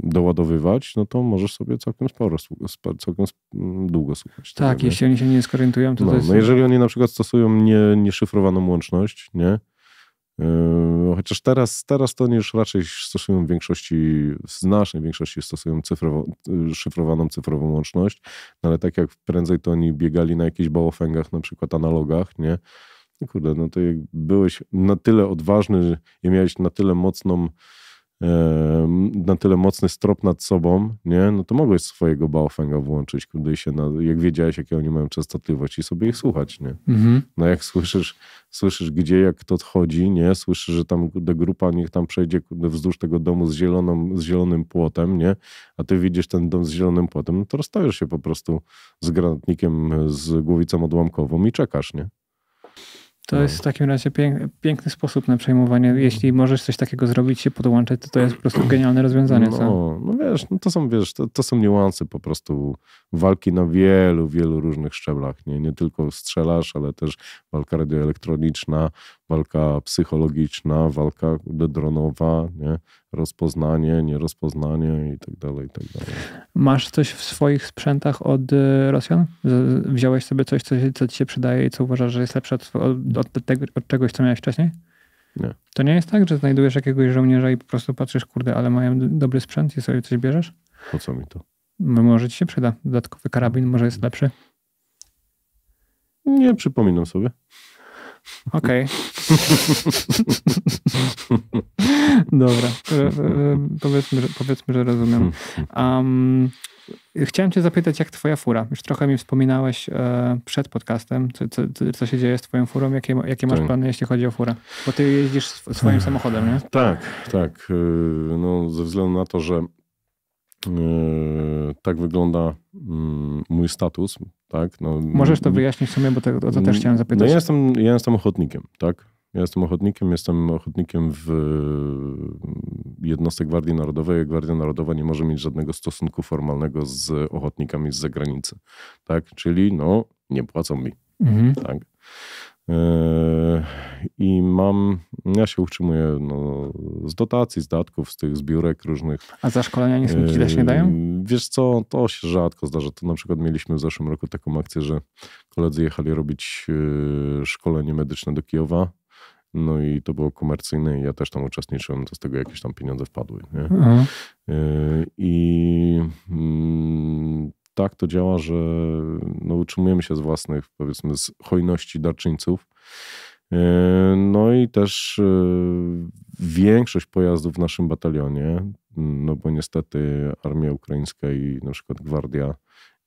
doładowywać, no to możesz sobie całkiem sporo, całkiem mm, długo słuchać. Tak, jeśli oni się nie skorientują, to no, to jest... No jeżeli oni na przykład stosują nie, nieszyfrowaną łączność, nie? Yy, chociaż teraz, teraz to już raczej stosują w większości, w znacznej większości stosują cyfrowo, yy, szyfrowaną cyfrową łączność, no ale tak jak prędzej to oni biegali na jakichś bałofęgach, na przykład analogach, nie? No kurde, no to jak byłeś na tyle odważny i miałeś na tyle mocną na tyle mocny strop nad sobą, nie? no to mogłeś swojego Baofenga włączyć, kiedy się na, jak wiedziałeś, jakie oni mają częstotliwość i sobie ich słuchać. Nie? Mhm. No jak słyszysz, słyszysz gdzie, jak kto chodzi, nie? słyszysz, że tam grupa niech tam przejdzie wzdłuż tego domu z, zieloną, z zielonym płotem, nie? a ty widzisz ten dom z zielonym płotem, no to rozstawiasz się po prostu z granatnikiem, z głowicą odłamkową i czekasz. nie? To no. jest w takim razie pięk, piękny sposób na przejmowanie. Jeśli możesz coś takiego zrobić, się podłączyć, to to jest po prostu genialne rozwiązanie. No, co? no wiesz, no to są, wiesz, to, to, są niuanse po prostu walki na wielu, wielu różnych szczeblach. Nie, nie tylko strzelasz, ale też walka radioelektroniczna, walka psychologiczna, walka dronowa, nie? rozpoznanie, nierozpoznanie i tak dalej, i tak dalej. Masz coś w swoich sprzętach od y, Rosjan? Wziąłeś sobie coś, co, co ci się przydaje i co uważasz, że jest lepsze od, od, od, tego, od czegoś, co miałeś wcześniej? Nie. To nie jest tak, że znajdujesz jakiegoś żołnierza i po prostu patrzysz, kurde, ale mają dobry sprzęt i sobie coś bierzesz? Po co mi to? No, może ci się przyda. Dodatkowy karabin może jest lepszy? Nie przypominam sobie. Okej. Okay. Dobra. E, powiedzmy że, powiedzmy, że rozumiem. Um, Chciałem Cię zapytać, jak Twoja fura? Już trochę mi wspominałeś e, przed podcastem, co, co, co, się dzieje z Twoją furą, jakie, jakie masz tak. plany, jeśli chodzi o furę? Bo Ty jeździsz swoim samochodem, nie? Tak, tak. E, no, ze względu na to, że Yy, tak wygląda mm, mój status. Tak? No, Możesz to mm, wyjaśnić w sumie, bo to, o to też mm, chciałem zapytać. No ja, jestem, ja jestem ochotnikiem, tak? Ja jestem ochotnikiem, jestem ochotnikiem w jednostek Gwardii Narodowej. Gwardia Narodowa nie może mieć żadnego stosunku formalnego z ochotnikami z zagranicy. Tak? Czyli no, nie płacą mi. Mhm. Tak? Yy, I mam, ja się utrzymuję no, z dotacji, z datków, z tych zbiórek różnych. A za szkolenia nic ci też nie dają? Yy, wiesz co, to się rzadko zdarza. To na przykład mieliśmy w zeszłym roku taką akcję, że koledzy jechali robić yy, szkolenie medyczne do Kijowa. No i to było komercyjne i ja też tam uczestniczyłem, to z tego jakieś tam pieniądze wpadły. Nie? Mhm. I mm, tak to działa, że no, utrzymujemy się z własnych, powiedzmy, z hojności darczyńców. E, no i też e, większość pojazdów w naszym batalionie, no bo niestety armia ukraińska i na przykład gwardia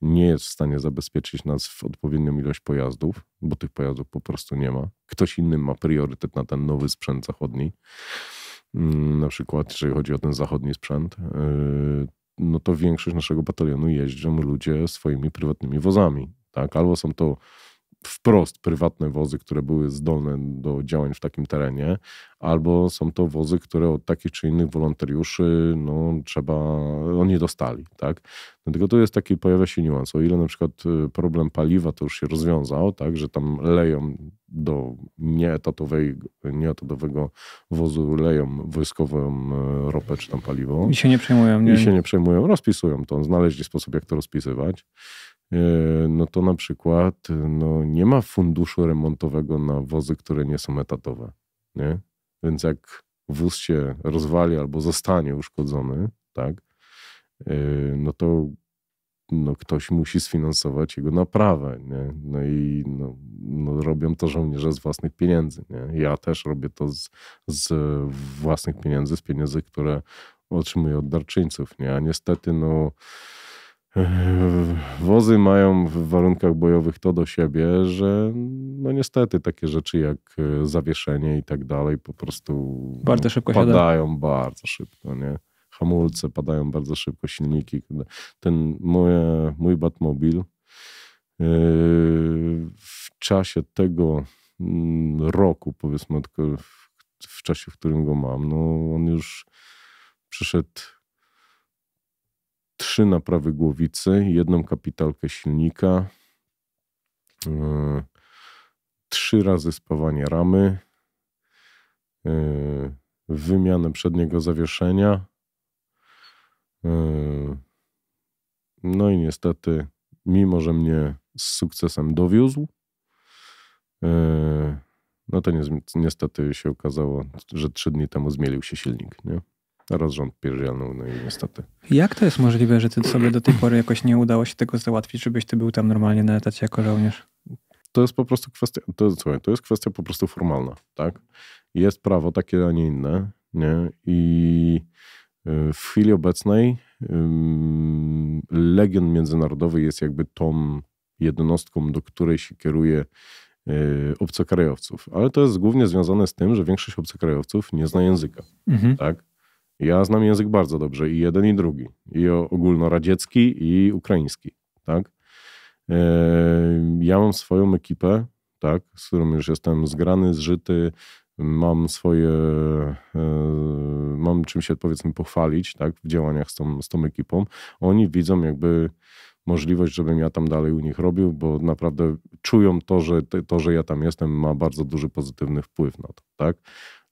nie jest w stanie zabezpieczyć nas w odpowiednią ilość pojazdów, bo tych pojazdów po prostu nie ma. Ktoś inny ma priorytet na ten nowy sprzęt zachodni. Mm, na przykład, jeżeli chodzi o ten zachodni sprzęt, e, no to większość naszego batalionu jeżdżą ludzie swoimi prywatnymi wozami. Tak? Albo są to wprost prywatne wozy, które były zdolne do działań w takim terenie, albo są to wozy, które od takich czy innych wolontariuszy no, trzeba, oni no, dostali. Tak? Dlatego no, tu jest taki, pojawia się niuans. O ile na przykład y, problem paliwa to już się rozwiązał, tak, że tam leją do nieetatowego, nieetatowego wozu leją wojskową y, ropę czy tam paliwo. I się nie przejmują. Nie? I się nie przejmują, rozpisują to, znaleźli sposób jak to rozpisywać. E, no to na przykład e, no nie ma funduszu remontowego na wozy, które nie są etatowe. Nie? Więc jak wóz się rozwali albo zostanie uszkodzony, tak, e, no to no ktoś musi sfinansować jego naprawę. Nie? No i no, no robią to żołnierze z własnych pieniędzy. Nie? Ja też robię to z, z własnych pieniędzy, z pieniędzy, które otrzymuję od darczyńców. Nie? A niestety no, Wozy mają w warunkach bojowych to do siebie, że no niestety takie rzeczy jak e, zawieszenie i tak dalej po prostu bardzo szybko padają siada. bardzo szybko. Nie? Hamulce padają bardzo szybko, silniki. Ten moje, mój Batmobil e, w czasie tego mm, roku, powiedzmy, w, czasie, w którym go mam, no on już przyszedł trzy naprawy głowicy, jedną kapitalkę silnika, e, trzy razy spawanie ramy, e, wymianę przedniego zawieszenia. E, no i niestety, mimo że mnie z sukcesem dowiózł, no to niestety się okazało, że trzy dni temu zmielił się silnik. Nie? rozrząd pierdzielnął, no i niestety. Jak to jest możliwe, że ty sobie do tej pory jakoś nie udało się tego załatwić, żebyś ty był tam normalnie na etacie jako żołnierz? To jest po prostu kwestia, to, jest, słuchaj, to jest kwestia po prostu formalna, tak? Jest prawo takie, a nie inne, nie? I y, w chwili obecnej Legion międzynarodowy jest jakby tą jednostką, do której się kieruje y, obcokrajowców. Ale to jest głównie związane z tym, że większość obcokrajowców nie zna języka. Mhm. Tak? Ja znam język bardzo dobrze i jeden i drugi, i ogólnoradziecki i ukraiński, tak? E, ja mam swoją ekipę, tak, z którą już jestem zgrany, zżyty, mam swoje, e, mam czym się powiedzmy pochwalić, tak, w działaniach z tą, z tą ekipą. Oni widzą jakby możliwość, żebym ja tam dalej u nich robił, bo naprawdę czują to, że to, że ja tam jestem, ma bardzo duży pozytywny wpływ na to, tak?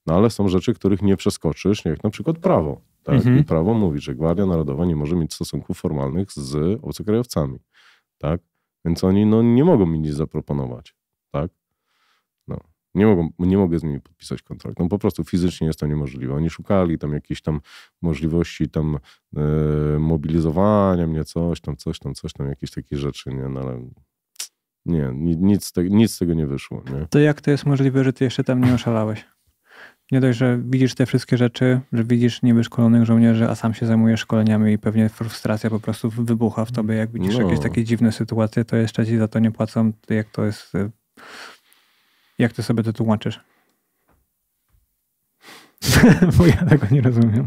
No ale są rzeczy, których nie przeskoczysz, jak na przykład prawo. Tak? Mhm. I prawo mówi, że Gwardia Narodowa nie może mieć stosunków formalnych z obcokrajowcami. Tak? Więc oni no, nie mogą mi nic zaproponować. Tak? No. Nie, mogą, nie mogę z nimi podpisać kontraktu. No, po prostu fizycznie jest to niemożliwe. Oni szukali tam jakieś tam możliwości tam e, mobilizowania mnie, coś tam, coś tam, coś tam, jakieś takie rzeczy, nie? No, ale nie, nic, nic z tego nie wyszło. Nie? To jak to jest możliwe, że ty jeszcze tam nie oszalałeś? nie dość, że widzisz te wszystkie rzeczy, że widzisz niby szkolonych żołnierzy, a sam się zajmujesz szkoleniami i pewnie frustracja po prostu wybucha w tobie, jak widzisz no. jakieś takie dziwne sytuacje, to jeszcze ci za to nie płacą, jak to jest, y, jak ty sobie to tłumaczysz? Bo ja tego nie rozumiem.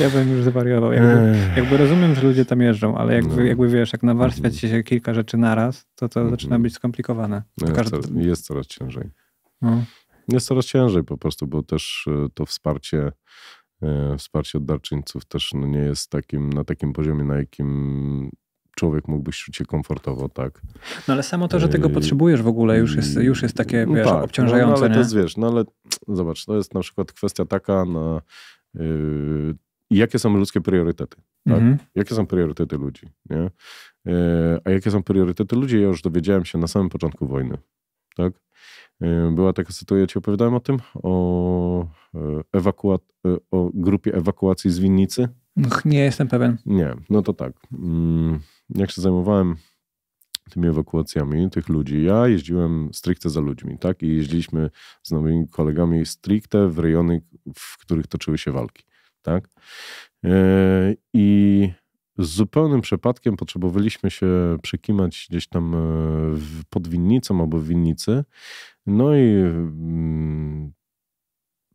Ja bym już zawariował. Jakby, jakby, rozumiem, że ludzie tam jeżdżą, ale jakby, no. jakby wiesz, jak nawarstwiać mhm. się kilka rzeczy naraz, to to zaczyna mhm. być skomplikowane. No to każdy... Jest coraz ciężej. No. Jest coraz ciężej po prostu, bo też e, to wsparcie e, wsparcie od darczyńców też no, nie jest takim, na takim poziomie, na jakim człowiek mógłby czuć się komfortowo, tak. No ale samo to, że e, tego potrzebujesz w ogóle już jest, mm, już jest takie, no wiesz, no tak, obciążające, no, no ale nie? to jest, wiesz, no ale zobacz, to jest na przykład kwestia taka na yy, jakie są ludzkie priorytety, tak? Mhm. Jakie są priorytety ludzi, nie? Yy, a jakie są priorytety ludzi, ja już dowiedziałem się na samym początku wojny, tak? Yy, była taka sytuacja, ja ci opowiadałem o tym, o, e, ewaku... E, o grupie ewakuacji z winnicy. Nie jestem pewien. Nie, no to tak. Mm, jak się zajmowałem tymi ewakuacjami tych ludzi, ja jeździłem stricte za ludźmi, tak? I jeździliśmy z nowymi kolegami stricte w rejony, w których toczyły się walki, tak? Yy, I z zupełnym przypadkiem potrzebowaliśmy się przekimać gdzieś tam e, pod winnicą albo w winnicy но ну и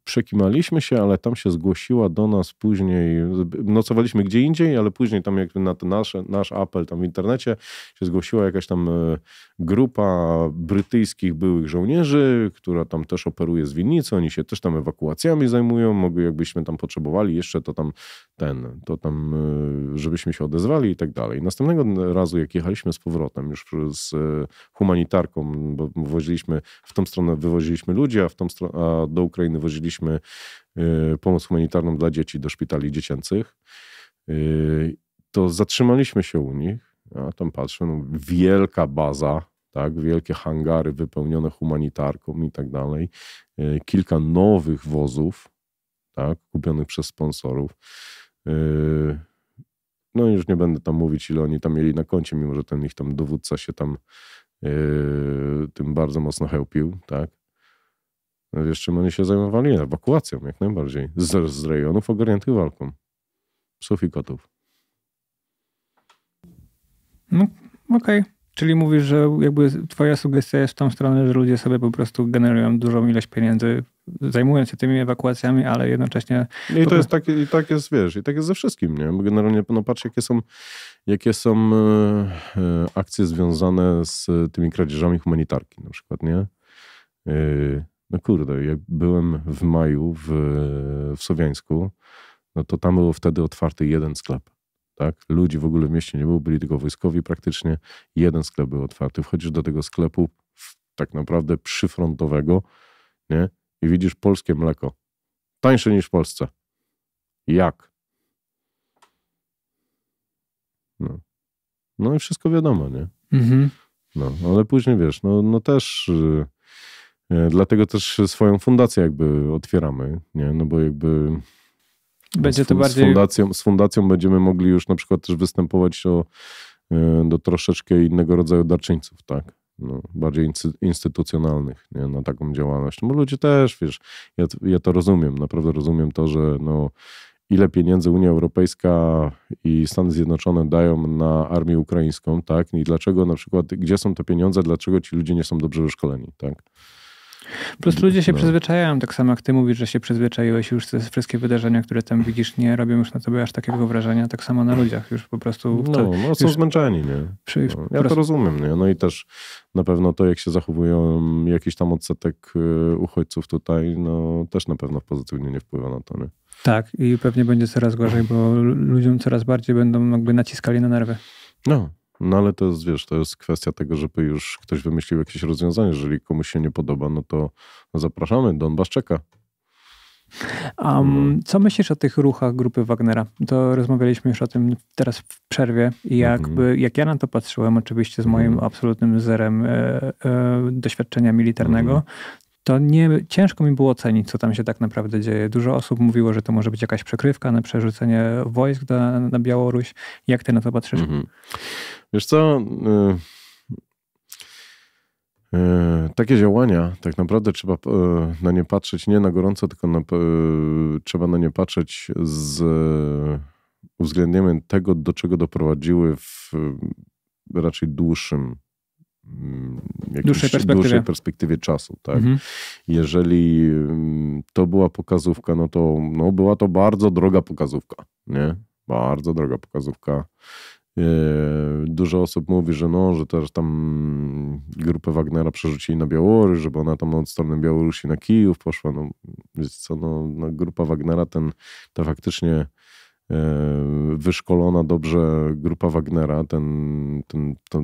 przekimaliśmy się, ale tam się zgłosiła do nas później, nocowaliśmy gdzie indziej, ale później tam jakby na ten nasz, nasz apel tam w internecie się zgłosiła jakaś tam e, grupa brytyjskich byłych żołnierzy, która tam też operuje z winnicy, oni się też tam ewakuacjami zajmują, mogły jakbyśmy tam potrzebowali jeszcze to tam ten, to tam e, żebyśmy się odezwali i tak dalej. Następnego razu jak jechaliśmy z powrotem już z e, humanitarką, bo w tą stronę wywoziliśmy ludzi, a w tą stronę, a do Ukrainy woziliśmy Y, pomoc humanitarną dla dzieci do szpitali dziecięcych, y, to zatrzymaliśmy się u nich. Ja tam patrzę, no, wielka baza, tak, wielkie hangary wypełnione humanitarką i tak dalej. Y, kilka nowych wozów, tak, kupionych przez sponsorów. No już nie będę tam mówić, ile oni tam mieli na koncie, mimo że ten ich tam dowódca się tam tym bardzo mocno chełpił, tak. Wiesz, czym oni się zajmowali? Ewakuacją jak najbardziej. Z, z rejonów ogarniętych walką. Psów i kotów. No, okej. Okay. Czyli mówisz, że jakby twoja sugestia jest w tą stronę, że ludzie sobie po prostu generują dużą ilość pieniędzy, zajmując się tymi ewakuacjami, ale jednocześnie... I to jest tak, i tak jest, wiesz, i tak jest ze wszystkim, nie? Bo generalnie, no patrz, jakie są, jakie są e, e, akcje związane z tymi kradzieżami humanitarki na przykład, nie? E, no kurde, jak byłem w maju w, w Słowiańsku, no to tam było wtedy otwarty jeden sklep. Tak? Ludzi w ogóle w mieście nie było, byli tylko wojskowi praktycznie. Jeden sklep był otwarty. Wchodzisz do tego sklepu tak naprawdę przyfrontowego nie? i widzisz polskie mleko. Tańsze niż w Polsce. Jak? No, no i wszystko wiadomo, nie? Mhm. No, ale później wiesz, no, no też... Yy, E, dlatego też swoją fundację jakby otwieramy, nie? no bo jakby Będzie to bardziej... z, fundacją, z fundacją będziemy mogli już na przykład też występować o, e, do troszeczkę innego rodzaju darczyńców, tak? No, bardziej instytucjonalnych nie? na taką działalność. No bo ludzie też, wiesz, ja, ja to rozumiem, naprawdę rozumiem to, że no, ile pieniędzy Unia Europejska i Stany Zjednoczone dają na armię ukraińską, tak? I dlaczego na przykład, gdzie są te pieniądze, dlaczego ci ludzie nie są dobrze wyszkoleni, tak? Plus ludzie się no. przyzwyczajają, tak samo jak ty mówisz, że się przyzwyczaiłeś już te wszystkie wydarzenia, które tam widzisz, nie robią już na tobie aż takiego wrażenia, tak samo na ludziach już po prostu. no, no są zmęczeni, nie? Przy, no, ja prostu... to rozumiem, nie? No i też na pewno to, jak się zachowują jakiś tam odsetek y, uchodźców tutaj, no też na pewno pozytywnie nie wpływa na to, nie? Tak, i pewnie będzie coraz gorzej, bo ludziom coraz bardziej będą jakby naciskali na nerwy. No, no ale to jest, wiesz, to jest kwestia tego, żeby już ktoś wymyślił jakieś rozwiązanie. Jeżeli komuś się nie podoba, no to zapraszamy, Donbas czeka. Um, co myślisz o tych ruchach grupy Wagnera? To rozmawialiśmy już o tym teraz w przerwie i mhm. jakby, jak ja na to patrzyłem, oczywiście z moim mhm. absolutnym zerem e, e, doświadczenia militarnego, mhm to nie, ciężko mi było ocenić, co tam się tak naprawdę dzieje. Dużo osób mówiło, że to może być jakaś przekrywka na przerzucenie wojsk na, na Białoruś. Jak ty na to patrzysz? Mhm. Wiesz co... Yy, yy, takie działania tak naprawdę trzeba yy, na nie patrzeć nie na gorąco, tylko na, trzeba na nie patrzeć z uwzględnieniem tego, do czego doprowadziły w raczej dłuższym Mm, jakiejś dłuższej perspektywie, dłuższej perspektywie czasu. Tak? Mhm. Jeżeli mm, to była pokazówka, no to no, była to bardzo droga pokazówka. Nie? Bardzo droga pokazówka. E, dużo osób mówi, że no, że też tam grupę Wagnera przerzucili na Białoruś, żeby ona tam od strony Białorusi na Kijów poszła. No, co, no, no grupa Wagnera, ten, ta faktycznie E, wyszkolona dobrze grupa Wagnera, ten, ten, ten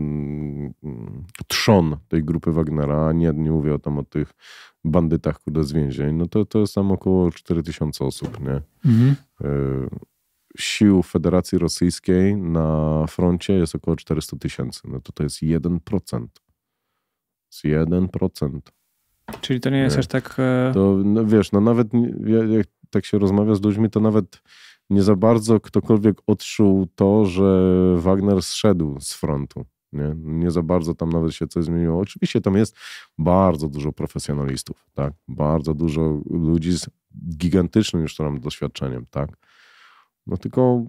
mm, trzon tej grupy Wagnera, a nie, nie mówię tam o tych bandytach kurde z więzień, no to, to jest tam około 4000 osób, nie? Mhm. E, sił Federacji Rosyjskiej na froncie jest około 400 tysięcy. No to to jest 1%. To jest 1%. Czyli to nie jest nie. aż tak... E, to, no, wiesz, no nawet jak tak się rozmawia z ludźmi, to nawet nie za bardzo ktokolwiek odczuł to, że Wagner zszedł z frontu. Nie? nie za bardzo tam nawet się coś zmieniło. Oczywiście tam jest bardzo dużo profesjonalistów, tak? bardzo dużo ludzi z gigantycznym już tam doświadczeniem. Tak? No tylko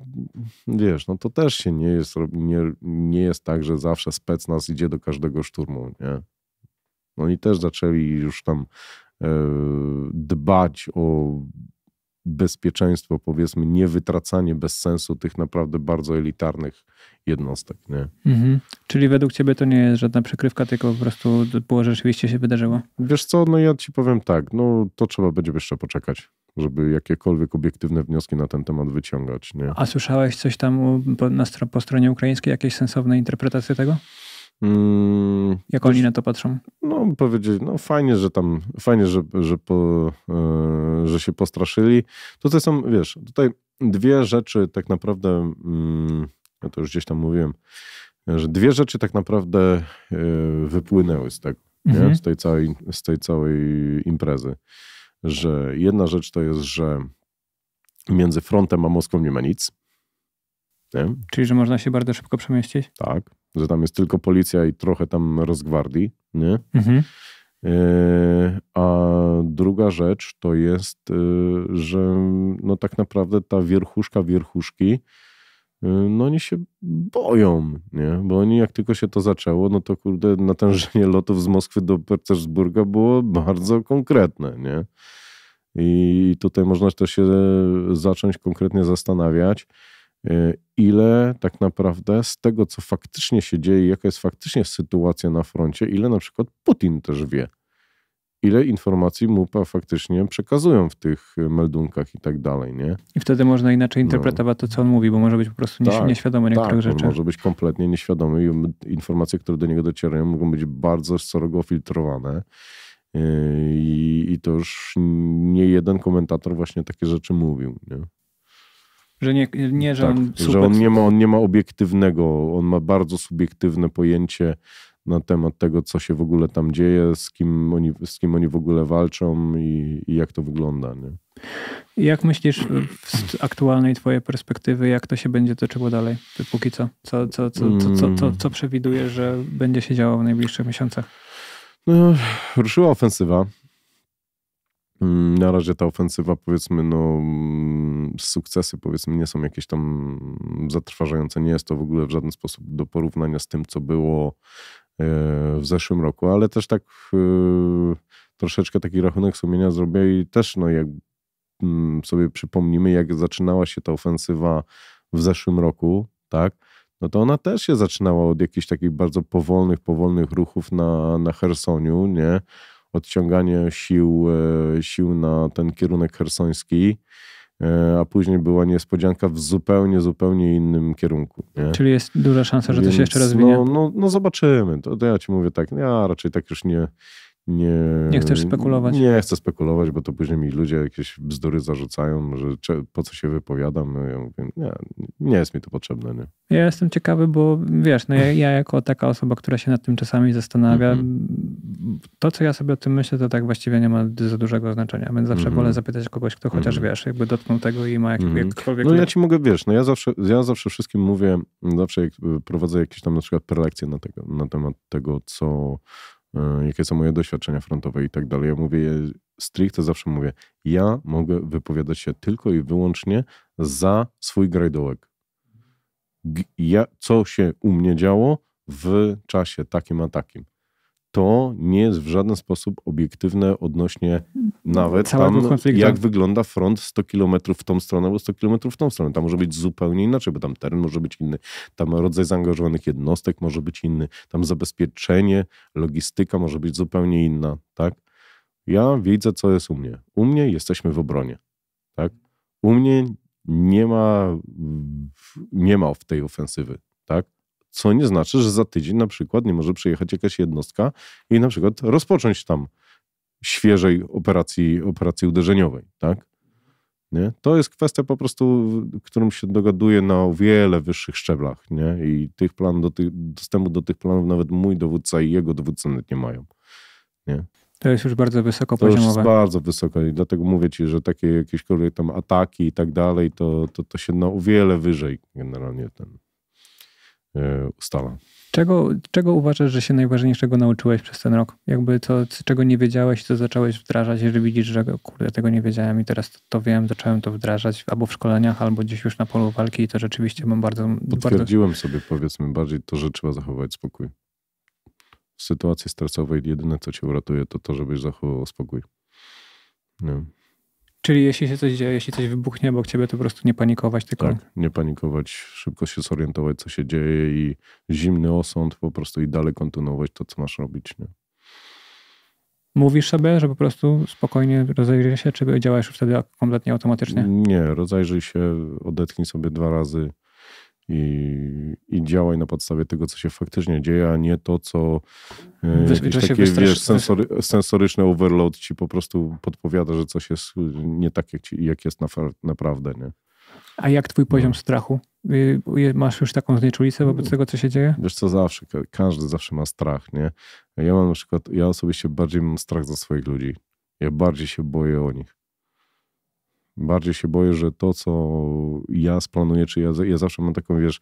wiesz, no to też się nie jest, nie, nie jest tak, że zawsze spec nas idzie do każdego szturmu. Nie? Oni też zaczęli już tam e, dbać o bezpieczeństwo, powiedzmy, nie wytracanie bez sensu tych naprawdę bardzo elitarnych jednostek. Nie? Mhm. Czyli według ciebie to nie jest żadna przykrywka, tylko po prostu było rzeczywiście się wydarzyło? Wiesz co, no ja ci powiem tak, no to trzeba będzie jeszcze poczekać, żeby jakiekolwiek obiektywne wnioski na ten temat wyciągać. Nie? A słyszałeś coś tam po, na, po stronie ukraińskiej, jakieś sensowne interpretacje tego? Mm, Jak oni na to patrzą? No powiedzieć, no fajnie, że tam, fajnie, że, że, po, e, że się postraszyli. Tutaj są, wiesz, tutaj dwie rzeczy tak naprawdę, mm, ja to już gdzieś tam mówiłem, że dwie rzeczy tak naprawdę e, wypłynęły z tego, mhm. z, tej całej, z tej całej imprezy. Że jedna rzecz to jest, że między frontem a Moskwą nie ma nic. Nie? Czyli, że można się bardzo szybko przemieścić? Tak, że tam jest tylko policja i trochę tam rozgwardii, nie? Mhm. E, a druga rzecz to jest, e, że no tak naprawdę ta wierchuszka wierchuszki, e, no oni się boją, nie? Bo oni jak tylko się to zaczęło, no to kurde natężenie lotów z Moskwy do Petersburga było bardzo konkretne, nie? I tutaj można też się zacząć konkretnie zastanawiać, Y, ile tak naprawdę z tego, co faktycznie się dzieje, jaka jest faktycznie sytuacja na froncie, ile na przykład Putin też wie. Ile informacji mu faktycznie przekazują w tych y, meldunkach i tak dalej, nie? I wtedy można inaczej no. interpretować no. to, co on mówi, bo może być po prostu tak, nieświadomy tak, niektórych tak, rzeczy. może być kompletnie nieświadomy i informacje, które do niego docierają, mogą być bardzo szeroko filtrowane. Y, I, I to już nie jeden komentator właśnie takie rzeczy mówił. Nie? Że nie, nie że, tak, on super... że on nie ma, on nie ma obiektywnego, on ma bardzo subiektywne pojęcie na temat tego, co się w ogóle tam dzieje, z kim oni, z kim oni w ogóle walczą i, i jak to wygląda. Nie? Jak myślisz z e, aktualnej twojej perspektywy, jak to się będzie toczyło dalej, póki co? Co, co, co, co, co, co, mm. co przewidujesz, że będzie się działo w najbliższych miesiącach? No, ruszyła ofensywa Mm, na razie ta ofensywa, powiedzmy, no, mm, sukcesy, powiedzmy, nie są jakieś tam zatrważające. Nie jest to w ogóle w żaden sposób do porównania z tym, co było e, w zeszłym roku, ale też tak e, troszeczkę taki rachunek sumienia zrobię i też, no, jak mm, sobie przypomnimy, jak zaczynała się ta ofensywa w zeszłym roku, tak, no to ona też się zaczynała od jakichś takich bardzo powolnych, powolnych ruchów na, na Hersoniu, nie? odciąganie sił, e, sił na ten kierunek hersoński, e, a później była niespodzianka w zupełnie, zupełnie innym kierunku. Nie? Czyli jest duża szansa, że Więc, to się jeszcze rozwinie? No, no, no zobaczymy. To, to, ja ci mówię tak, ja raczej tak już nie, nie... Nie chcesz spekulować? Nie chcę spekulować, bo to później mi ludzie jakieś bzdury zarzucają, że po co się wypowiadam. No ja mówię, nie, nie jest mi to potrzebne. Nie? Ja jestem ciekawy, bo wiesz, no ja, ja jako taka osoba, która się nad tym czasami zastanawia, mhm. to co ja sobie o tym myślę, to tak właściwie nie ma za dużego znaczenia. Więc zawsze mhm. wolę zapytać kogoś, kto chociaż mhm. wiesz, jakby dotknął tego i ma jakby, No ja ci mogę, wiesz, no ja zawsze, ja zawsze wszystkim mówię, zawsze y, prowadzę jakieś tam na przykład prelekcje na, tego, na temat tego, co E, jakie są moje doświadczenia frontowe i tak dalej. Ja mówię, stricte zawsze mówię, ja mogę wypowiadać się tylko i wyłącznie za swój grajdołek. Ja, co się u mnie działo w czasie takim a takim to nie jest w żaden sposób obiektywne odnośnie mhm. nawet tam, jak wygląda front 100 km w tą stronę albo 100 km w tą stronę. Tam może być zupełnie inaczej, bo tam teren może być inny, tam rodzaj zaangażowanych jednostek może być inny, tam zabezpieczenie, logistyka może być zupełnie inna, tak? Ja widzę, co jest u mnie. U mnie jesteśmy w obronie, tak? U mnie nie ma, nie ma w tej ofensywy, tak? co nie znaczy, że za tydzień na przykład nie może przyjechać jakaś jednostka i na przykład rozpocząć tam świeżej operacji, operacji uderzeniowej, tak? Nie? To jest kwestia po prostu, którą się dogaduje na o wiele wyższych szczeblach. Nie? I tych planów do tych, dostępu do tych planów nawet mój dowódca i jego dowódca nawet nie mają. Nie? To jest już bardzo wysoko poziomowe. To jest bardzo wysoko i dlatego mówię ci, że takie jakieś tam ataki i tak dalej, to, to, to się na o wiele wyżej generalnie ten E, ustala. Czego, czego uważasz, że się najważniejszego nauczyłeś przez ten rok? Jakby to, czego nie wiedziałeś, co zacząłeś wdrażać, jeżeli widzisz, że kurde, tego nie wiedziałem i teraz to, to wiem, zacząłem to wdrażać albo w szkoleniach, albo gdzieś już na polu walki i to rzeczywiście mam bardzo... Potwierdziłem bardzo... sobie, powiedzmy, bardziej to, że trzeba zachować spokój. W sytuacji stresowej jedyne, co cię uratuje, to to, żebyś zachował spokój. Nie. No. Czyli jeśli się coś dzieje, jeśli coś wybuchnie obok ciebie, to po prostu nie panikować, tylko... Tak, nie panikować, szybko się zorientować, co się dzieje i zimny osąd po prostu i dalej kontynuować to, co masz robić. Nie? Mówisz sobie, że po prostu spokojnie rozejrzyj się, czy działasz już wtedy kompletnie automatycznie? Nie, rozejrzyj się, odetchnij sobie dwa razy, i, i działaj na podstawie tego, co się faktycznie dzieje, a nie to, co e, Wiesz, takie, wiesz, sensory, sensoryczny overload ci po prostu podpowiada, że coś jest nie tak, jak, ci, jak jest na, naprawdę. Nie? A jak twój no. poziom no. strachu? Y, y, masz już taką znieczulicę wobec tego, co się dzieje? Wiesz co, zawsze, każdy zawsze ma strach, nie? Ja mam na przykład, ja osobiście bardziej mam strach za swoich ludzi. Ja bardziej się boję o nich. Bardziej się boję, że to, co ja splanuję, czy ja, ja zawsze mam taką, wiesz,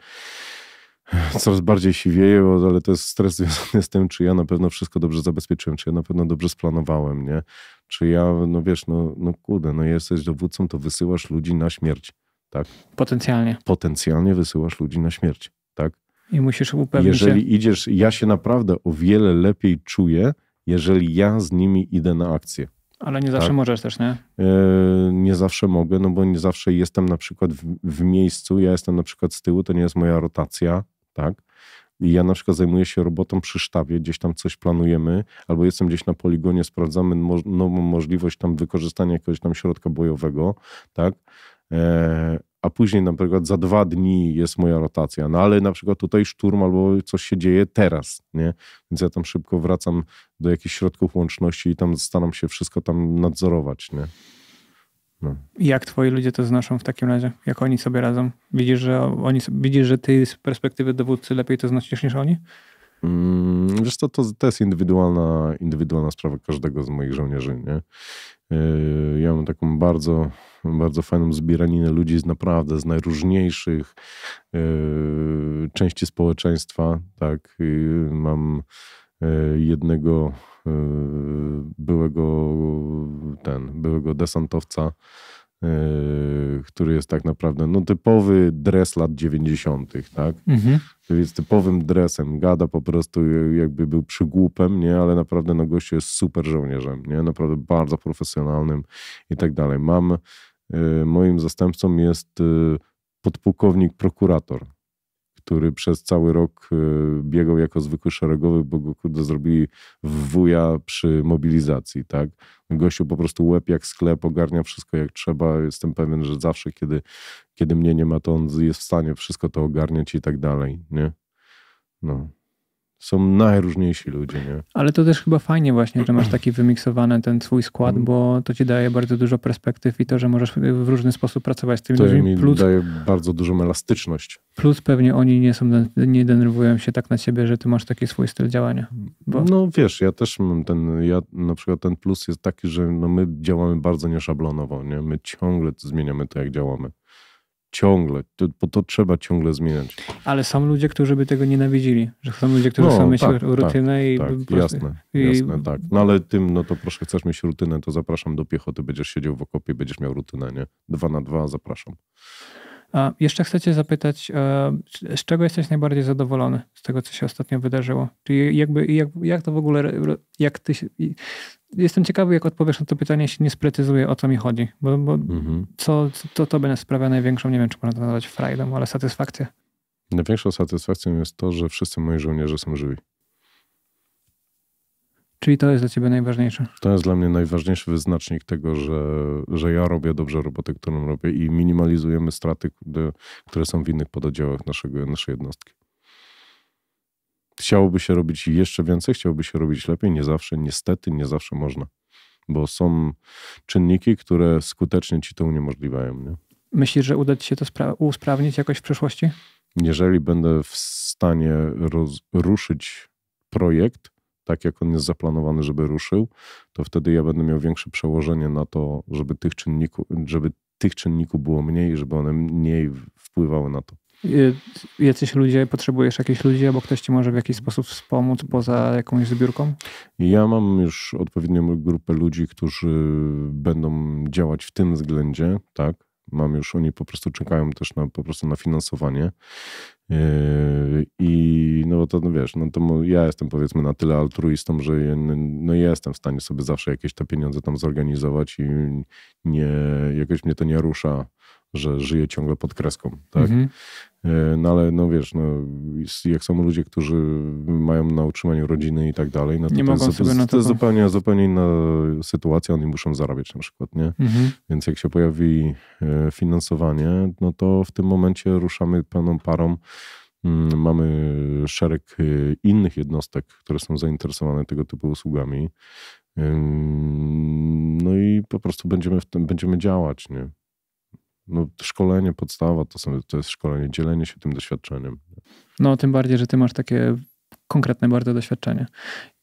coraz bardziej się wieje, ale to jest stres związany z tym, czy ja na pewno wszystko dobrze zabezpieczyłem, czy ja na pewno dobrze splanowałem, nie? Czy ja, no wiesz, no, no kurde, no jesteś dowódcą, to wysyłasz ludzi na śmierć, tak? Potencjalnie. Potencjalnie wysyłasz ludzi na śmierć, tak? I musisz upewnić Jeżeli się... idziesz, ja się naprawdę o wiele lepiej czuję, jeżeli ja z nimi idę na akcję. Ale nie zawsze tak. możesz też, nie? E, nie zawsze mogę, no bo nie zawsze jestem na przykład w, w, miejscu, ja jestem na przykład z tyłu, to nie jest moja rotacja, tak? I ja na przykład zajmuję się robotą przy sztabie, gdzieś tam coś planujemy, albo jestem gdzieś na poligonie, sprawdzamy nową możliwość tam wykorzystania jakiegoś tam środka bojowego, tak? E, a później na przykład za dwa dni jest moja rotacja, no ale na przykład tutaj szturm albo coś się dzieje teraz, nie? Więc ja tam szybko wracam do jakichś środków łączności i tam staram się wszystko tam nadzorować, nie? No. Jak twoi ludzie to znoszą w takim razie? Jak oni sobie radzą? Widzisz, że oni, widzisz, że ty z perspektywy dowódcy lepiej to znosisz niż oni? Mm, wiesz co, to, to jest indywidualna, indywidualna sprawa każdego z moich żołnierzy, nie? E, ja mam taką bardzo, bardzo fajną zbieraninę ludzi z naprawdę, z najróżniejszych e, części społeczeństwa, tak? E, mam jednego byłego ten, byłego desantowca, E, który jest tak naprawdę no, typowy dres lat 90., tak? Mhm. Jest typowym dresem, gada po prostu e, jakby był przygłupem, nie? Ale naprawdę na gościu jest super żołnierzem, nie? Naprawdę bardzo profesjonalnym i tak dalej. Mam, e, moim zastępcą jest podpułkownik prokurator, który przez cały rok y, biegał jako zwykły szeregowy, bo go kurde zrobili wuja przy mobilizacji, tak? Gościu po prostu łeb jak sklep, ogarnia wszystko jak trzeba. Jestem pewien, że zawsze, kiedy, kiedy mnie nie ma, to on jest w stanie wszystko to ogarniać i tak dalej, nie? No są najróżniejsi ludzie, nie? Ale to też chyba fajnie właśnie, że masz taki wymiksowany ten swój skład, mm. bo to ci daje bardzo dużo perspektyw i to, że możesz w różny sposób pracować z tymi to ludźmi. daje bardzo dużą elastyczność. Plus pewnie oni nie są, nie denerwują się tak na ciebie, że ty masz taki swój styl działania. Bo... No wiesz, ja też mam ten, ja na przykład ten plus jest taki, że no my działamy bardzo nieszablonowo, nie? My ciągle zmieniamy to, jak działamy ciągle, to, bo to trzeba ciągle zmieniać. Ale są ludzie, którzy by tego nienawidzili, że są ludzie, którzy no, chcą mieć tak, rutynę tak, i... Tak, jasne, i... jasne, tak. No ale tym, no to proszę, chcesz mieć rutynę, to zapraszam do piechoty, będziesz siedział w okopie, będziesz miał rutynę, nie? Dwa na dwa, zapraszam. A jeszcze chcę, cię zapytać, e, z czego jesteś najbardziej zadowolony z tego, co się ostatnio wydarzyło? Czyli jakby, jak, jak to w ogóle, jak ty, jestem ciekawy, jak odpowiesz na to pytanie, jeśli nie sprecyzuję, o co mi chodzi. Bo, bo mhm. co, to, to nas sprawia największą, nie wiem, czy można to nazwać frajdą, ale satysfakcję. Największą satysfakcją jest to, że wszyscy moi żołnierze są żywi. Czyli to jest dla ciebie najważniejsze? To jest dla mnie najważniejszy wyznacznik tego, że, że ja robię dobrze robotę, którą robię i minimalizujemy straty, które są w innych pododziałach naszego, naszej jednostki chciałoby się robić jeszcze więcej, chciałoby się robić lepiej. Nie zawsze, niestety, nie zawsze można, bo są czynniki, które skutecznie ci to uniemożliwiają. Nie? Myślisz, że uda ci się to usprawnić jakoś w przyszłości? Jeżeli będę w stanie ruszyć projekt, tak jak on jest zaplanowany, żeby ruszył, to wtedy ja będę miał większe przełożenie na to, żeby tych czynników, żeby tych czynników było mniej, żeby one mniej wpływały na to. Y, jacyś ludzie, potrzebujesz jakichś ludzi, albo ktoś ci może w jakiś sposób wspomóc poza jakąś zbiórką? Ja mam już odpowiednią grupę ludzi, którzy będą działać w tym względzie, tak. Mam już, oni po prostu czekają też na, po prostu na finansowanie. Y, I no to no wiesz, no to ja jestem powiedzmy na tyle altruistą, że no jestem w stanie sobie zawsze jakieś te pieniądze tam zorganizować i nie, jakoś mnie to nie rusza że żyje ciągle pod kreską, tak? Mhm. E, no ale no wiesz, no, jak są ludzie, którzy mają na utrzymaniu rodziny i tak dalej, no to, nie to, jest, sobie to, to jest zupełnie, zupełnie inna sytuacja, oni muszą zarabiać na przykład, nie? Mhm. Więc jak się pojawi e, finansowanie, no to w tym momencie ruszamy pełną parą mm, Mamy szereg e, innych jednostek, które są zainteresowane tego typu usługami. No i po prostu będziemy, w tym, będziemy działać. Nie? no, szkolenie, podstawa to, są, to jest szkolenie, dzielenie się tym doświadczeniem. No, tym bardziej, że ty masz takie konkretne bardzo doświadczenie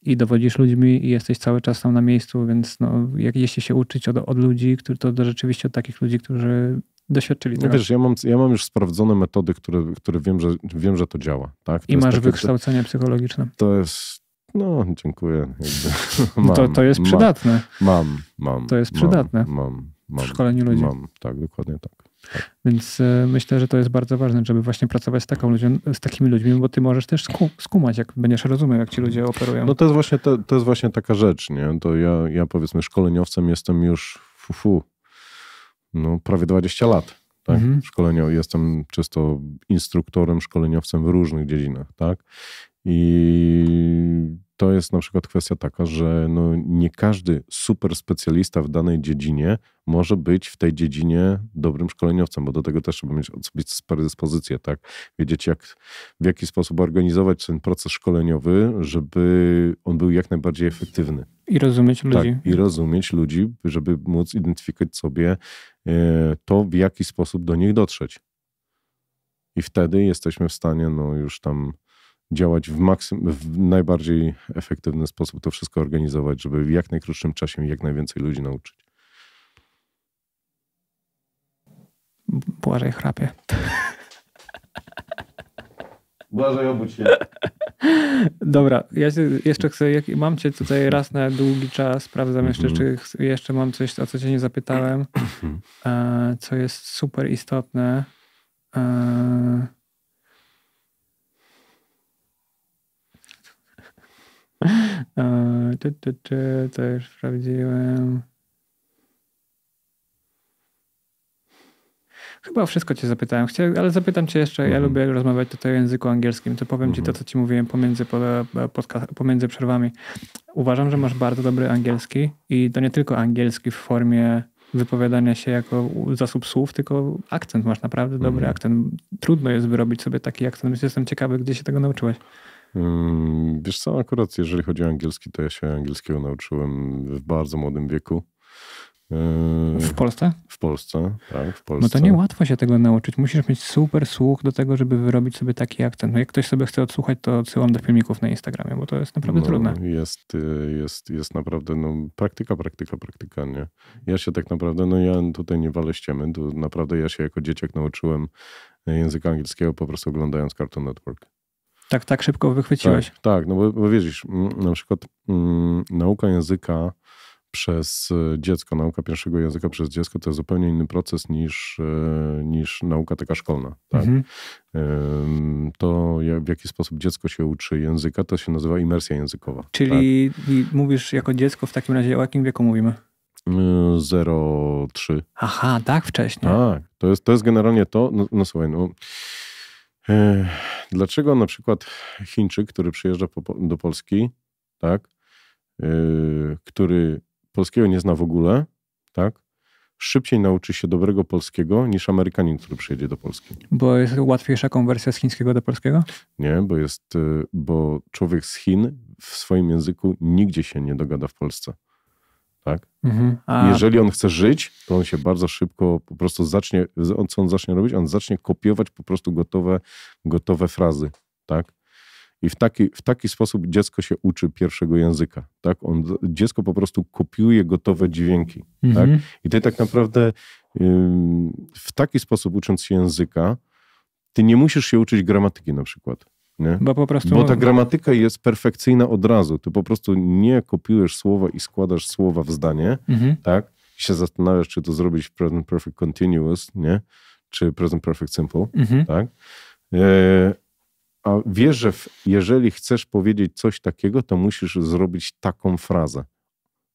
i dowodzisz ludźmi i jesteś cały czas tam na miejscu, więc no, jak, jeśli się uczyć od, od ludzi, którzy, to, do rzeczywiście od takich ludzi, którzy doświadczyli no tego. No wiesz, ja mam, ja mam już sprawdzone metody, które, które wiem, że, wiem, że to działa. Tak? To I masz takie, wykształcenie psychologiczne. To jest, no, dziękuję. No mam, to, to jest przydatne. Mam, mam. To jest przydatne. Mam, mam mam, w szkoleniu ludzi. Mam, tak, dokładnie tak. tak. Więc e, myślę, że to jest bardzo ważne, żeby właśnie pracować z, taką ludzią, z takimi ludźmi, bo ty możesz też skumać, jak będziesz rozumiał, jak ci ludzie operują. No to jest właśnie, to, to jest właśnie taka rzecz, nie? To ja, ja powiedzmy szkoleniowcem jestem już fu, fu, no, prawie 20 lat. Tak? Mhm. jestem czysto instruktorem, szkoleniowcem w różnych dziedzinach, tak? I to jest na przykład kwestia taka, że no nie każdy super specjalista w danej dziedzinie może być w tej dziedzinie dobrym szkoleniowcem, bo do tego też trzeba mieć osobistą predyspozycję, tak? Wiedzieć, jak, w jaki sposób organizować ten proces szkoleniowy, żeby on był jak najbardziej efektywny. I rozumieć tak, ludzi. Tak, I rozumieć ludzi, żeby móc identyfikować sobie e, to, w jaki sposób do nich dotrzeć. I wtedy jesteśmy w stanie no, już tam działać w, maksym, w najbardziej efektywny sposób, to wszystko organizować, żeby w jak najkrótszym czasie jak najwięcej ludzi nauczyć. Błażej chrapie. Błażej obudź się. Dobra, ja jeszcze chcę, mam cię tutaj mhm. raz na długi czas, sprawdzam jeszcze, mhm. czy jeszcze mam coś, o co cię nie zapytałem, mhm. e, co jest super istotne. E, Czy, e, czy, czy, to już sprawdziłem. Chyba wszystko cię zapytałem, Chcia, ale zapytam cię jeszcze, ja mhm. lubię rozmawiać tutaj o języku angielskim, to powiem ci to, mhm. co ci mówiłem pomiędzy, pomiędzy przerwami. Uważam, że masz bardzo dobry angielski i to nie tylko angielski w formie wypowiadania się jako zasób słów, tylko akcent masz naprawdę dobry mhm. akcent. Trudno jest wyrobić sobie taki akcent, więc jestem ciekawy, gdzie się tego nauczyłeś. Mm, wiesz co, akurat jeżeli chodzi o angielski, to ja się angielskiego nauczyłem w bardzo młodym wieku. Yy, w Polsce? W Polsce, tak. W Polsce. No to niełatwo się tego nauczyć. Musisz mieć super słuch do tego, żeby wyrobić sobie taki akcent. No jak ktoś sobie chce odsłuchać, to odsyłam do filmików na Instagramie, bo to jest naprawdę no, trudne. Jest, y, jest, jest naprawdę no, praktyka, praktyka, praktyka, nie? Ja się tak naprawdę, no ja tutaj nie walę ściemy, to naprawdę ja się jako dzieciak nauczyłem języka angielskiego po prostu oglądając Cartoon Network. Tak, tak szybko wychwyciłeś. Tak, tak no bo, bo wiesz, mm, na przykład mm, nauka języka przez e, dziecko, nauka pierwszego języka przez dziecko to jest zupełnie inny proces niż, e, niż nauka taka szkolna. Tak? Mhm. To w jaki sposób dziecko się uczy języka, to się nazywa imersja językowa. Czyli tak? mówisz jako dziecko w takim razie o jakim wieku mówimy? 0,3. E, Aha, tak wcześniej. Tak, to jest, to jest generalnie to, no, no słuchaj, no E, dlaczego na przykład Chińczyk, który przyjeżdża do Polski, tak, e, który polskiego nie zna w ogóle, tak, szybciej nauczy się dobrego polskiego niż Amerykanin, który przyjedzie do Polski. Bo jest łatwiejsza konwersja z chińskiego do polskiego? Nie, bo jest, e, bo człowiek z Chin w swoim języku nigdzie się nie dogada w Polsce tak? Mhm. Jeżeli on chce żyć, to on się bardzo szybko po prostu zacznie, on, co on zacznie robić? On zacznie kopiować po prostu gotowe, gotowe frazy, tak? I w taki, w taki sposób dziecko się uczy pierwszego języka. Tak? On, dziecko po prostu kopiuje gotowe dźwięki. Tak? Mhm. Tak? I ty tak naprawdę w taki sposób ucząc się języka, ty nie musisz się uczyć gramatyki na przykład. Nie? Bo, po prostu... Bo ta gramatyka jest perfekcyjna od razu. Ty po prostu nie kopiujesz słowa i składasz słowa w zdanie, mhm. tak? I się zastanawiasz, czy to zrobić w present perfect continuous, nie? Czy present perfect simple, mhm. tak? E, a wiesz, że w, jeżeli chcesz powiedzieć coś takiego, to musisz zrobić taką frazę,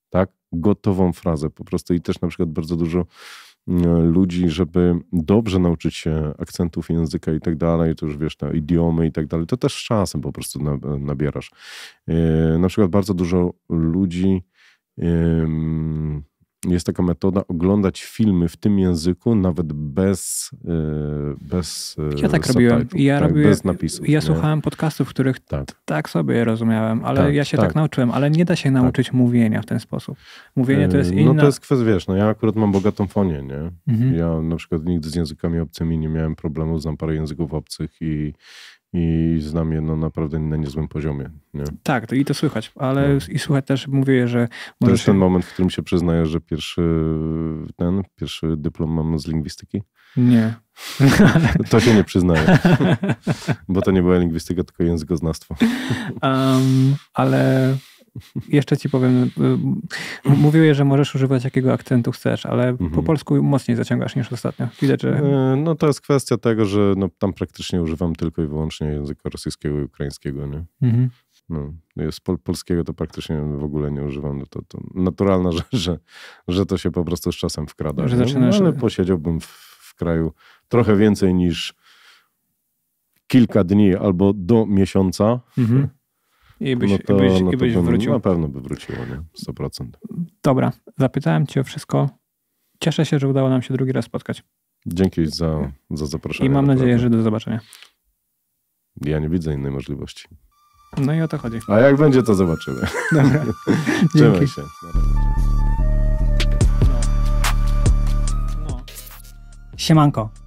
tak? Gotową frazę po prostu i też na przykład bardzo dużo ludzi, żeby dobrze nauczyć się akcentów języka i tak dalej, to już wiesz, na idiomy i tak dalej, to też z czasem po prostu nabierasz. E, na przykład bardzo dużo ludzi jest taka metoda oglądać filmy w tym języku, nawet bez e, bez e, Ja tak robiłem. Ja tak, robiłem, bez napisów. Ja słuchałem podcastów, w których tak. tak sobie rozumiałem, ale tak, ja się tak. tak. nauczyłem, ale nie da się tak. nauczyć mówienia w ten sposób. Mówienie to jest inne. No to jest kwestia, wiesz, no ja akurat mam bogatą fonię, nie? Mhm. Ja na przykład nigdy z językami obcymi nie miałem problemu, znam parę języków obcych i i znam je no, naprawdę na niezłym poziomie. Nie? Tak, to i to słychać, ale no. i słychać też, mówię, że... To jest się... ten moment, w którym się przyznaję, że pierwszy ten, pierwszy dyplom mam z lingwistyki. Nie. to się nie przyznaję, bo to nie była lingwistyka, tylko językoznawstwo. um, ale jeszcze ci powiem, y, y, mówiłeś, że możesz używać jakiego akcentu chcesz, ale mhm. po polsku mocniej zaciągasz niż ostatnio. Widać, że... E, no to jest kwestia tego, że no, tam praktycznie używam tylko i wyłącznie języka rosyjskiego i ukraińskiego, nie? Mhm. No, jest pol polskiego to praktycznie w ogóle nie używam. No to, to naturalna rzecz, że, że to się po prostu z czasem wkrada. Że zaczynasz... no, ale posiedziałbym w, w kraju trochę więcej niż kilka dni albo do miesiąca. Mhm i byś, no to, byś, no i byś wrócił. Na pewno by wróciło, nie? 100%. Dobra, zapytałem cię o wszystko. Cieszę się, że udało nam się drugi raz spotkać. Dzięki za, za zaproszenie. I mam nadzieję, że do zobaczenia. Ja nie widzę innej możliwości. No i o to chodzi. A jak będzie, to zobaczymy. Dobra. Dzięki. się. No. No. Siemanko.